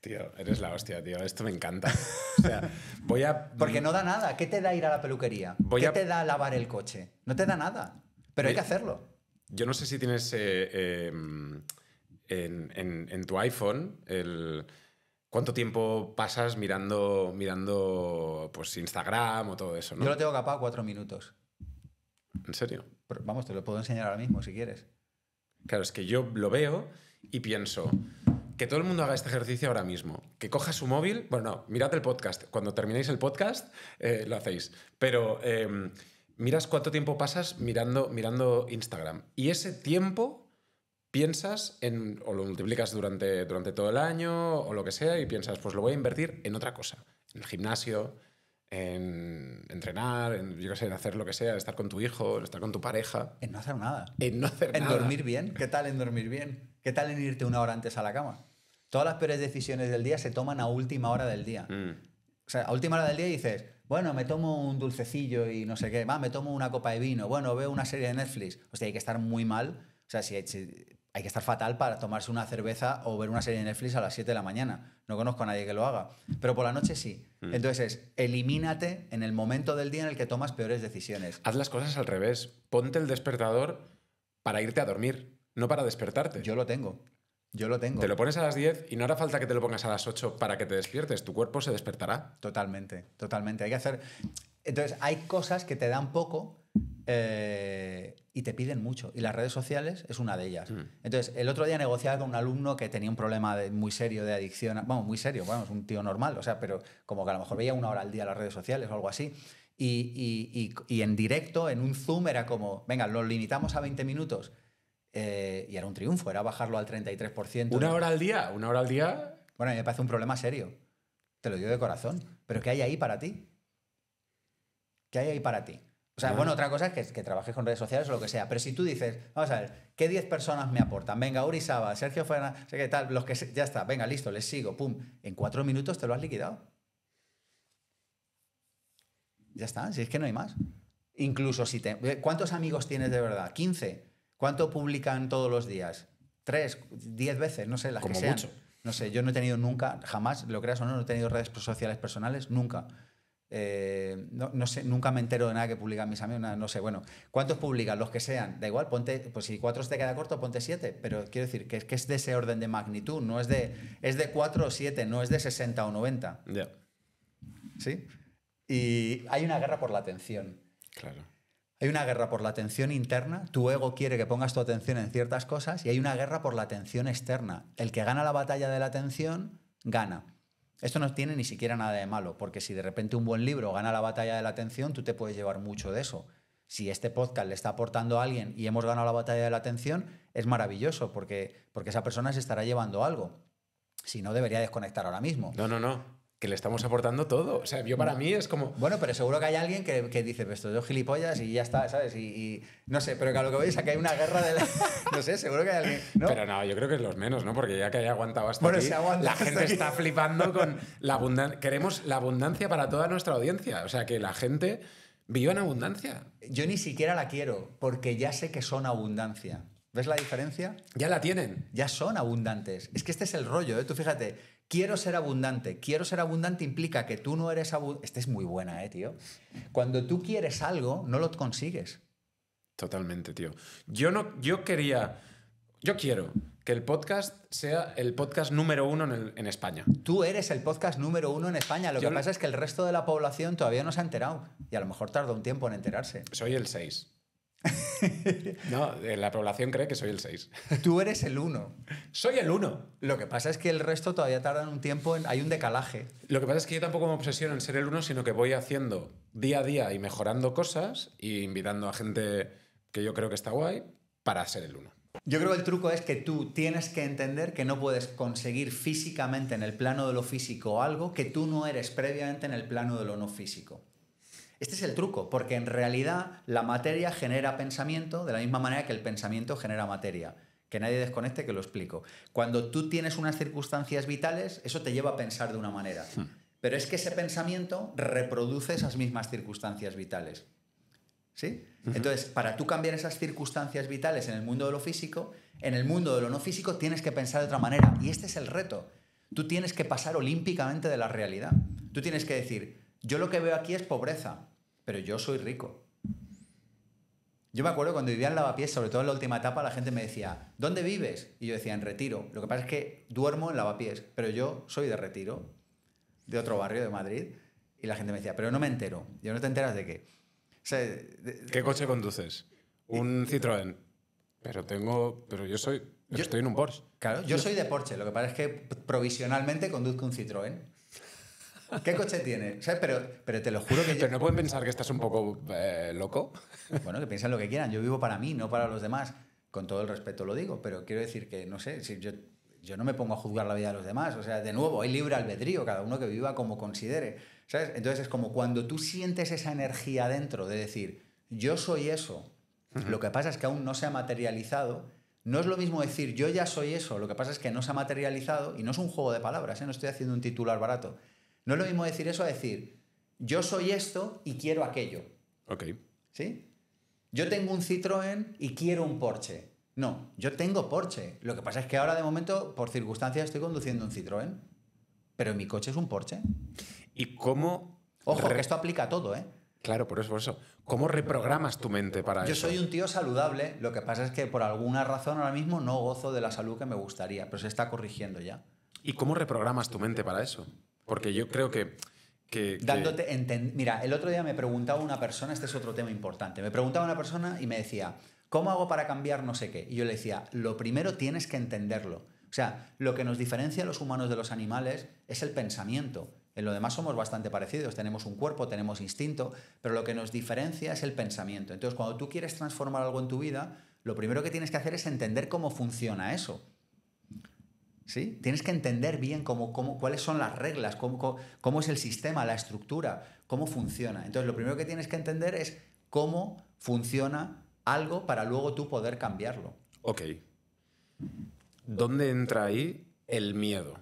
Tío, eres la hostia, tío. Esto me encanta. voy a... Porque no da nada. ¿Qué te da ir a la peluquería? ¿Qué te da lavar el coche? No te da nada. Pero hay que hacerlo. Yo no sé si tienes eh, em, en, tu iPhone el cuánto tiempo pasas mirando, mirando pues, Instagram o todo eso. ¿no? Yo lo tengo capaz cuatro minutos. ¿En serio? vamos, te lo puedo enseñar ahora mismo si quieres. Claro, es que yo lo veo y pienso que todo el mundo haga este ejercicio ahora mismo. Que coja su móvil. Bueno, no, mirad el podcast. Cuando terminéis el podcast, eh, lo hacéis. Pero eh, miras cuánto tiempo pasas mirando, mirando Instagram. Y ese tiempo piensas en, o lo multiplicas durante, durante todo el año o lo que sea y piensas, pues lo voy a invertir en otra cosa, en el gimnasio, en entrenar, en, yo qué sé, en hacer lo que sea, estar con tu hijo, estar con tu pareja. En no hacer nada. En no hacer en nada. En dormir bien. ¿Qué tal en dormir bien? ¿Qué tal en irte una hora antes a la cama? Todas las peores decisiones del día se toman a última hora del día. Mm. O sea, a última hora del día dices, bueno, me tomo un dulcecillo y no sé qué, Va, me tomo una copa de vino, bueno, veo una serie de Netflix. O sea, hay que estar muy mal. O sea, si, si hay que estar fatal para tomarse una cerveza o ver una serie de Netflix a las 7 de la mañana. No conozco a nadie que lo haga. Pero por la noche sí. Mm. Entonces elimínate en el momento del día en el que tomas peores decisiones. Haz las cosas al revés. Ponte el despertador para irte a dormir, no para despertarte. Yo lo tengo. Yo lo tengo. Te lo pones a las 10 y no hará falta que te lo pongas a las 8 para que te despiertes. Tu cuerpo se despertará. Totalmente, totalmente. Hay que hacer... Entonces hay cosas que te dan poco eh, y te piden mucho. Y las redes sociales es una de ellas. Mm. Entonces, el otro día negociaba con un alumno que tenía un problema muy serio de adicción. vamos, muy serio, vamos, un tío normal, o sea, pero como que a lo mejor veía una hora al día las redes sociales o algo así. Y, en directo, en un Zoom, era como, venga, lo limitamos a 20 minutos. Eh, y era un triunfo, era bajarlo al 33%. ¿Una hora al día? ¿Una hora al día? Bueno, a me parece un problema serio. Te lo digo de corazón. Pero ¿qué hay ahí para ti? ¿Qué hay ahí para ti? O sea, bueno, otra cosa es que, trabajes con redes sociales o lo que sea, pero si tú dices, vamos a ver, ¿qué 10 personas me aportan? Venga, Uri Saba, Sergio Fernández, sé qué tal, los que ya está, venga, listo, les sigo, pum, en cuatro minutos te lo has liquidado. Ya está, si es que no hay más. Incluso si te... Eh, ¿Cuántos amigos tienes de verdad? ¿15? ¿Cuánto publican todos los días? ¿Tres? ¿Diez veces? No sé, las que sean. Mucho. No sé, yo no he tenido nunca, jamás, lo creas o no, no he tenido redes sociales personales, nunca. Eh, no, sé, nunca me entero de nada que publican mis amigos, no sé, bueno, ¿cuántos publican? Los que sean, da igual, ponte, pues si cuatro te queda corto, ponte siete, pero quiero decir que es, que es de ese orden de magnitud, no es de, es de cuatro o siete, no es de 60 o 90. ¿Sí? Y hay una guerra por la atención. Claro. Hay una guerra por la atención interna, tu ego quiere que pongas tu atención en ciertas cosas, y hay una guerra por la atención externa. El que gana la batalla de la atención, gana. Esto no tiene ni siquiera nada de malo, porque si de repente un buen libro gana la batalla de la atención, tú te puedes llevar mucho de eso. Si este podcast le está aportando a alguien y hemos ganado la batalla de la atención, es maravilloso, porque, porque esa persona se estará llevando algo. Si no, debería desconectar ahora mismo. No, no, no que le estamos aportando todo. O sea, yo para mí es como... Bueno, pero seguro que hay alguien que, que dice, pues estos dos gilipollas y ya está, ¿sabes? Y, no sé, pero que a lo que veis aquí hay una guerra de No sé, seguro que hay alguien... Pero no, yo creo que es los menos, ¿no? Porque ya que hay aguantado hasta aquí, la gente está flipando con la abundancia... Queremos la abundancia para toda nuestra audiencia. O sea, que la gente viva en abundancia. Yo ni siquiera la quiero, porque ya sé que son abundancia. ¿Ves la diferencia? Ya la tienen. Ya son abundantes. Es que este es el rollo, ¿eh? Tú fíjate, Quiero ser abundante. Quiero ser abundante implica que tú no eres abundante. Esta es muy buena, eh, tío. Cuando tú quieres algo, no lo consigues. Totalmente, tío. Yo no, yo quería, yo quiero que el podcast sea el podcast número uno en, España. Tú eres el podcast número uno en España. Lo que pasa es que el resto de la población todavía no se ha enterado y a lo mejor tarda un tiempo en enterarse. Soy el 6. no, eh, la población cree que soy el 6. Tú eres el 1. Soy el 1. Lo que pasa es que el resto todavía tardan un tiempo, hay un decalaje. Lo que pasa es que yo tampoco me obsesiono en ser el 1, sino que voy haciendo día a día y mejorando cosas y invitando a gente que yo creo que está guay para ser el 1. Yo creo que el truco es que tú tienes que entender que no puedes conseguir físicamente en el plano de lo físico algo que tú no eres previamente en el plano de lo no físico. Este es el truco, porque en realidad la materia genera pensamiento de la misma manera que el pensamiento genera materia. Que nadie desconecte, que lo explico. Cuando tú tienes unas circunstancias vitales, eso te lleva a pensar de una manera. Hmm. Pero es que ese pensamiento reproduce esas mismas circunstancias vitales. ¿Sí? Entonces, para tú cambiar esas circunstancias vitales en el mundo de lo físico, en el mundo de lo no físico tienes que pensar de otra manera. Y este es el reto. Tú tienes que pasar olímpicamente de la realidad. Tú tienes que decir, yo lo que veo aquí es pobreza, pero yo soy rico. Yo me acuerdo cuando vivía en Lavapiés, sobre todo en la última etapa, la gente me decía, ¿dónde vives? Y yo decía, en Retiro. Lo que pasa es que duermo en Lavapiés, pero yo soy de Retiro, de otro barrio de Madrid. Y la gente me decía, pero no me entero. Yo no te enteras de qué. ¿Qué coche conduces? Un Citroën. Pero tengo. Pero yo soy. yo, estoy en un Porsche. Claro, yo soy de Porsche. Lo que pasa es que provisionalmente conduzco un Citroën. ¿Qué coche tiene? Pero, pero te lo juro que Pero no pueden pensar que estás un poco eh, loco. Bueno, que piensen lo que quieran. Yo vivo para mí, no para los demás. Con todo el respeto lo digo, pero quiero decir que, no sé, si yo, yo no me pongo a juzgar la vida de los demás. O sea, de nuevo, hay libre albedrío, cada uno que viva como considere. Entonces es como cuando tú sientes esa energía dentro de decir, yo soy eso, lo que pasa es que aún no se ha materializado. No es lo mismo decir yo ya soy eso, lo que pasa es que no se ha materializado y no es un juego de palabras, ¿eh? no estoy haciendo un titular barato. No es lo mismo decir eso a decir, yo soy esto y quiero aquello. Ok. ¿Sí? Yo tengo un Citroën y quiero un Porsche. No, yo tengo Porsche. Lo que pasa es que ahora de momento, por circunstancias, estoy conduciendo un Citroën. Pero mi coche es un Porsche. ¿Y cómo... Ojo, que esto aplica a todo, ¿eh? Claro, por eso, por eso. ¿Cómo reprogramas tu mente para eso? Yo soy un tío saludable, lo que pasa es que por alguna razón ahora mismo no gozo de la salud que me gustaría, pero se está corrigiendo ya. ¿Y cómo reprogramas tu mente para eso? Porque yo creo que... Mira, el otro día me preguntaba una persona, este es otro tema importante, me preguntaba una persona y me decía, ¿cómo hago para cambiar no sé qué? Y yo le decía, lo primero tienes que entenderlo. O sea, lo que nos diferencia a los humanos de los animales es el pensamiento. En lo demás somos bastante parecidos, tenemos un cuerpo, tenemos instinto, pero lo que nos diferencia es el pensamiento. Entonces, cuando tú quieres transformar algo en tu vida, lo primero que tienes que hacer es entender cómo funciona eso. Tienes que entender bien cuáles son las reglas, cómo, es el sistema, la estructura, cómo funciona. Entonces, lo primero que tienes que entender es cómo funciona algo para luego tú poder cambiarlo. Ok. ¿Dónde entra ahí el miedo?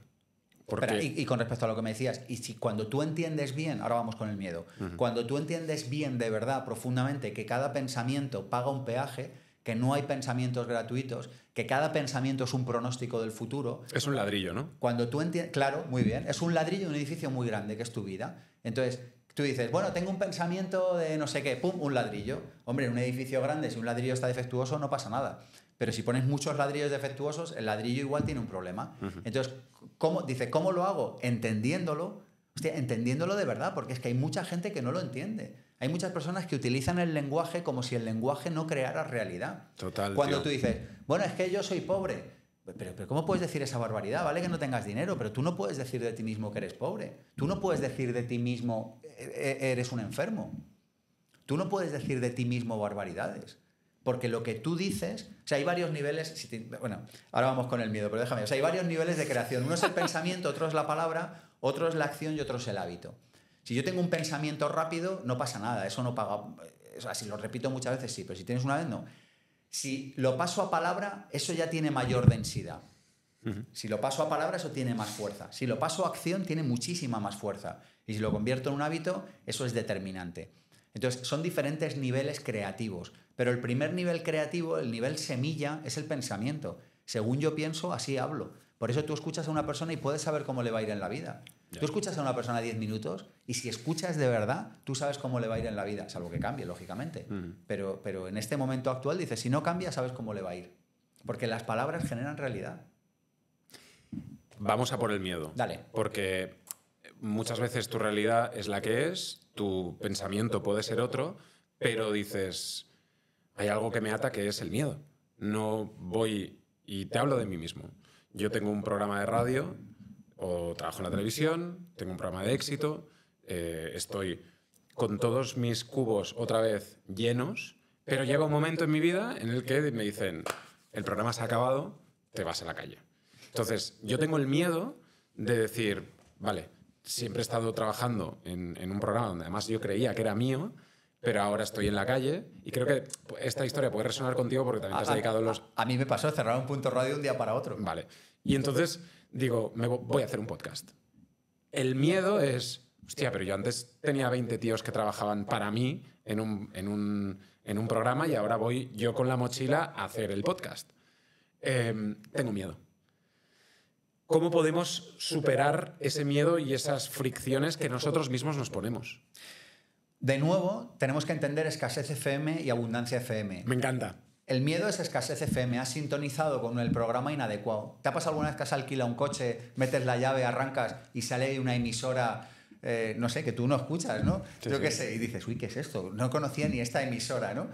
y, con respecto a lo que me decías, y si cuando tú entiendes bien, ahora vamos con el miedo, cuando tú entiendes bien de verdad, profundamente, que cada pensamiento paga un peaje, que no hay pensamientos gratuitos, que cada pensamiento es un pronóstico del futuro. Es un ladrillo, ¿no? Cuando tú entiendes, claro, muy bien, es un ladrillo un edificio muy grande que es tu vida. Entonces, tú dices, bueno, tengo un pensamiento de no sé qué, pum, un ladrillo. Hombre, en un edificio grande, si un ladrillo está defectuoso, no pasa nada. Pero si pones muchos ladrillos defectuosos, el ladrillo igual tiene un problema. Entonces, ¿cómo, dice, ¿cómo lo hago? Entendiéndolo, hostia, entendiéndolo de verdad, porque es que hay mucha gente que no lo entiende. Hay muchas personas que utilizan el lenguaje como si el lenguaje no creara realidad. Total. Cuando tú dices, bueno, es que yo soy pobre. Pues, pero, pero, ¿cómo puedes decir esa barbaridad? Vale que no tengas dinero, pero tú no puedes decir de ti mismo que eres pobre. Tú no puedes decir de ti mismo e, e, eres un enfermo. Tú no puedes decir de ti mismo barbaridades. Porque lo que tú dices, o sea, hay varios niveles, si bueno, ahora vamos con el miedo, pero déjame, o sea, hay varios niveles de creación. Uno es el pensamiento, otro es la palabra, otro es la acción y otro es el hábito. Si yo tengo un pensamiento rápido, no pasa nada, eso no paga. si lo repito muchas veces, sí, pero si tienes una vez, no. Si lo paso a palabra, eso ya tiene mayor densidad. Si lo paso a palabra, eso tiene más fuerza. Si lo paso a acción, tiene muchísima más fuerza. Y si lo convierto en un hábito, eso es determinante. Entonces, son diferentes niveles creativos. Pero el primer nivel creativo, el nivel semilla, es el pensamiento. Según yo pienso, así hablo. Por eso tú escuchas a una persona y puedes saber cómo le va a ir en la vida. Tú escuchas a una persona 10 minutos y si escuchas de verdad, tú sabes cómo le va a ir en la vida, salvo que cambie, lógicamente. pero, pero en este momento actual dices, si no cambia, sabes cómo le va a ir. Porque las palabras generan realidad. Vamos a por el miedo. Dale. Porque muchas veces tu realidad es la que es, tu pensamiento puede ser otro, pero dices, hay algo que me ata que es el miedo. No voy y te hablo de mí mismo. Yo tengo un programa de radio o trabajo en la televisión, tengo un programa de éxito, eh, estoy con todos mis cubos otra vez llenos, pero llega un momento en mi vida en el que me dicen, el programa se ha acabado, te vas a la calle. Entonces, yo tengo el miedo de decir, vale, siempre he estado trabajando en, un programa donde además yo creía que era mío, pero ahora estoy en la calle y creo que esta historia puede resonar contigo porque también te has dedicado a los... A, mí me pasó cerrar un punto radio un día para otro. Vale. Y entonces digo, me voy a hacer un podcast. El miedo es, hostia, pero yo antes tenía 20 tíos que trabajaban para mí en un, programa y ahora voy yo con la mochila a hacer el podcast. Em, tengo miedo. ¿Cómo podemos superar ese miedo y esas fricciones que nosotros mismos nos ponemos? De nuevo, tenemos que entender escasez FM y abundancia FM. Me encanta. El miedo es escasez FM, ha sintonizado con el programa inadecuado. ¿Te ha pasado alguna vez que has alquilado un coche, metes la llave, arrancas y sale una emisora, eh, no sé, que tú no escuchas, ¿no? Yo qué sé, y dices, uy, ¿qué es esto? No conocía ni esta emisora, ¿no?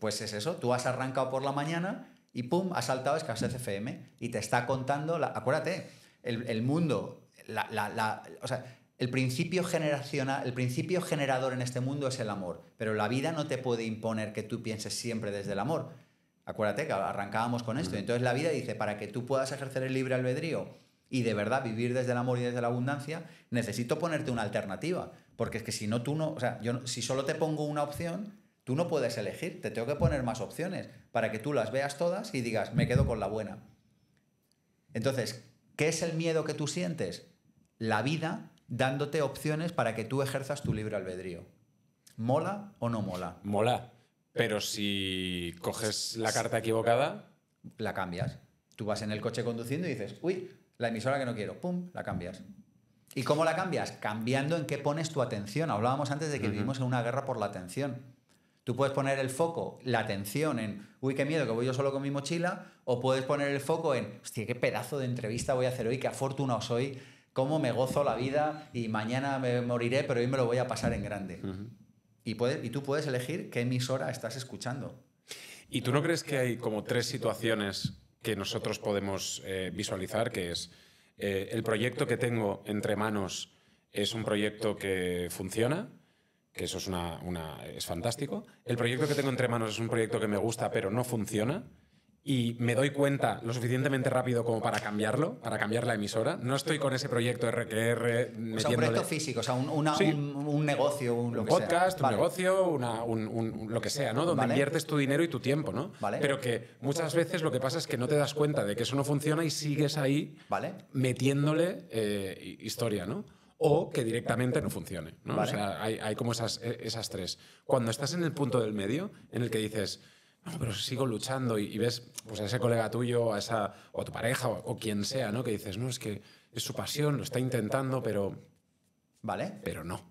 Pues es eso, tú has arrancado por la mañana y pum, ha saltado escasez FM y te está contando, la... acuérdate, el, mundo, o sea, el principio generacional, el principio generador en este mundo es el amor, pero la vida no te puede imponer que tú pienses siempre desde el amor Acuérdate que arrancábamos con esto. Entonces la vida dice, para que tú puedas ejercer el libre albedrío y de verdad vivir desde el amor y desde la abundancia, necesito ponerte una alternativa. Porque es que si no, tú no, o sea, yo, si solo te pongo una opción, tú no puedes elegir, te tengo que poner más opciones para que tú las veas todas y digas, me quedo con la buena. Entonces, ¿qué es el miedo que tú sientes? La vida dándote opciones para que tú ejerzas tu libre albedrío. ¿Mola o no mola? Mola. Pero si coges la carta equivocada. La cambias. Tú vas en el coche conduciendo y dices, uy, la emisora que no quiero. Pum, la cambias. ¿Y cómo la cambias? Cambiando en qué pones tu atención. Hablábamos antes de que vivimos en una guerra por la atención. Tú puedes poner el foco, la atención en, uy, qué miedo que voy yo solo con mi mochila, o puedes poner el foco en, hostia, qué pedazo de entrevista voy a hacer hoy, qué afortunado soy, cómo me gozo la vida y mañana me moriré, pero hoy me lo voy a pasar en grande. Y, y tú puedes elegir qué emisora estás escuchando. ¿Y tú no crees que hay como tres situaciones que nosotros podemos eh, visualizar, que es eh, el proyecto que tengo entre manos es un proyecto que funciona, que eso es, una, es fantástico, el proyecto que tengo entre manos es un proyecto que me gusta pero no funciona, y me doy cuenta lo suficientemente rápido como para cambiarlo, para cambiar la emisora. No estoy con ese proyecto RQR metiéndole... un proyecto físico, o sea, un, negocio, un podcast, un negocio, un, lo que sea, ¿no? Donde inviertes tu dinero y tu tiempo, ¿no? Vale. Pero que muchas veces lo que pasa es que no te das cuenta de que eso no funciona y sigues ahí metiéndole eh, historia, ¿no? O que directamente no funcione, ¿no? O sea, hay, como esas, eh, esas tres. Cuando estás en el punto del medio, en el que dices pero sigo luchando y, ves pues, a ese colega tuyo, a esa, o tu pareja, o, quien sea, ¿no? Que dices, no, es que es su pasión, lo está intentando, pero... ¿Vale? Pero no.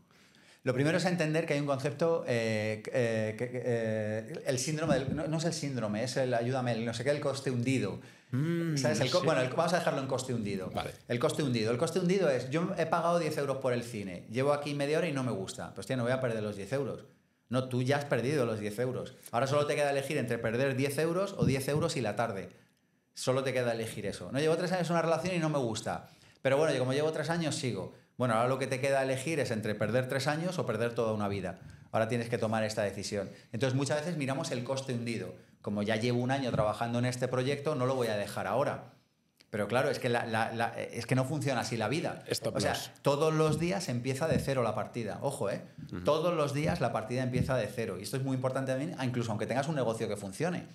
Lo primero es entender que hay un concepto, eh, eh, eh, el síndrome, no, es el síndrome, es el, ayúdame, el, no sé qué, el coste hundido. Mm, bueno, vamos a dejarlo en coste hundido. El coste hundido. El coste hundido es, yo he pagado 10 euros por el cine, llevo aquí media hora y no me gusta. Pues tío, no voy a perder los 10 euros. No, tú ya has perdido los 10 euros. Ahora solo te queda elegir entre perder 10 euros o 10 euros y la tarde. Solo te queda elegir eso. No llevo tres años en una relación y no me gusta. Pero bueno, yo como llevo tres años, sigo. Bueno, ahora lo que te queda elegir es entre perder tres años o perder toda una vida. Ahora tienes que tomar esta decisión. Entonces muchas veces miramos el coste hundido. Como ya llevo un año trabajando en este proyecto, no lo voy a dejar ahora. Pero claro, es que, es que no funciona así la vida. o sea, todos los días empieza de cero la partida. Ojo, ¿eh? Todos los días la partida empieza de cero. Y esto es muy importante también, incluso aunque tengas un negocio que funcione.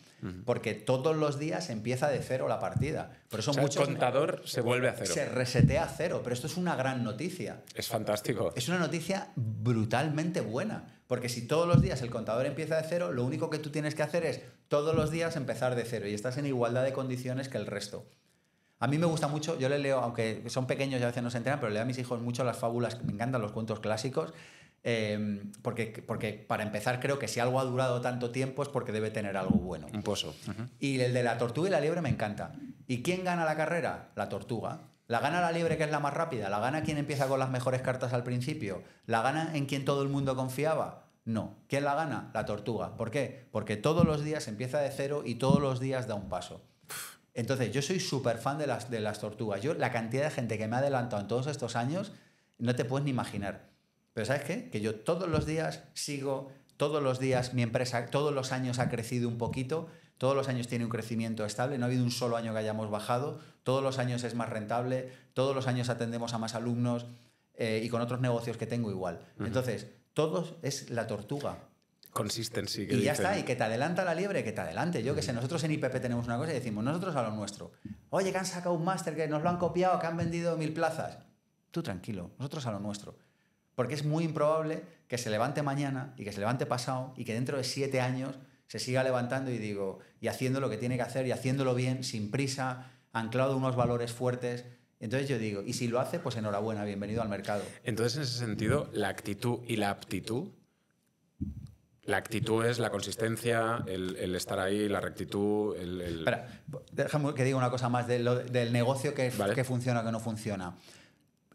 Porque todos los días empieza de cero la partida. Por eso o el contador se vuelve a cero. Se resetea a cero. Pero esto es una gran noticia. Es fantástico. Es una noticia brutalmente buena. Porque si todos los días el contador empieza de cero, lo único que tú tienes que hacer es todos los días empezar de cero y estás en igualdad de condiciones que el resto. A mí me gusta mucho, yo le leo, aunque son pequeños y a veces no se entrenan, pero leo a mis hijos mucho las fábulas, me encantan los cuentos clásicos, em, porque, porque para empezar creo que si algo ha durado tanto tiempo es porque debe tener algo bueno. Un pozo. Y el de la tortuga y la liebre me encanta. ¿Y quién gana la carrera? La tortuga. La gana la liebre, que es la más rápida. La gana quien empieza con las mejores cartas al principio. La gana en quien todo el mundo confiaba. No. ¿Quién la gana? La tortuga. ¿Por qué? Porque todos los días empieza de cero y todos los días da un paso. Entonces, yo soy súper fan de las, de las tortugas. Yo, la cantidad de gente que me ha adelantado en todos estos años, no te puedes ni imaginar. Pero ¿sabes qué? Que yo todos los días sigo, todos los días mi empresa, todos los años ha crecido un poquito, todos los años tiene un crecimiento estable, no ha habido un solo año que hayamos bajado, todos los años es más rentable, todos los años atendemos a más alumnos eh, y con otros negocios que tengo igual. Entonces, todo es la tortuga y ya está, y que te adelanta la liebre, que te adelante. Yo que sé, nosotros en IPP tenemos una cosa y decimos, nosotros a lo nuestro. Oye, que han sacado un máster, que nos lo han copiado, que han vendido mil plazas. Tú tranquilo, nosotros a lo nuestro. Porque es muy improbable que se levante mañana y que se levante pasado y que dentro de siete años se siga levantando y digo, y haciendo lo que tiene que hacer y haciéndolo bien, sin prisa, anclado unos valores fuertes. Entonces yo digo, y si lo hace, pues enhorabuena, bienvenido al mercado. Entonces, en ese sentido, la actitud y la aptitud la actitud es la consistencia, el, estar ahí, la rectitud. El, Espera, déjame que diga una cosa más del negocio que, que funciona o que no funciona.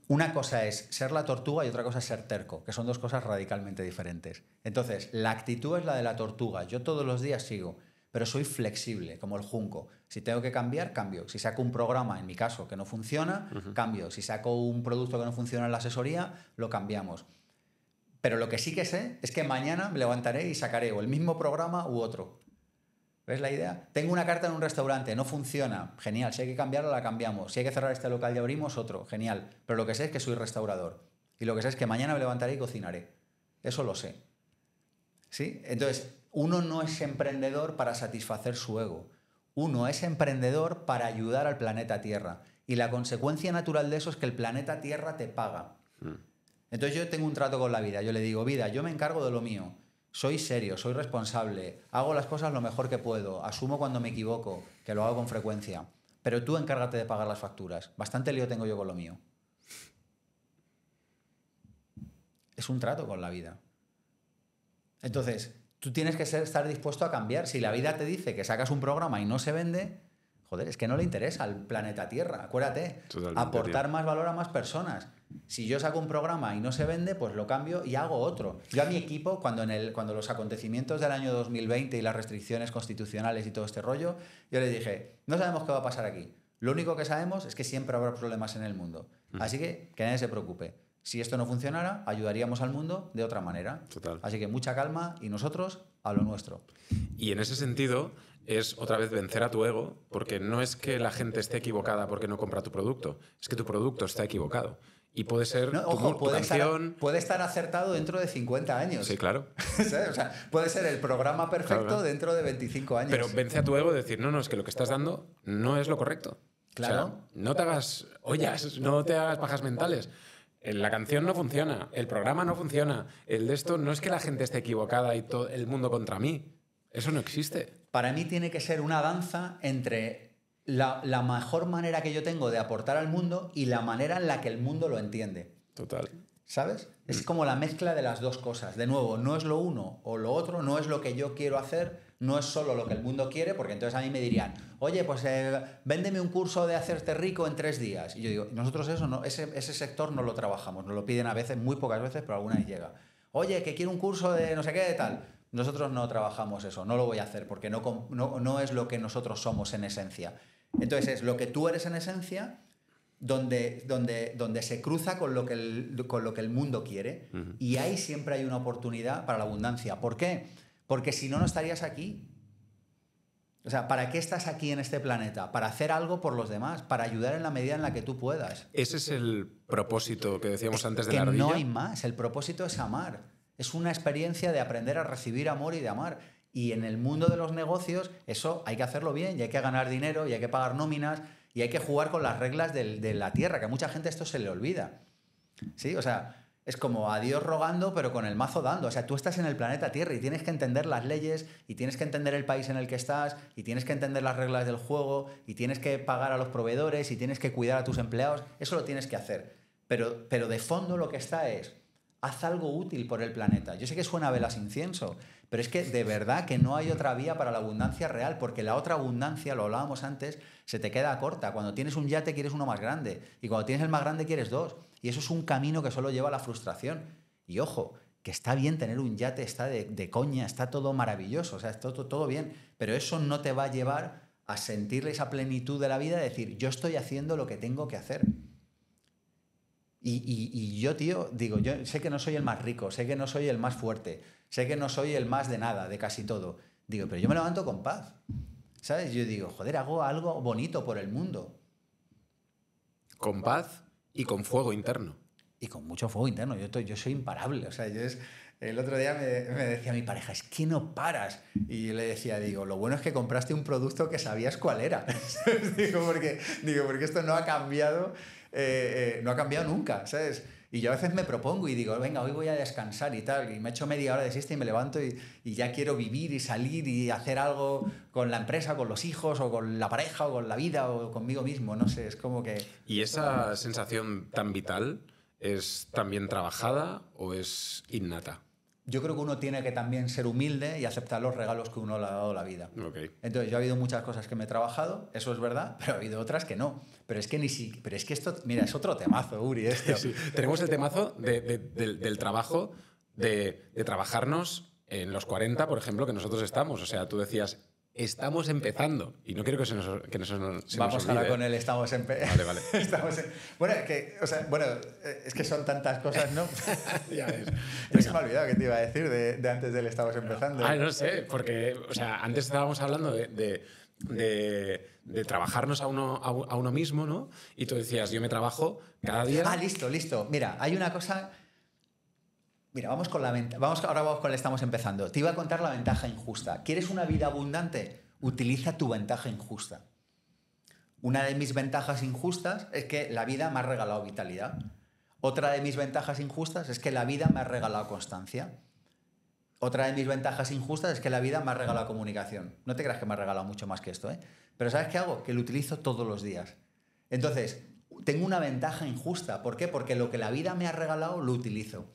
Una cosa es ser la tortuga y otra cosa es ser terco, que son dos cosas radicalmente diferentes. Entonces, la actitud es la de la tortuga. Yo todos los días sigo, pero soy flexible, como el junco. Si tengo que cambiar, cambio. Si saco un programa, en mi caso, que no funciona, cambio. Si saco un producto que no funciona en la asesoría, lo cambiamos. Pero lo que sí que sé es que mañana me levantaré y sacaré o el mismo programa u otro. ¿Ves la idea? Tengo una carta en un restaurante, no funciona. Genial, si hay que cambiarla, la cambiamos. Si hay que cerrar este local y abrimos otro, genial. Pero lo que sé es que soy restaurador. Y lo que sé es que mañana me levantaré y cocinaré. Eso lo sé. ¿Sí? Entonces, uno no es emprendedor para satisfacer su ego. Uno es emprendedor para ayudar al planeta Tierra. Y la consecuencia natural de eso es que el planeta Tierra te paga. Mm. Entonces yo tengo un trato con la vida, yo le digo, vida, yo me encargo de lo mío, soy serio, soy responsable, hago las cosas lo mejor que puedo, asumo cuando me equivoco, que lo hago con frecuencia, pero tú encárgate de pagar las facturas, bastante lío tengo yo con lo mío. Es un trato con la vida. Entonces, tú tienes que ser, estar dispuesto a cambiar. Si la vida te dice que sacas un programa y no se vende, Joder, es que no le mm. interesa al planeta Tierra, acuérdate. aportar más valor a más personas. Si yo saco un programa y no se vende, pues lo cambio y hago otro. Yo a mi equipo, cuando, cuando los acontecimientos del año 2020 y las restricciones constitucionales y todo este rollo, yo les dije, no sabemos qué va a pasar aquí. Lo único que sabemos es que siempre habrá problemas en el mundo. Así que que nadie se preocupe. Si esto no funcionara, ayudaríamos al mundo de otra manera. Total. Así que mucha calma y nosotros a lo nuestro. Y en ese sentido, es otra vez vencer a tu ego, porque no es que la gente esté equivocada porque no compra tu producto, es que tu producto está equivocado. Y puede ser no, tu, puede, canción... estar, puede Estar, acertado dentro de 50 años. Sí, claro. puede ser el programa perfecto dentro de 25 años. Pero vence a tu ego decir, no, no, es que lo que estás dando no es lo correcto. Claro. no te hagas ollas, no te hagas bajas mentales. Eh, la canción no funciona, el programa no funciona, el de esto no es que la gente esté equivocada y todo el mundo contra mí. Eso no existe para mí tiene que ser una danza entre la, mejor manera que yo tengo de aportar al mundo y la manera en la que el mundo lo entiende. Total. ¿Sabes? Es mm. como la mezcla de las dos cosas. De nuevo, no es lo uno o lo otro, no es lo que yo quiero hacer, no es solo lo que el mundo quiere, porque entonces a mí me dirían, oye, pues eh, véndeme un curso de hacerte rico en tres días. Y yo digo, nosotros eso no, ese, ese sector no lo trabajamos, nos lo piden a veces, muy pocas veces, pero alguna vez llega. Oye, que quiero un curso de no sé qué de tal. Nosotros no trabajamos eso, no lo voy a hacer porque no, no, es lo que nosotros somos en esencia. Entonces es lo que tú eres en esencia donde, donde, donde se cruza con lo que el, con lo que el mundo quiere y ahí siempre hay una oportunidad para la abundancia. ¿Por qué? Porque si no, no estarías aquí. O sea, ¿para qué estás aquí en este planeta? Para hacer algo por los demás, para ayudar en la medida en la que tú puedas. Ese es el propósito que decíamos antes de la ardilla. No hay más, el propósito es amar es una experiencia de aprender a recibir amor y de amar. Y en el mundo de los negocios, eso hay que hacerlo bien, y hay que ganar dinero, y hay que pagar nóminas, y hay que jugar con las reglas de la tierra, que a mucha gente esto se le olvida. ¿Sí? O sea, es como a Dios rogando, pero con el mazo dando. O sea, tú estás en el planeta Tierra y tienes que entender las leyes, y tienes que entender el país en el que estás, y tienes que entender las reglas del juego, y tienes que pagar a los proveedores, y tienes que cuidar a tus empleados. Eso lo tienes que hacer. Pero, pero de fondo lo que está es, haz algo útil por el planeta. Yo sé que suena a velas incienso, pero es que de verdad que no hay otra vía para la abundancia real, porque la otra abundancia, lo hablábamos antes, se te queda corta. Cuando tienes un yate quieres uno más grande, y cuando tienes el más grande quieres dos. Y eso es un camino que solo lleva a la frustración. Y ojo, que está bien tener un yate, está de, coña, está todo maravilloso, o sea, está todo, todo bien, pero eso no te va a llevar a sentirle esa plenitud de la vida, de decir, yo estoy haciendo lo que tengo que hacer. Y, yo, tío, digo, yo sé que no soy el más rico, sé que no soy el más fuerte, sé que no soy el más de nada, de casi todo. Digo, pero yo me levanto con paz. ¿Sabes? Yo digo, joder, hago algo bonito por el mundo. Con, paz, y con, fuego, interno. Y con mucho fuego interno. Yo, estoy, yo soy imparable. O sea, yo es, el otro día me, decía mi pareja, es que no paras. Y yo le decía, digo, lo bueno es que compraste un producto que sabías cuál era. digo, porque, digo, porque esto no ha cambiado. Eh, eh, no ha cambiado nunca, ¿sabes? Y yo a veces me propongo y digo, venga, hoy voy a descansar y tal, y me echo media hora de siesta y me levanto y, ya quiero vivir y salir y hacer algo con la empresa, con los hijos o con la pareja o con la vida o conmigo mismo, no sé, es como que... ¿Y esa sensación tan vital es también trabajada o es innata? yo creo que uno tiene que también ser humilde y aceptar los regalos que uno le ha dado la vida. Entonces, yo ha habido muchas cosas que me he trabajado, eso es verdad, pero ha habido otras que no. Pero es que ni pero es que esto, mira, es otro temazo, Uri. Este. Tenemos el temazo del, trabajo, de trabajarnos en los 40, por ejemplo, que nosotros estamos. O sea, tú decías, Estamos empezando. Y no quiero que se nos, que nos, se Vamos ahora con el estamos empezando. Vale, vale. estamos em-, bueno, que, o sea, bueno, eh, es que son tantas cosas, ¿no? ya ves. me ha olvidado que te iba a decir de, de, antes del estamos empezando. Ah, no sé, porque, o sea, antes estábamos hablando de, de, de, trabajarnos a uno, a, uno mismo, ¿no? Y tú decías, yo me trabajo cada día. Ah, listo, listo. Mira, hay una cosa Mira, vamos con la Vamos, ahora vamos con la estamos empezando. Te iba a contar la ventaja injusta. ¿Quieres una vida abundante? Utiliza tu ventaja injusta. Una de mis ventajas injustas es que la vida me ha regalado vitalidad. Otra de mis ventajas injustas es que la vida me ha regalado constancia. Otra de mis ventajas injustas es que la vida me ha regalado comunicación. No te creas que me ha regalado mucho más que esto, ¿eh? Pero ¿sabes qué hago? Que lo utilizo todos los días. Entonces, tengo una ventaja injusta. ¿Por qué? Porque lo que la vida me ha regalado lo utilizo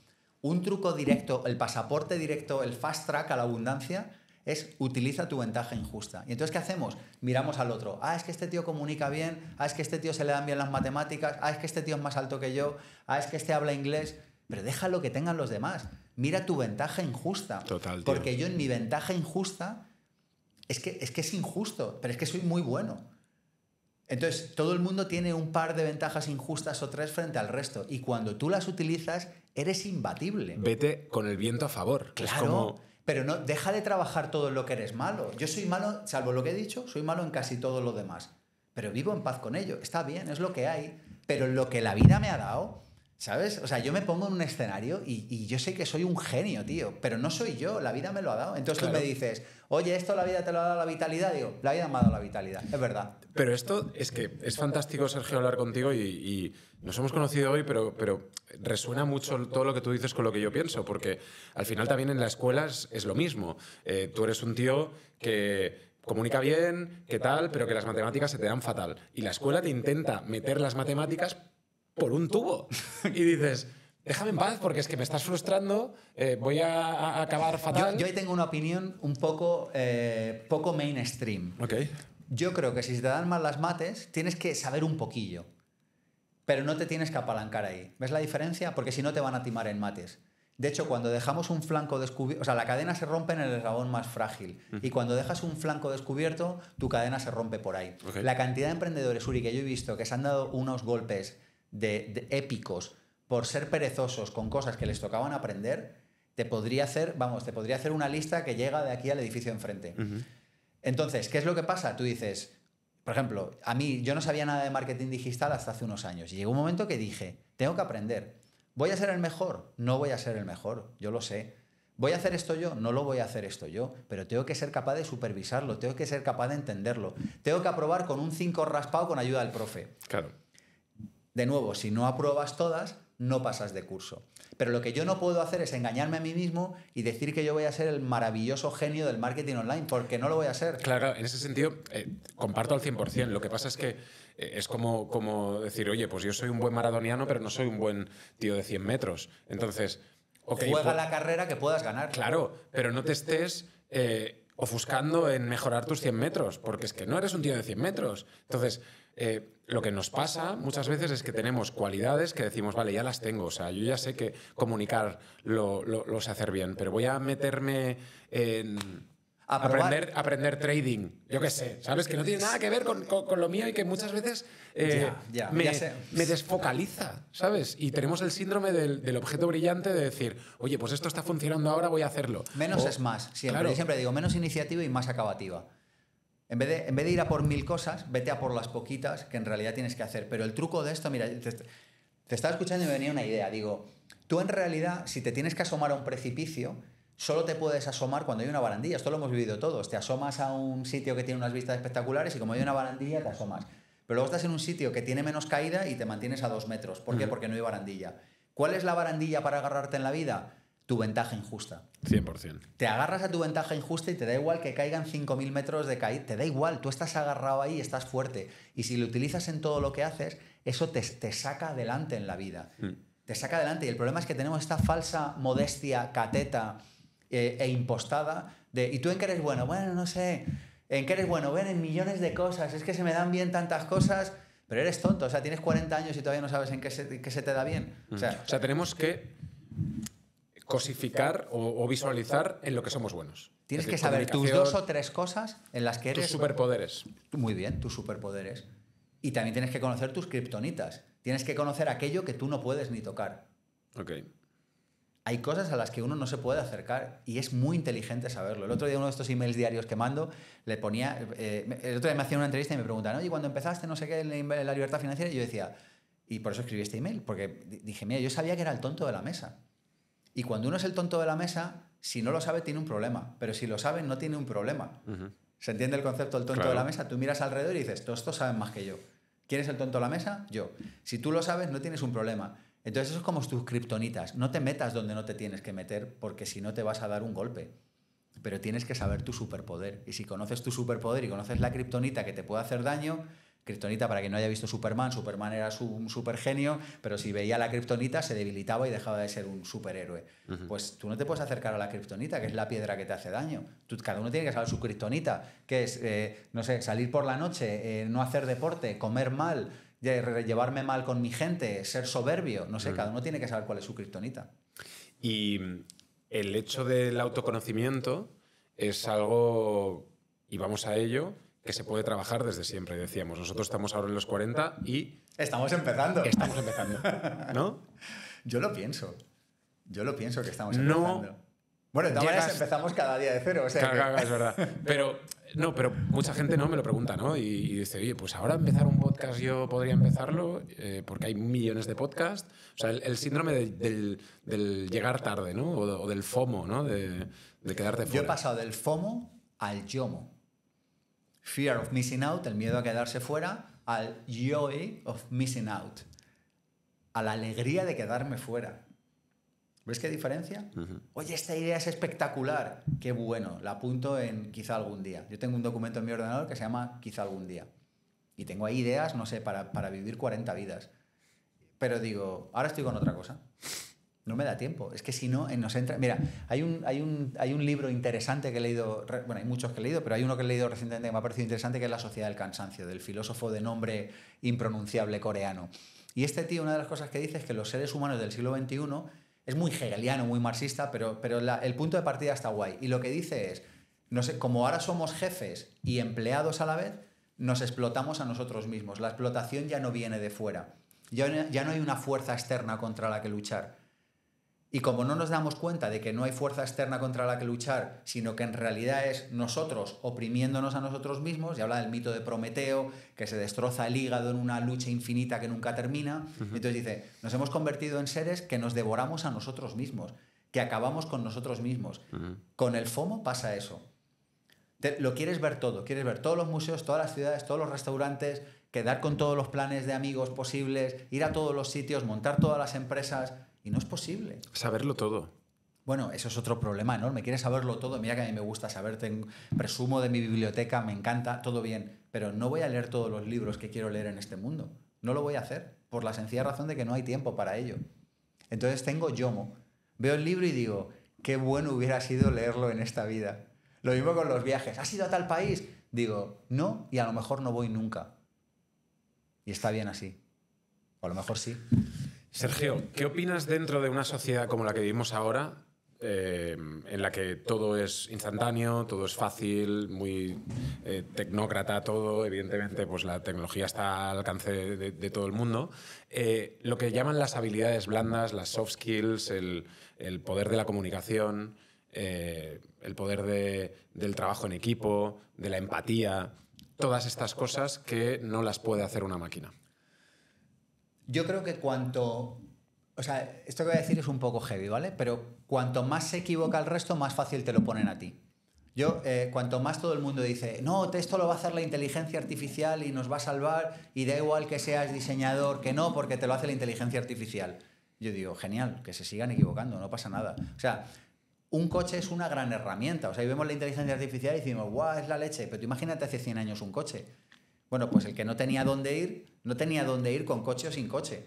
un truco directo, el pasaporte directo, el fast track a la abundancia es utiliza tu ventaja injusta. ¿Y entonces qué hacemos? Miramos al otro. Ah, es que este tío comunica bien, ah, es que este tío se le dan bien las matemáticas, ah, es que este tío es más alto que yo, ah, es que este habla inglés. Pero deja lo que tengan los demás. Mira tu ventaja injusta. Total. Porque yo en mi ventaja injusta es que, es que es injusto, pero es que soy muy bueno. Entonces, todo el mundo tiene un par de ventajas injustas o tres frente al resto. Y cuando tú las utilizas, eres imbatible. Vete con el viento a favor. Claro. Pero no, deja de trabajar todo lo que eres malo. Yo soy malo, salvo lo que he dicho, soy malo en casi todo lo demás. Pero vivo en paz con ello. Está bien, es lo que hay. Pero lo que la vida me ha dado ¿Sabes? O sea, yo me pongo en un escenario y, yo sé que soy un genio, tío, pero no soy yo, la vida me lo ha dado. Entonces tú me dices, oye, esto la vida te lo ha dado la vitalidad, digo, la vida me ha dado la vitalidad, es verdad. Pero esto es que es fantástico, Sergio, hablar contigo y, nos hemos conocido hoy, pero, pero resuena mucho todo lo que tú dices con lo que yo pienso, porque al final también en la escuela es, lo mismo. Eh, tú eres un tío que comunica bien, que tal, pero que las matemáticas se te dan fatal. Y la escuela te intenta meter las matemáticas por un tubo. y dices, déjame en paz porque es que me estás frustrando, eh, voy a, acabar fatal. Yo, ahí tengo una opinión un poco, eh, poco mainstream. Okay. Yo creo que si te dan mal las mates, tienes que saber un poquillo, pero no te tienes que apalancar ahí. ¿Ves la diferencia? Porque si no te van a timar en mates. De hecho, cuando dejamos un flanco descubierto, o sea, la cadena se rompe en el eslabón más frágil. Y cuando dejas un flanco descubierto, tu cadena se rompe por ahí. La cantidad de emprendedores, Uri, que yo he visto que se han dado unos golpes de, épicos por ser perezosos con cosas que les tocaban aprender, te podría hacer, vamos, te podría hacer una lista que llega de aquí al edificio enfrente. Entonces, ¿qué es lo que pasa? Tú dices, por ejemplo, a mí yo no sabía nada de marketing digital hasta hace unos años y llegó un momento que dije, tengo que aprender. ¿Voy a ser el mejor? No voy a ser el mejor, yo lo sé. ¿Voy a hacer esto yo? No lo voy a hacer esto yo, pero tengo que ser capaz de supervisarlo, tengo que ser capaz de entenderlo, tengo que aprobar con un 5 raspado con ayuda del profe. Claro. De nuevo, si no apruebas todas, no pasas de curso. Pero lo que yo no puedo hacer es engañarme a mí mismo y decir que yo voy a ser el maravilloso genio del marketing online, porque no lo voy a ser. Claro, en ese sentido, eh, comparto al 100%. Lo que pasa es que eh, es como, como decir, oye, pues yo soy un buen maradoniano, pero no soy un buen tío de 100 metros. Entonces, okay, juega pues la carrera que puedas ganar. Claro, pero no te estés... Eh, ofuscando en mejorar tus 100 metros, porque es que no eres un tío de 100 metros. Entonces, lo que nos pasa muchas veces es que tenemos cualidades que decimos, vale, ya las tengo, o sea, yo ya sé que comunicar lo, sé hacer bien, pero voy a meterme en... aprender, aprender trading, yo qué sé, ¿sabes? Que no tiene nada que ver con, lo mío y que muchas veces eh, me, desfocaliza, ¿sabes? Y tenemos el síndrome del, objeto brillante de decir, oye, pues esto está funcionando ahora, voy a hacerlo. Menos es más, Claro. siempre digo, menos iniciativa y más acabativa. En vez, de, ir a por mil cosas, vete a por las poquitas que en realidad tienes que hacer. Pero el truco de esto, mira, te, estaba escuchando y me venía una idea. Digo, tú en realidad, si te tienes que asomar a un precipicio, solo te puedes asomar cuando hay una barandilla. Esto lo hemos vivido todos. Te asomas a un sitio que tiene unas vistas espectaculares y como hay una barandilla, te asomas. Pero luego estás en un sitio que tiene menos caída y te mantienes a dos metros. ¿Por qué? Porque no hay barandilla. ¿Cuál es la barandilla para agarrarte en la vida? tu ventaja injusta. 100%. Te agarras a tu ventaja injusta y te da igual que caigan 5.000 metros de caída, te da igual, tú estás agarrado ahí, y estás fuerte. Y si lo utilizas en todo lo que haces, eso te, saca adelante en la vida. Mm. Te saca adelante. Y el problema es que tenemos esta falsa modestia, cateta eh, e impostada de, ¿y tú en qué eres bueno? Bueno, no sé. ¿En qué eres bueno? Bueno, en millones de cosas. Es que se me dan bien tantas cosas. Pero eres tonto, o sea, tienes 40 años y todavía no sabes en qué se, se te da bien. O sea, mm. o sea tenemos que cosificar o, visualizar en lo que somos buenos. Tienes que saber tus dos o tres cosas en las que eres. Tus superpoderes. Muy bien, tus superpoderes. Y también tienes que conocer tus kriptonitas. Tienes que conocer aquello que tú no puedes ni tocar. Ok. Hay cosas a las que uno no se puede acercar y es muy inteligente saberlo. El otro día, uno de estos emails diarios que mando, le ponía. Eh, el otro día me hacían una entrevista y me preguntan, oye, cuando empezaste, no sé qué, la libertad financiera, y yo decía, y por eso escribí este email, porque dije, mira, yo sabía que era el tonto de la mesa. Y cuando uno es el tonto de la mesa, si no lo sabe, tiene un problema. Pero si lo sabe, no tiene un problema. ¿Se entiende el concepto del tonto de la mesa? Tú miras alrededor y dices, todos estos saben más que yo. ¿Quién es el tonto de la mesa? Yo. Si tú lo sabes, no tienes un problema. Entonces, eso es como tus kriptonitas. No te metas donde no te tienes que meter, porque si no te vas a dar un golpe. Pero tienes que saber tu superpoder. Y si conoces tu superpoder y conoces la kriptonita que te puede hacer daño, Kryptonita, para que no haya visto Superman, Superman era un supergenio, pero si veía la Kryptonita se debilitaba y dejaba de ser un superhéroe. Pues tú no te puedes acercar a la Kryptonita, que es la piedra que te hace daño. cada uno tiene que saber su Kryptonita, que es, eh, no sé, salir por la noche, eh, no hacer deporte, comer mal, llevarme mal con mi gente, ser soberbio, no sé, cada uno tiene que saber cuál es su Kryptonita. Y el hecho del autoconocimiento es algo, y vamos a ello, que se puede trabajar desde siempre, decíamos. Nosotros estamos ahora en los 40 y... Estamos empezando. Estamos empezando, ¿no? Yo lo pienso. Yo lo pienso que estamos empezando. bueno, de empezamos cada día de cero. es verdad. Pero, no, pero mucha gente no me lo pregunta, ¿no? Y, dice, oye, pues ahora empezar un podcast yo podría empezarlo eh, porque hay millones de podcasts. O sea, el, síndrome del, llegar tarde, ¿no? O, del FOMO, ¿no? De, de, quedarte fuera. Yo he pasado del FOMO al YOMO. Fear of Missing Out, el miedo a quedarse fuera, al Joy of Missing Out, a la alegría de quedarme fuera. ¿Ves qué diferencia? Oye, esta idea es espectacular. Qué bueno, la apunto en quizá algún día. Yo tengo un documento en mi ordenador que se llama quizá algún día. Y tengo ahí ideas, no sé, para, para vivir 40 vidas. Pero digo, ahora estoy con otra cosa. No me da tiempo. Es que si no, eh, nos entra. Mira, hay un, libro interesante que he leído. Bueno, hay muchos que he leído, pero hay uno que he leído recientemente que me ha parecido interesante, que es La Sociedad del Cansancio, del filósofo de nombre impronunciable coreano. Y este tío, una de las cosas que dice es que los seres humanos del siglo XXI es muy hegeliano, muy marxista, pero, el punto de partida está guay. Y lo que dice es: no sé, como ahora somos jefes y empleados a la vez, nos explotamos a nosotros mismos. La explotación ya no viene de fuera. ya no hay una fuerza externa contra la que luchar y como no nos damos cuenta de que no hay fuerza externa contra la que luchar, sino que en realidad es nosotros oprimiéndonos a nosotros mismos, y habla del mito de Prometeo, que se destroza el hígado en una lucha infinita que nunca termina, entonces dice, nos hemos convertido en seres que nos devoramos a nosotros mismos, que acabamos con nosotros mismos. Con el FOMO pasa eso. lo quieres ver todo, quieres ver todos los museos, todas las ciudades, todos los restaurantes, quedar con todos los planes de amigos posibles, ir a todos los sitios, montar todas las empresas y no es posible. Saberlo todo. Bueno, eso es otro problema enorme. Quieres saberlo todo. Mira que a mí me gusta saber, presumo de mi biblioteca, me encanta, todo bien. Pero no voy a leer todos los libros que quiero leer en este mundo. No lo voy a hacer, por la sencilla razón de que no hay tiempo para ello. Entonces tengo yomo. Veo el libro y digo, qué bueno hubiera sido leerlo en esta vida. Lo mismo con los viajes. ¿Has ido a tal país? Digo, no, y a lo mejor no voy nunca. Y está bien así. O a lo mejor sí. Sergio, ¿qué opinas dentro de una sociedad como la que vivimos ahora, eh, en la que todo es instantáneo, todo es fácil, muy eh, tecnócrata todo, evidentemente pues la tecnología está al alcance de, todo el mundo, eh, lo que llaman las habilidades blandas, las soft skills, el, poder de la comunicación, el poder del trabajo en equipo, de la empatía, todas estas cosas que no las puede hacer una máquina? yo creo que cuanto... O sea, esto que voy a decir es un poco heavy, ¿vale? Pero cuanto más se equivoca el resto, más fácil te lo ponen a ti. Yo, eh, cuanto más todo el mundo dice, no, esto lo va a hacer la inteligencia artificial y nos va a salvar, y da igual que seas diseñador que no, porque te lo hace la inteligencia artificial. Yo digo, genial, que se sigan equivocando, no pasa nada. O sea, un coche es una gran herramienta. O sea, ahí vemos la inteligencia artificial y decimos, guau, es la leche. Pero imagínate hace 100 años un coche. Bueno, pues el que no tenía dónde ir, no tenía dónde ir con coche o sin coche.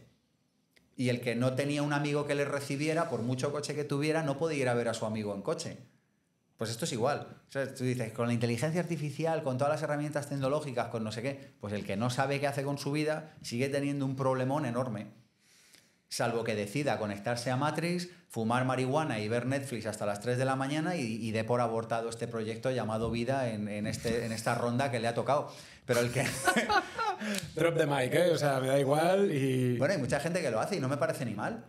Y el que no tenía un amigo que le recibiera, por mucho coche que tuviera, no podía ir a ver a su amigo en coche. Pues esto es igual. tú dices, con la inteligencia artificial, con todas las herramientas tecnológicas, con no sé qué, pues el que no sabe qué hace con su vida sigue teniendo un problemón enorme. Salvo que decida conectarse a Matrix, fumar marihuana y ver Netflix hasta las 3 de la mañana y, dé por abortado este proyecto llamado vida en este, esta ronda que le ha tocado. Pero el que. Drop the mic, ¿eh? O sea, me da igual y. Bueno, hay mucha gente que lo hace y no me parece ni mal.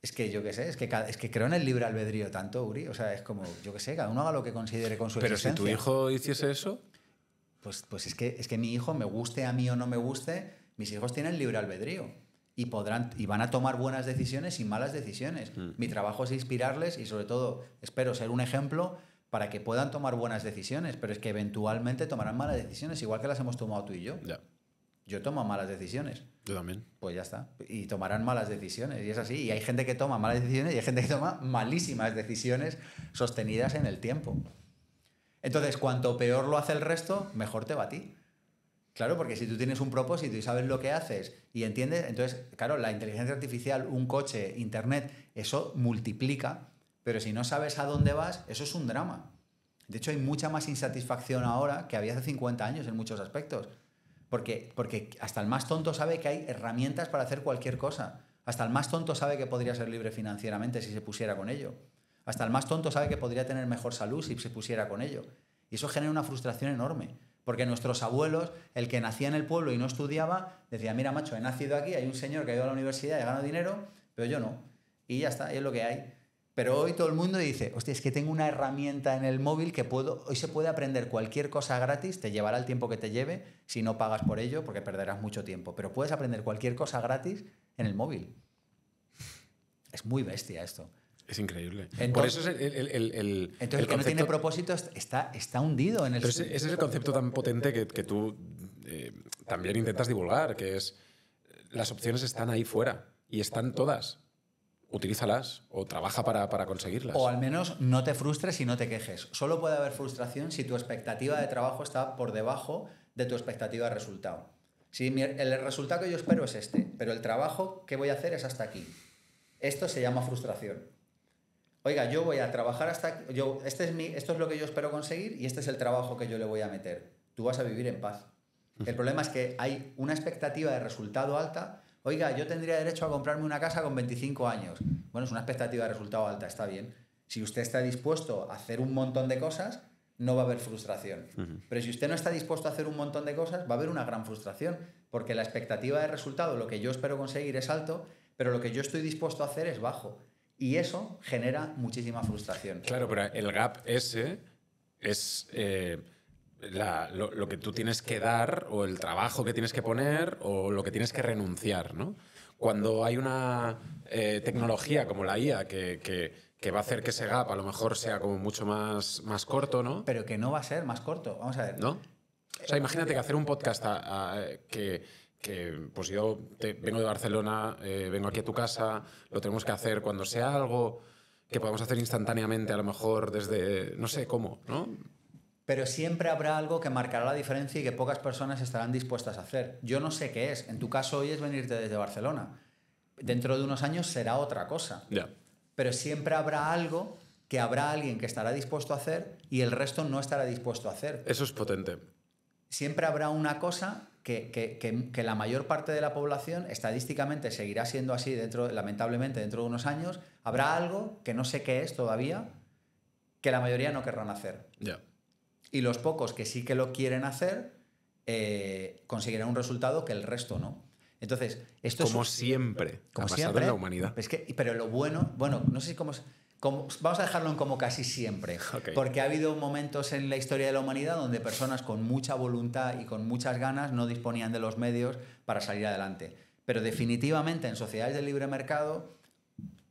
Es que yo qué sé, es que, es que creo en el libre albedrío tanto, Uri. O sea, es como, yo qué sé, cada uno haga lo que considere con su Pero si tu hijo hiciese eso. Pues, pues es, que, es que mi hijo, me guste a mí o no me guste, mis hijos tienen libre albedrío y podrán y van a tomar buenas decisiones y malas decisiones. Mm. Mi trabajo es inspirarles y sobre todo espero ser un ejemplo para que puedan tomar buenas decisiones, pero es que eventualmente tomarán malas decisiones, igual que las hemos tomado tú y yo. Yo tomo malas decisiones. Yo también. Pues ya está. Y tomarán malas decisiones. Y es así. Y hay gente que toma malas decisiones y hay gente que toma malísimas decisiones sostenidas en el tiempo. Entonces, cuanto peor lo hace el resto, mejor te va a ti. Claro, porque si tú tienes un propósito y sabes lo que haces y entiendes, entonces, claro, la inteligencia artificial, un coche, internet, eso multiplica pero si no sabes a dónde vas, eso es un drama. De hecho, hay mucha más insatisfacción ahora que había hace 50 años en muchos aspectos. Porque, porque hasta el más tonto sabe que hay herramientas para hacer cualquier cosa. Hasta el más tonto sabe que podría ser libre financieramente si se pusiera con ello. Hasta el más tonto sabe que podría tener mejor salud si se pusiera con ello. Y eso genera una frustración enorme. Porque nuestros abuelos, el que nacía en el pueblo y no estudiaba, decía, mira, macho, he nacido aquí, hay un señor que ha ido a la universidad y ha ganado dinero, pero yo no. Y ya está, es lo que hay. Pero hoy todo el mundo dice, hostia, es que tengo una herramienta en el móvil que puedo, hoy se puede aprender cualquier cosa gratis, te llevará el tiempo que te lleve, si no pagas por ello, porque perderás mucho tiempo, pero puedes aprender cualquier cosa gratis en el móvil. Es muy bestia esto. Es increíble. Entonces, por eso es el, el, que no tiene propósito está, está hundido en el... ese, es el concepto tan potente que, tú eh, también intentas divulgar, que es las opciones están ahí fuera y están todas utilízalas o trabaja para, conseguirlas. O al menos no te frustres y no te quejes. Solo puede haber frustración si tu expectativa de trabajo está por debajo de tu expectativa de resultado. Si el resultado que yo espero es este, pero el trabajo que voy a hacer es hasta aquí. Esto se llama frustración. Oiga, yo voy a trabajar hasta aquí, yo, este es mi, esto es lo que yo espero conseguir y este es el trabajo que yo le voy a meter. Tú vas a vivir en paz. El problema es que hay una expectativa de resultado alta oiga, yo tendría derecho a comprarme una casa con 25 años. Bueno, es una expectativa de resultado alta, está bien. Si usted está dispuesto a hacer un montón de cosas, no va a haber frustración. Pero si usted no está dispuesto a hacer un montón de cosas, va a haber una gran frustración, porque la expectativa de resultado, lo que yo espero conseguir es alto, pero lo que yo estoy dispuesto a hacer es bajo. Y eso genera muchísima frustración. Claro, pero el gap ese es... Eh, lo, que tú tienes que dar o el trabajo que tienes que poner o lo que tienes que renunciar. ¿no? Cuando hay una eh, tecnología como la IA que, va a hacer que ese gap a lo mejor sea como mucho más, más corto, ¿no? Pero que no va a ser más corto, vamos a ver. ¿No? O sea, imagínate que hacer un podcast que, que, pues yo vengo de Barcelona, eh, vengo aquí a tu casa, lo tenemos que hacer cuando sea algo que podamos hacer instantáneamente, a lo mejor desde, no sé cómo, ¿no? pero siempre habrá algo que marcará la diferencia y que pocas personas estarán dispuestas a hacer. Yo no sé qué es. En tu caso hoy es venirte desde Barcelona. Dentro de unos años será otra cosa. Pero siempre habrá algo que habrá alguien que estará dispuesto a hacer y el resto no estará dispuesto a hacer. Eso es potente. Siempre habrá una cosa que, la mayor parte de la población estadísticamente seguirá siendo así dentro, lamentablemente dentro de unos años. Habrá algo que no sé qué es todavía que la mayoría no querrán hacer. Ya y los pocos que sí que lo quieren hacer eh, conseguirán un resultado que el resto no. Entonces, esto como siempre, como ha siempre, en la humanidad. Es que, pero lo bueno, bueno, no sé cómo, vamos a dejarlo en como casi siempre, porque ha habido momentos en la historia de la humanidad donde personas con mucha voluntad y con muchas ganas no disponían de los medios para salir adelante. Pero definitivamente en sociedades de libre mercado,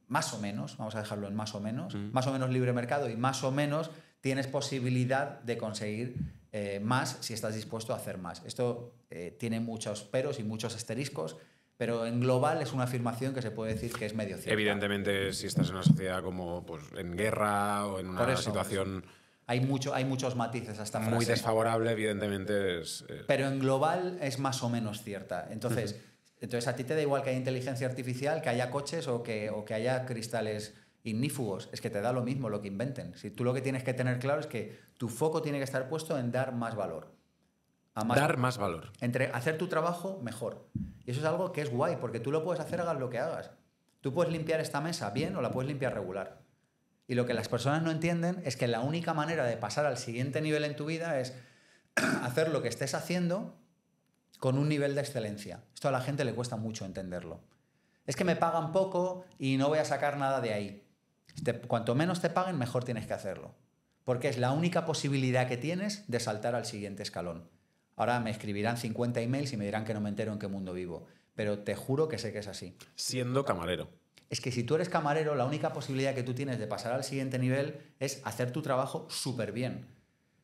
más o menos, vamos a dejarlo en más o menos, mm. más o menos libre mercado y más o menos tienes posibilidad de conseguir eh, más si estás dispuesto a hacer más. Esto eh, tiene muchos peros y muchos asteriscos, pero en global es una afirmación que se puede decir que es medio cierta. Evidentemente, si estás en una sociedad como pues, en guerra o en una situación... Hay, mucho, hay muchos matices hasta Muy frase. desfavorable, evidentemente. Es, eh, Pero en global es más o menos cierta. Entonces, entonces, a ti te da igual que haya inteligencia artificial, que haya coches o que, o que haya cristales ignífugos, es que te da lo mismo lo que inventen. Si tú lo que tienes que tener claro es que tu foco tiene que estar puesto en dar más valor. dar más valor. Entre hacer tu trabajo mejor. Y eso es algo que es guay, porque tú lo puedes hacer, hagas lo que hagas. Tú puedes limpiar esta mesa bien o la puedes limpiar regular. Y lo que las personas no entienden es que la única manera de pasar al siguiente nivel en tu vida es hacer lo que estés haciendo con un nivel de excelencia. Esto a la gente le cuesta mucho entenderlo. Es que me pagan poco y no voy a sacar nada de ahí cuanto menos te paguen, mejor tienes que hacerlo. Porque es la única posibilidad que tienes de saltar al siguiente escalón. Ahora me escribirán 50 emails y me dirán que no me entero en qué mundo vivo. Pero te juro que sé que es así. Siendo camarero. Es que si tú eres camarero, la única posibilidad que tú tienes de pasar al siguiente nivel es hacer tu trabajo súper bien.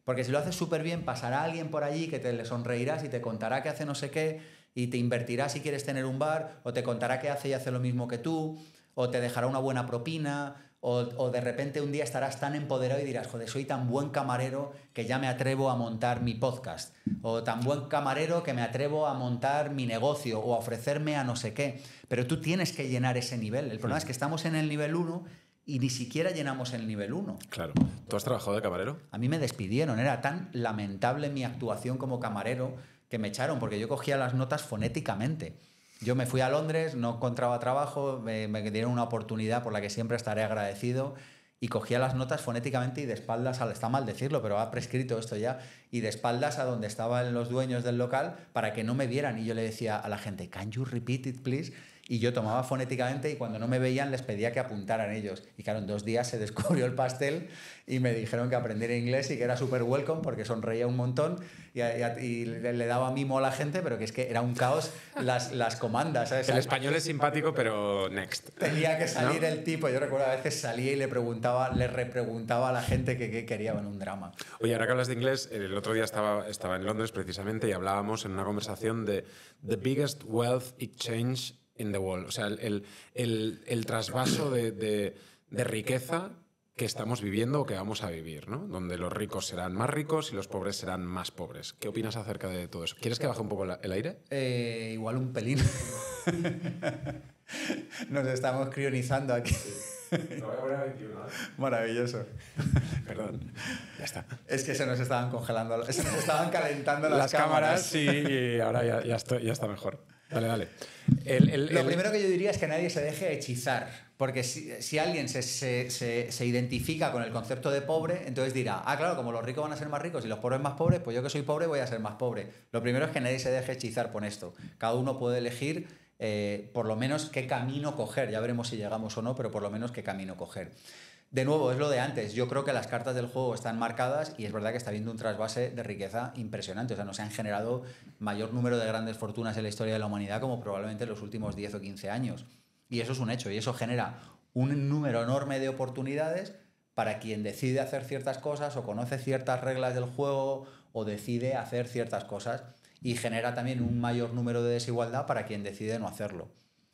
Porque si lo haces súper bien, pasará alguien por allí que te le sonreirás y te contará que hace no sé qué, y te invertirá si quieres tener un bar, o te contará qué hace y hace lo mismo que tú, o te dejará una buena propina, o, de repente un día estarás tan empoderado y dirás, joder, soy tan buen camarero que ya me atrevo a montar mi podcast. O tan buen camarero que me atrevo a montar mi negocio o a ofrecerme a no sé qué. Pero tú tienes que llenar ese nivel. El problema es mm. que estamos en el nivel 1 y ni siquiera llenamos el nivel 1. Claro. ¿Tú has trabajado de camarero? A mí me despidieron. Era tan lamentable mi actuación como camarero que me echaron porque yo cogía las notas fonéticamente. Yo me fui a Londres, no encontraba trabajo, me, dieron una oportunidad por la que siempre estaré agradecido y cogía las notas fonéticamente y de espaldas, al está mal decirlo, pero ha prescrito esto ya, y de espaldas a donde estaban los dueños del local para que no me vieran. Y yo le decía a la gente, ¿can you repeat it, please? y yo tomaba fonéticamente y cuando no me veían les pedía que apuntaran ellos. Y claro, en dos días se descubrió el pastel y me dijeron que aprendiera inglés y que era súper welcome porque sonreía un montón y, le, daba mimo a la gente, pero que es que era un caos las, las comandas. El español es simpático, pero next. Tenía que salir el tipo. Yo recuerdo a veces salía y le preguntaba, le repreguntaba a la gente que, que quería en un drama. Oye, ahora que hablas de inglés, el otro día estaba, estaba en Londres precisamente y hablábamos en una conversación de The Biggest Wealth Exchange o sea, el, trasvaso de, riqueza que estamos viviendo o que vamos a vivir, ¿no? Donde los ricos serán más ricos y los pobres serán más pobres. ¿Qué opinas acerca de todo eso? ¿Quieres que baje un poco el aire? Eh, igual un pelín. Nos estamos crionizando aquí. ¿eh? Maravilloso. Perdón. Ya está. Es que se nos estaban congelando, se nos estaban calentando las, cámaras. Sí, y ahora ya está mejor. Lo primero que yo diría es que nadie se deje hechizar, porque si, alguien se, identifica con el concepto de pobre, entonces dirá, ah, claro, como los ricos van a ser más ricos y los pobres más pobres, pues yo que soy pobre voy a ser más pobre. Lo primero es que nadie se deje hechizar con esto. Cada uno puede elegir eh, por lo menos qué camino coger, ya veremos si llegamos o no, pero por lo menos qué camino coger de nuevo, es lo de antes. Yo creo que las cartas del juego están marcadas y es verdad que está habiendo un trasvase de riqueza impresionante. O sea, no se han generado mayor número de grandes fortunas en la historia de la humanidad como probablemente en los últimos 10 o 15 años. Y eso es un hecho y eso genera un número enorme de oportunidades para quien decide hacer ciertas cosas o conoce ciertas reglas del juego o decide hacer ciertas cosas y genera también un mayor número de desigualdad para quien decide no hacerlo.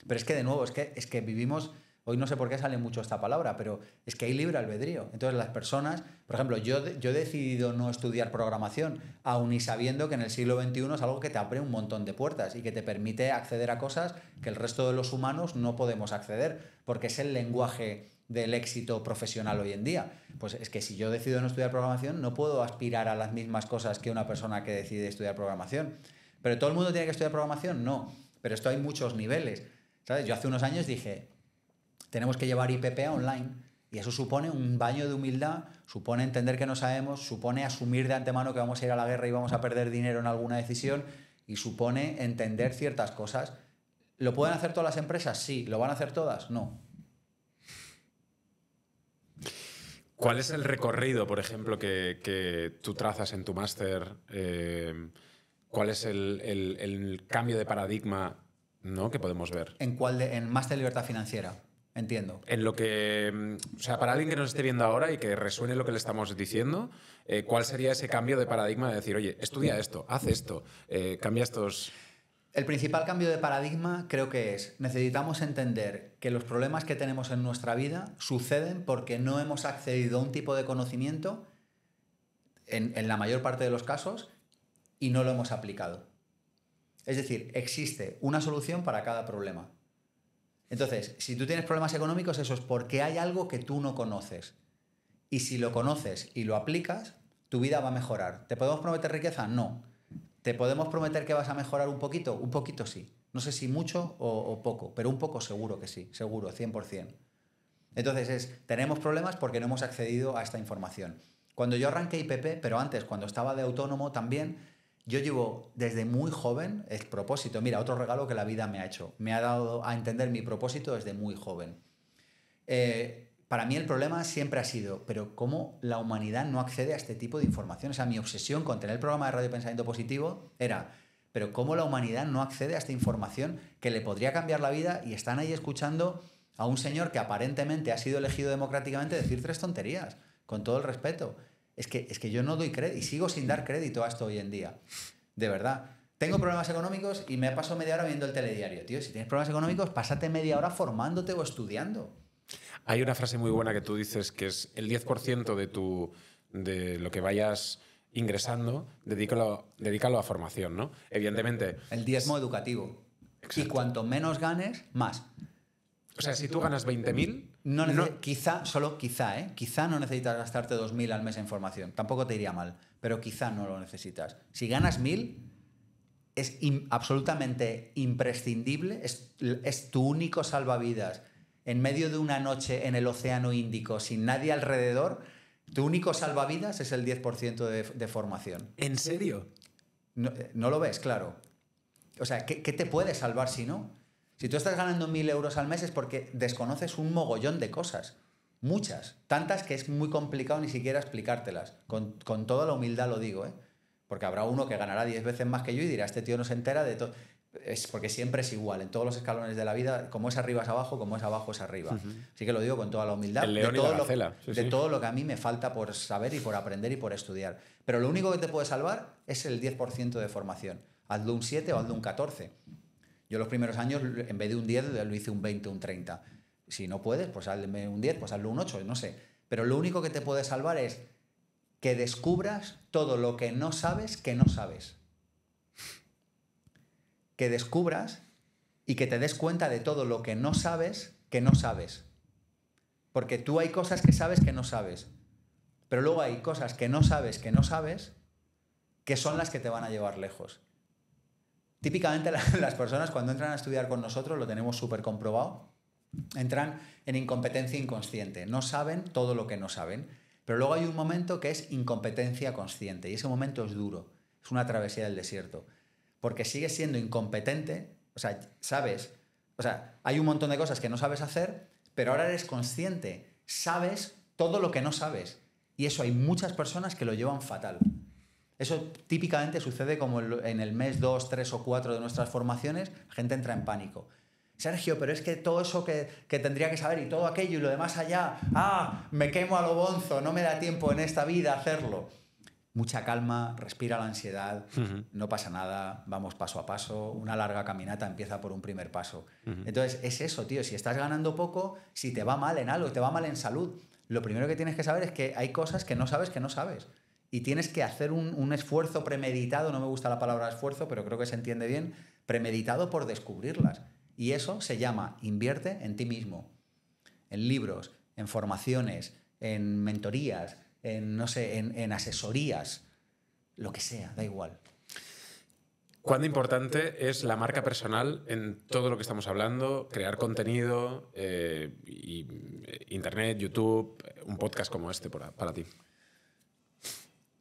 Pero es que de nuevo, es que, es que vivimos Hoy no sé por qué sale mucho esta palabra, pero es que hay libre albedrío. Entonces las personas, por ejemplo, yo, yo he decidido no estudiar programación, aun y sabiendo que en el siglo XXI es algo que te abre un montón de puertas y que te permite acceder a cosas que el resto de los humanos no podemos acceder, porque es el lenguaje del éxito profesional hoy en día. Pues es que si yo decido no estudiar programación, no puedo aspirar a las mismas cosas que una persona que decide estudiar programación. Pero todo el mundo tiene que estudiar programación, no. Pero esto hay muchos niveles. Yo hace unos años dije, tenemos que llevar IPP online. Y eso supone un baño de humildad, supone entender que no sabemos, supone asumir de antemano que vamos a ir a la guerra y vamos a perder dinero en alguna decisión y supone entender ciertas cosas. ¿Lo pueden hacer todas las empresas? Sí. ¿Lo van a hacer todas? No. ¿Cuál es el recorrido, por ejemplo, que, tú trazas en tu máster? Eh, ¿Cuál es el, cambio de paradigma ¿no? que podemos ver? ¿En cuál en máster libertad financiera? Entiendo. En lo que, mm, o sea, para alguien que nos esté viendo ahora y que resuene lo que le estamos diciendo, eh, ¿cuál sería ese cambio de paradigma de decir, oye, estudia esto, haz esto, eh, cambia estos... El principal cambio de paradigma creo que es, necesitamos entender que los problemas que tenemos en nuestra vida suceden porque no hemos accedido a un tipo de conocimiento, en la mayor parte de los casos, y no lo hemos aplicado. Es decir, existe una solución para cada problema. Entonces, si tú tienes problemas económicos, eso es porque hay algo que tú no conoces. Y si lo conoces y lo aplicas, tu vida va a mejorar. ¿Te podemos prometer riqueza? No. ¿Te podemos prometer que vas a mejorar un poquito? Un poquito sí. No sé si mucho o, poco, pero un poco seguro que sí, seguro, 100%. Entonces es, tenemos problemas porque no hemos accedido a esta información. Cuando yo arranqué IPP, pero antes, cuando estaba de autónomo también, yo llevo desde muy joven el propósito. Mira, otro regalo que la vida me ha hecho. Me ha dado a entender mi propósito desde muy joven. Eh, para mí el problema siempre ha sido, pero ¿cómo la humanidad no accede a este tipo de información? O sea, mi obsesión con tener el programa de Radio Pensamiento Positivo era, pero ¿cómo la humanidad no accede a esta información que le podría cambiar la vida y están ahí escuchando a un señor que aparentemente ha sido elegido democráticamente decir tres tonterías, con todo el respeto? Es que, es que yo no doy crédito y sigo sin dar crédito a esto hoy en día. De verdad. Tengo problemas económicos y me paso media hora viendo el telediario, tío. Si tienes problemas económicos, pásate media hora formándote o estudiando. Hay una frase muy buena que tú dices que es el 10% de tu de lo que vayas ingresando, dedícalo, dedícalo a formación, ¿no? Evidentemente. El diezmo educativo. Y cuanto menos ganes, más. O sea, si tú ganas 20.000, no, Quizá, solo quizá, ¿eh? Quizá no necesitas gastarte 2.000 al mes en formación. Tampoco te iría mal, pero quizá no lo necesitas. Si ganas 1.000, es absolutamente imprescindible, es, tu único salvavidas. En medio de una noche en el Océano Índico, sin nadie alrededor, tu único salvavidas es el 10% de, formación. ¿En serio? Eh, no, lo ves, claro. O sea, ¿qué, te puede salvar si no? Si tú estás ganando mil euros al mes es porque desconoces un mogollón de cosas. Muchas. Tantas que es muy complicado ni siquiera explicártelas. Con, toda la humildad lo digo, ¿eh? Porque habrá uno que ganará diez veces más que yo y dirá, este tío no se entera de todo. Es porque siempre es igual, en todos los escalones de la vida, como es arriba es abajo, como es abajo es arriba. Así que lo digo con toda la humildad de, todo, lo, de todo lo que a mí me falta por saber y por aprender y por estudiar. Pero lo único que te puede salvar es el 10% de formación. Hazlo un 7 o hazlo un 14. Yo los primeros años, en vez de un 10, lo hice un 20, un 30. Si no puedes, pues hazme un 10, pues hazlo un 8, no sé. Pero lo único que te puede salvar es que descubras todo lo que no sabes que no sabes. Que descubras y que te des cuenta de todo lo que no sabes que no sabes. Porque tú hay cosas que sabes que no sabes. Pero luego hay cosas que no sabes que no sabes que son las que te van a llevar lejos. Típicamente las personas cuando entran a estudiar con nosotros, lo tenemos súper comprobado, entran en incompetencia inconsciente, no saben todo lo que no saben, pero luego hay un momento que es incompetencia consciente y ese momento es duro, es una travesía del desierto, porque sigues siendo incompetente, o sea, sabes, o sea, hay un montón de cosas que no sabes hacer, pero ahora eres consciente, sabes todo lo que no sabes y eso hay muchas personas que lo llevan fatal. Eso típicamente sucede como en el mes 2, 3 o 4 de nuestras formaciones, la gente entra en pánico. Sergio, pero es que todo eso que, tendría que saber y todo aquello y lo demás allá, ah, me quemo a lo bonzo, no me da tiempo en esta vida hacerlo. Mucha calma, respira la ansiedad, no pasa nada, vamos paso a paso, una larga caminata empieza por un primer paso. Entonces, es eso, tío, si estás ganando poco, si te va mal en algo, te va mal en salud, lo primero que tienes que saber es que hay cosas que no sabes que no sabes y tienes que hacer un, esfuerzo premeditado, no me gusta la palabra esfuerzo, pero creo que se entiende bien, premeditado por descubrirlas. Y eso se llama invierte en ti mismo, en libros, en formaciones, en mentorías, en, no sé, en, asesorías, lo que sea, da igual. ¿Cuán importante es la marca personal en todo lo que estamos hablando? Crear contenido, eh, eh, Internet, YouTube, un podcast como este para ti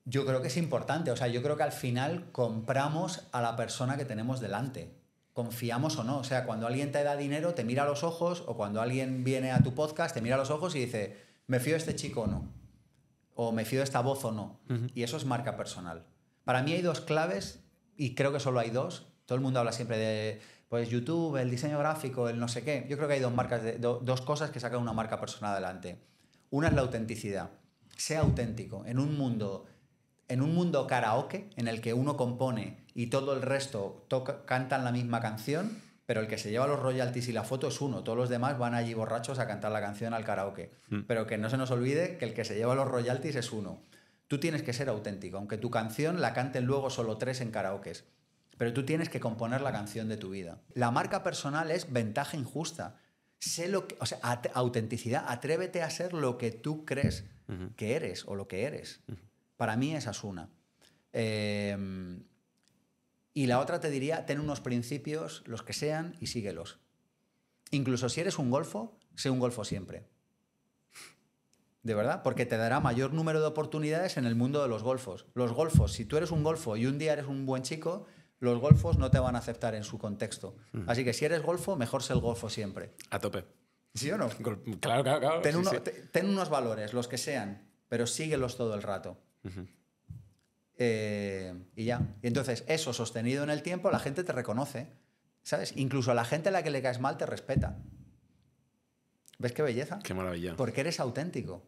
yo creo que es importante. O sea, yo creo que al final compramos a la persona que tenemos delante. Confiamos o no. O sea, cuando alguien te da dinero, te mira a los ojos, o cuando alguien viene a tu podcast, te mira a los ojos y dice, me fío de este chico o no. O me fío de esta voz o no. Y eso es marca personal. Para mí hay dos claves, y creo que solo hay dos. Todo el mundo habla siempre de pues YouTube, el diseño gráfico, el no sé qué. Yo creo que hay dos, marcas de, dos cosas que sacan una marca personal adelante. Una es la autenticidad. Sea auténtico. En un mundo en un mundo karaoke, en el que uno compone y todo el resto cantan la misma canción, pero el que se lleva los royalties y la foto es uno, todos los demás van allí borrachos a cantar la canción al karaoke. Mm. Pero que no se nos olvide que el que se lleva los royalties es uno. Tú tienes que ser auténtico, aunque tu canción la canten luego solo tres en karaokes. Pero tú tienes que componer la canción de tu vida. La marca personal es ventaja injusta. Sé lo que, o sea, autenticidad, atrévete a ser lo que tú crees que eres o lo que eres. Para mí esa es una. Em, y la otra te diría, ten unos principios, los que sean, y síguelos. Incluso si eres un golfo, sé un golfo siempre. De verdad, porque te dará mayor número de oportunidades en el mundo de los golfos. Los golfos, si tú eres un golfo y un día eres un buen chico, los golfos no te van a aceptar en su contexto. Mm. Así que si eres golfo, mejor sé el golfo siempre. A tope. ¿Sí o no? Claro, claro, ten unos valores, los que sean, pero síguelos todo el rato. Eh, y ya. Y entonces, eso sostenido en el tiempo, la gente te reconoce. ¿Sabes? Incluso a la gente a la que le caes mal te respeta. ¿Ves qué belleza? Qué maravilla. Porque eres auténtico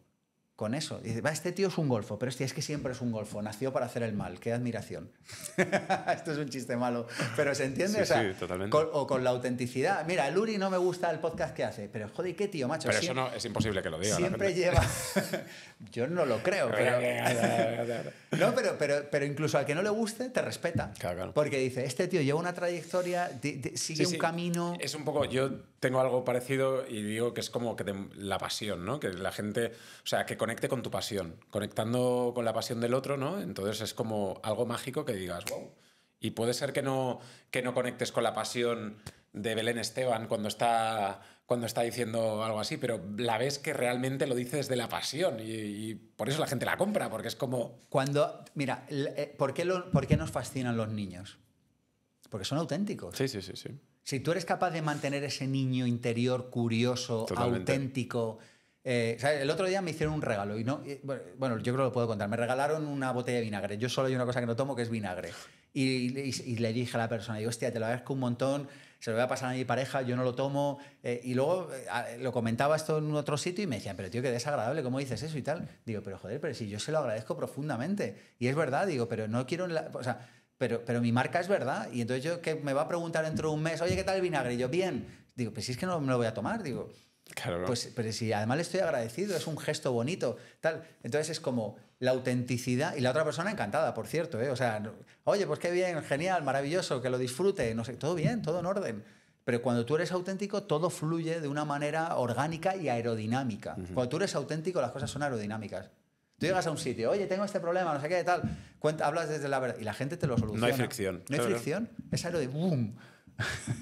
con eso. Dice, va, este tío es un golfo, pero hostia, es que siempre es un golfo, nació para hacer el mal, qué admiración. Esto es un chiste malo, pero se entiende, o totalmente. Con, o con la autenticidad. Mira, Luri no me gusta el podcast que hace, pero joder, qué tío, macho. Pero eso no, es imposible que lo diga. Siempre lleva... Yo no lo creo, pero... no, pero, pero, incluso al que no le guste, te respeta. Porque dice, este tío lleva una trayectoria, sigue un camino... Es un poco, yo tengo algo parecido y digo que es como que la pasión, ¿no? Que la gente, o sea, que con conecte con tu pasión, conectando con la pasión del otro, ¿no? Entonces es como algo mágico que digas, wow. Y puede ser que no, que no conectes con la pasión de Belén Esteban cuando está, cuando está diciendo algo así, pero la ves que realmente lo dices desde la pasión y, por eso la gente la compra, porque es como... Cuando, mira, eh, ¿por qué, ¿por qué nos fascinan los niños? Porque son auténticos. Sí, sí, sí, sí. Si tú eres capaz de mantener ese niño interior curioso, auténtico, eh, el otro día me hicieron un regalo y no. bueno, yo creo que lo puedo contar. Me regalaron una botella de vinagre. Yo solo hay una cosa que no tomo que es vinagre. Y, le dije a la persona, digo, hostia, te lo agradezco un montón, se lo voy a pasar a mi pareja, yo no lo tomo. Eh, y luego eh, lo comentaba esto en otro sitio y me decían, pero tío, qué desagradable, ¿cómo dices eso y tal? Digo, pero joder, pero si yo se lo agradezco profundamente. Y es verdad, digo, pero no quiero. La, o pero, pero, mi marca es verdad. Y entonces yo que me va a preguntar dentro de un mes, oye, ¿qué tal el vinagre? Y yo, bien. Digo, pues si es que no me lo voy a tomar, digo. Claro. Pues, pero si además le estoy agradecido, es un gesto bonito, tal. Entonces es como la autenticidad y la otra persona encantada, por cierto, ¿eh? O sea, oye, pues qué bien, genial, maravilloso, que lo disfrute, no sé, todo bien, todo en orden. Pero cuando tú eres auténtico, todo fluye de una manera orgánica y aerodinámica. Cuando tú eres auténtico, las cosas son aerodinámicas. Tú llegas a un sitio, oye, tengo este problema, no sé qué, tal. hablas desde la verdad y la gente te lo soluciona. No hay fricción. No hay fricción. Es boom.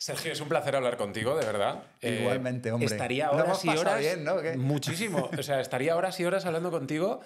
Sergio, es un placer hablar contigo, de verdad. Eh, Igualmente, hombre. estaría horas y horas. Bien, ¿no? Muchísimo. O sea, estaría horas y horas hablando contigo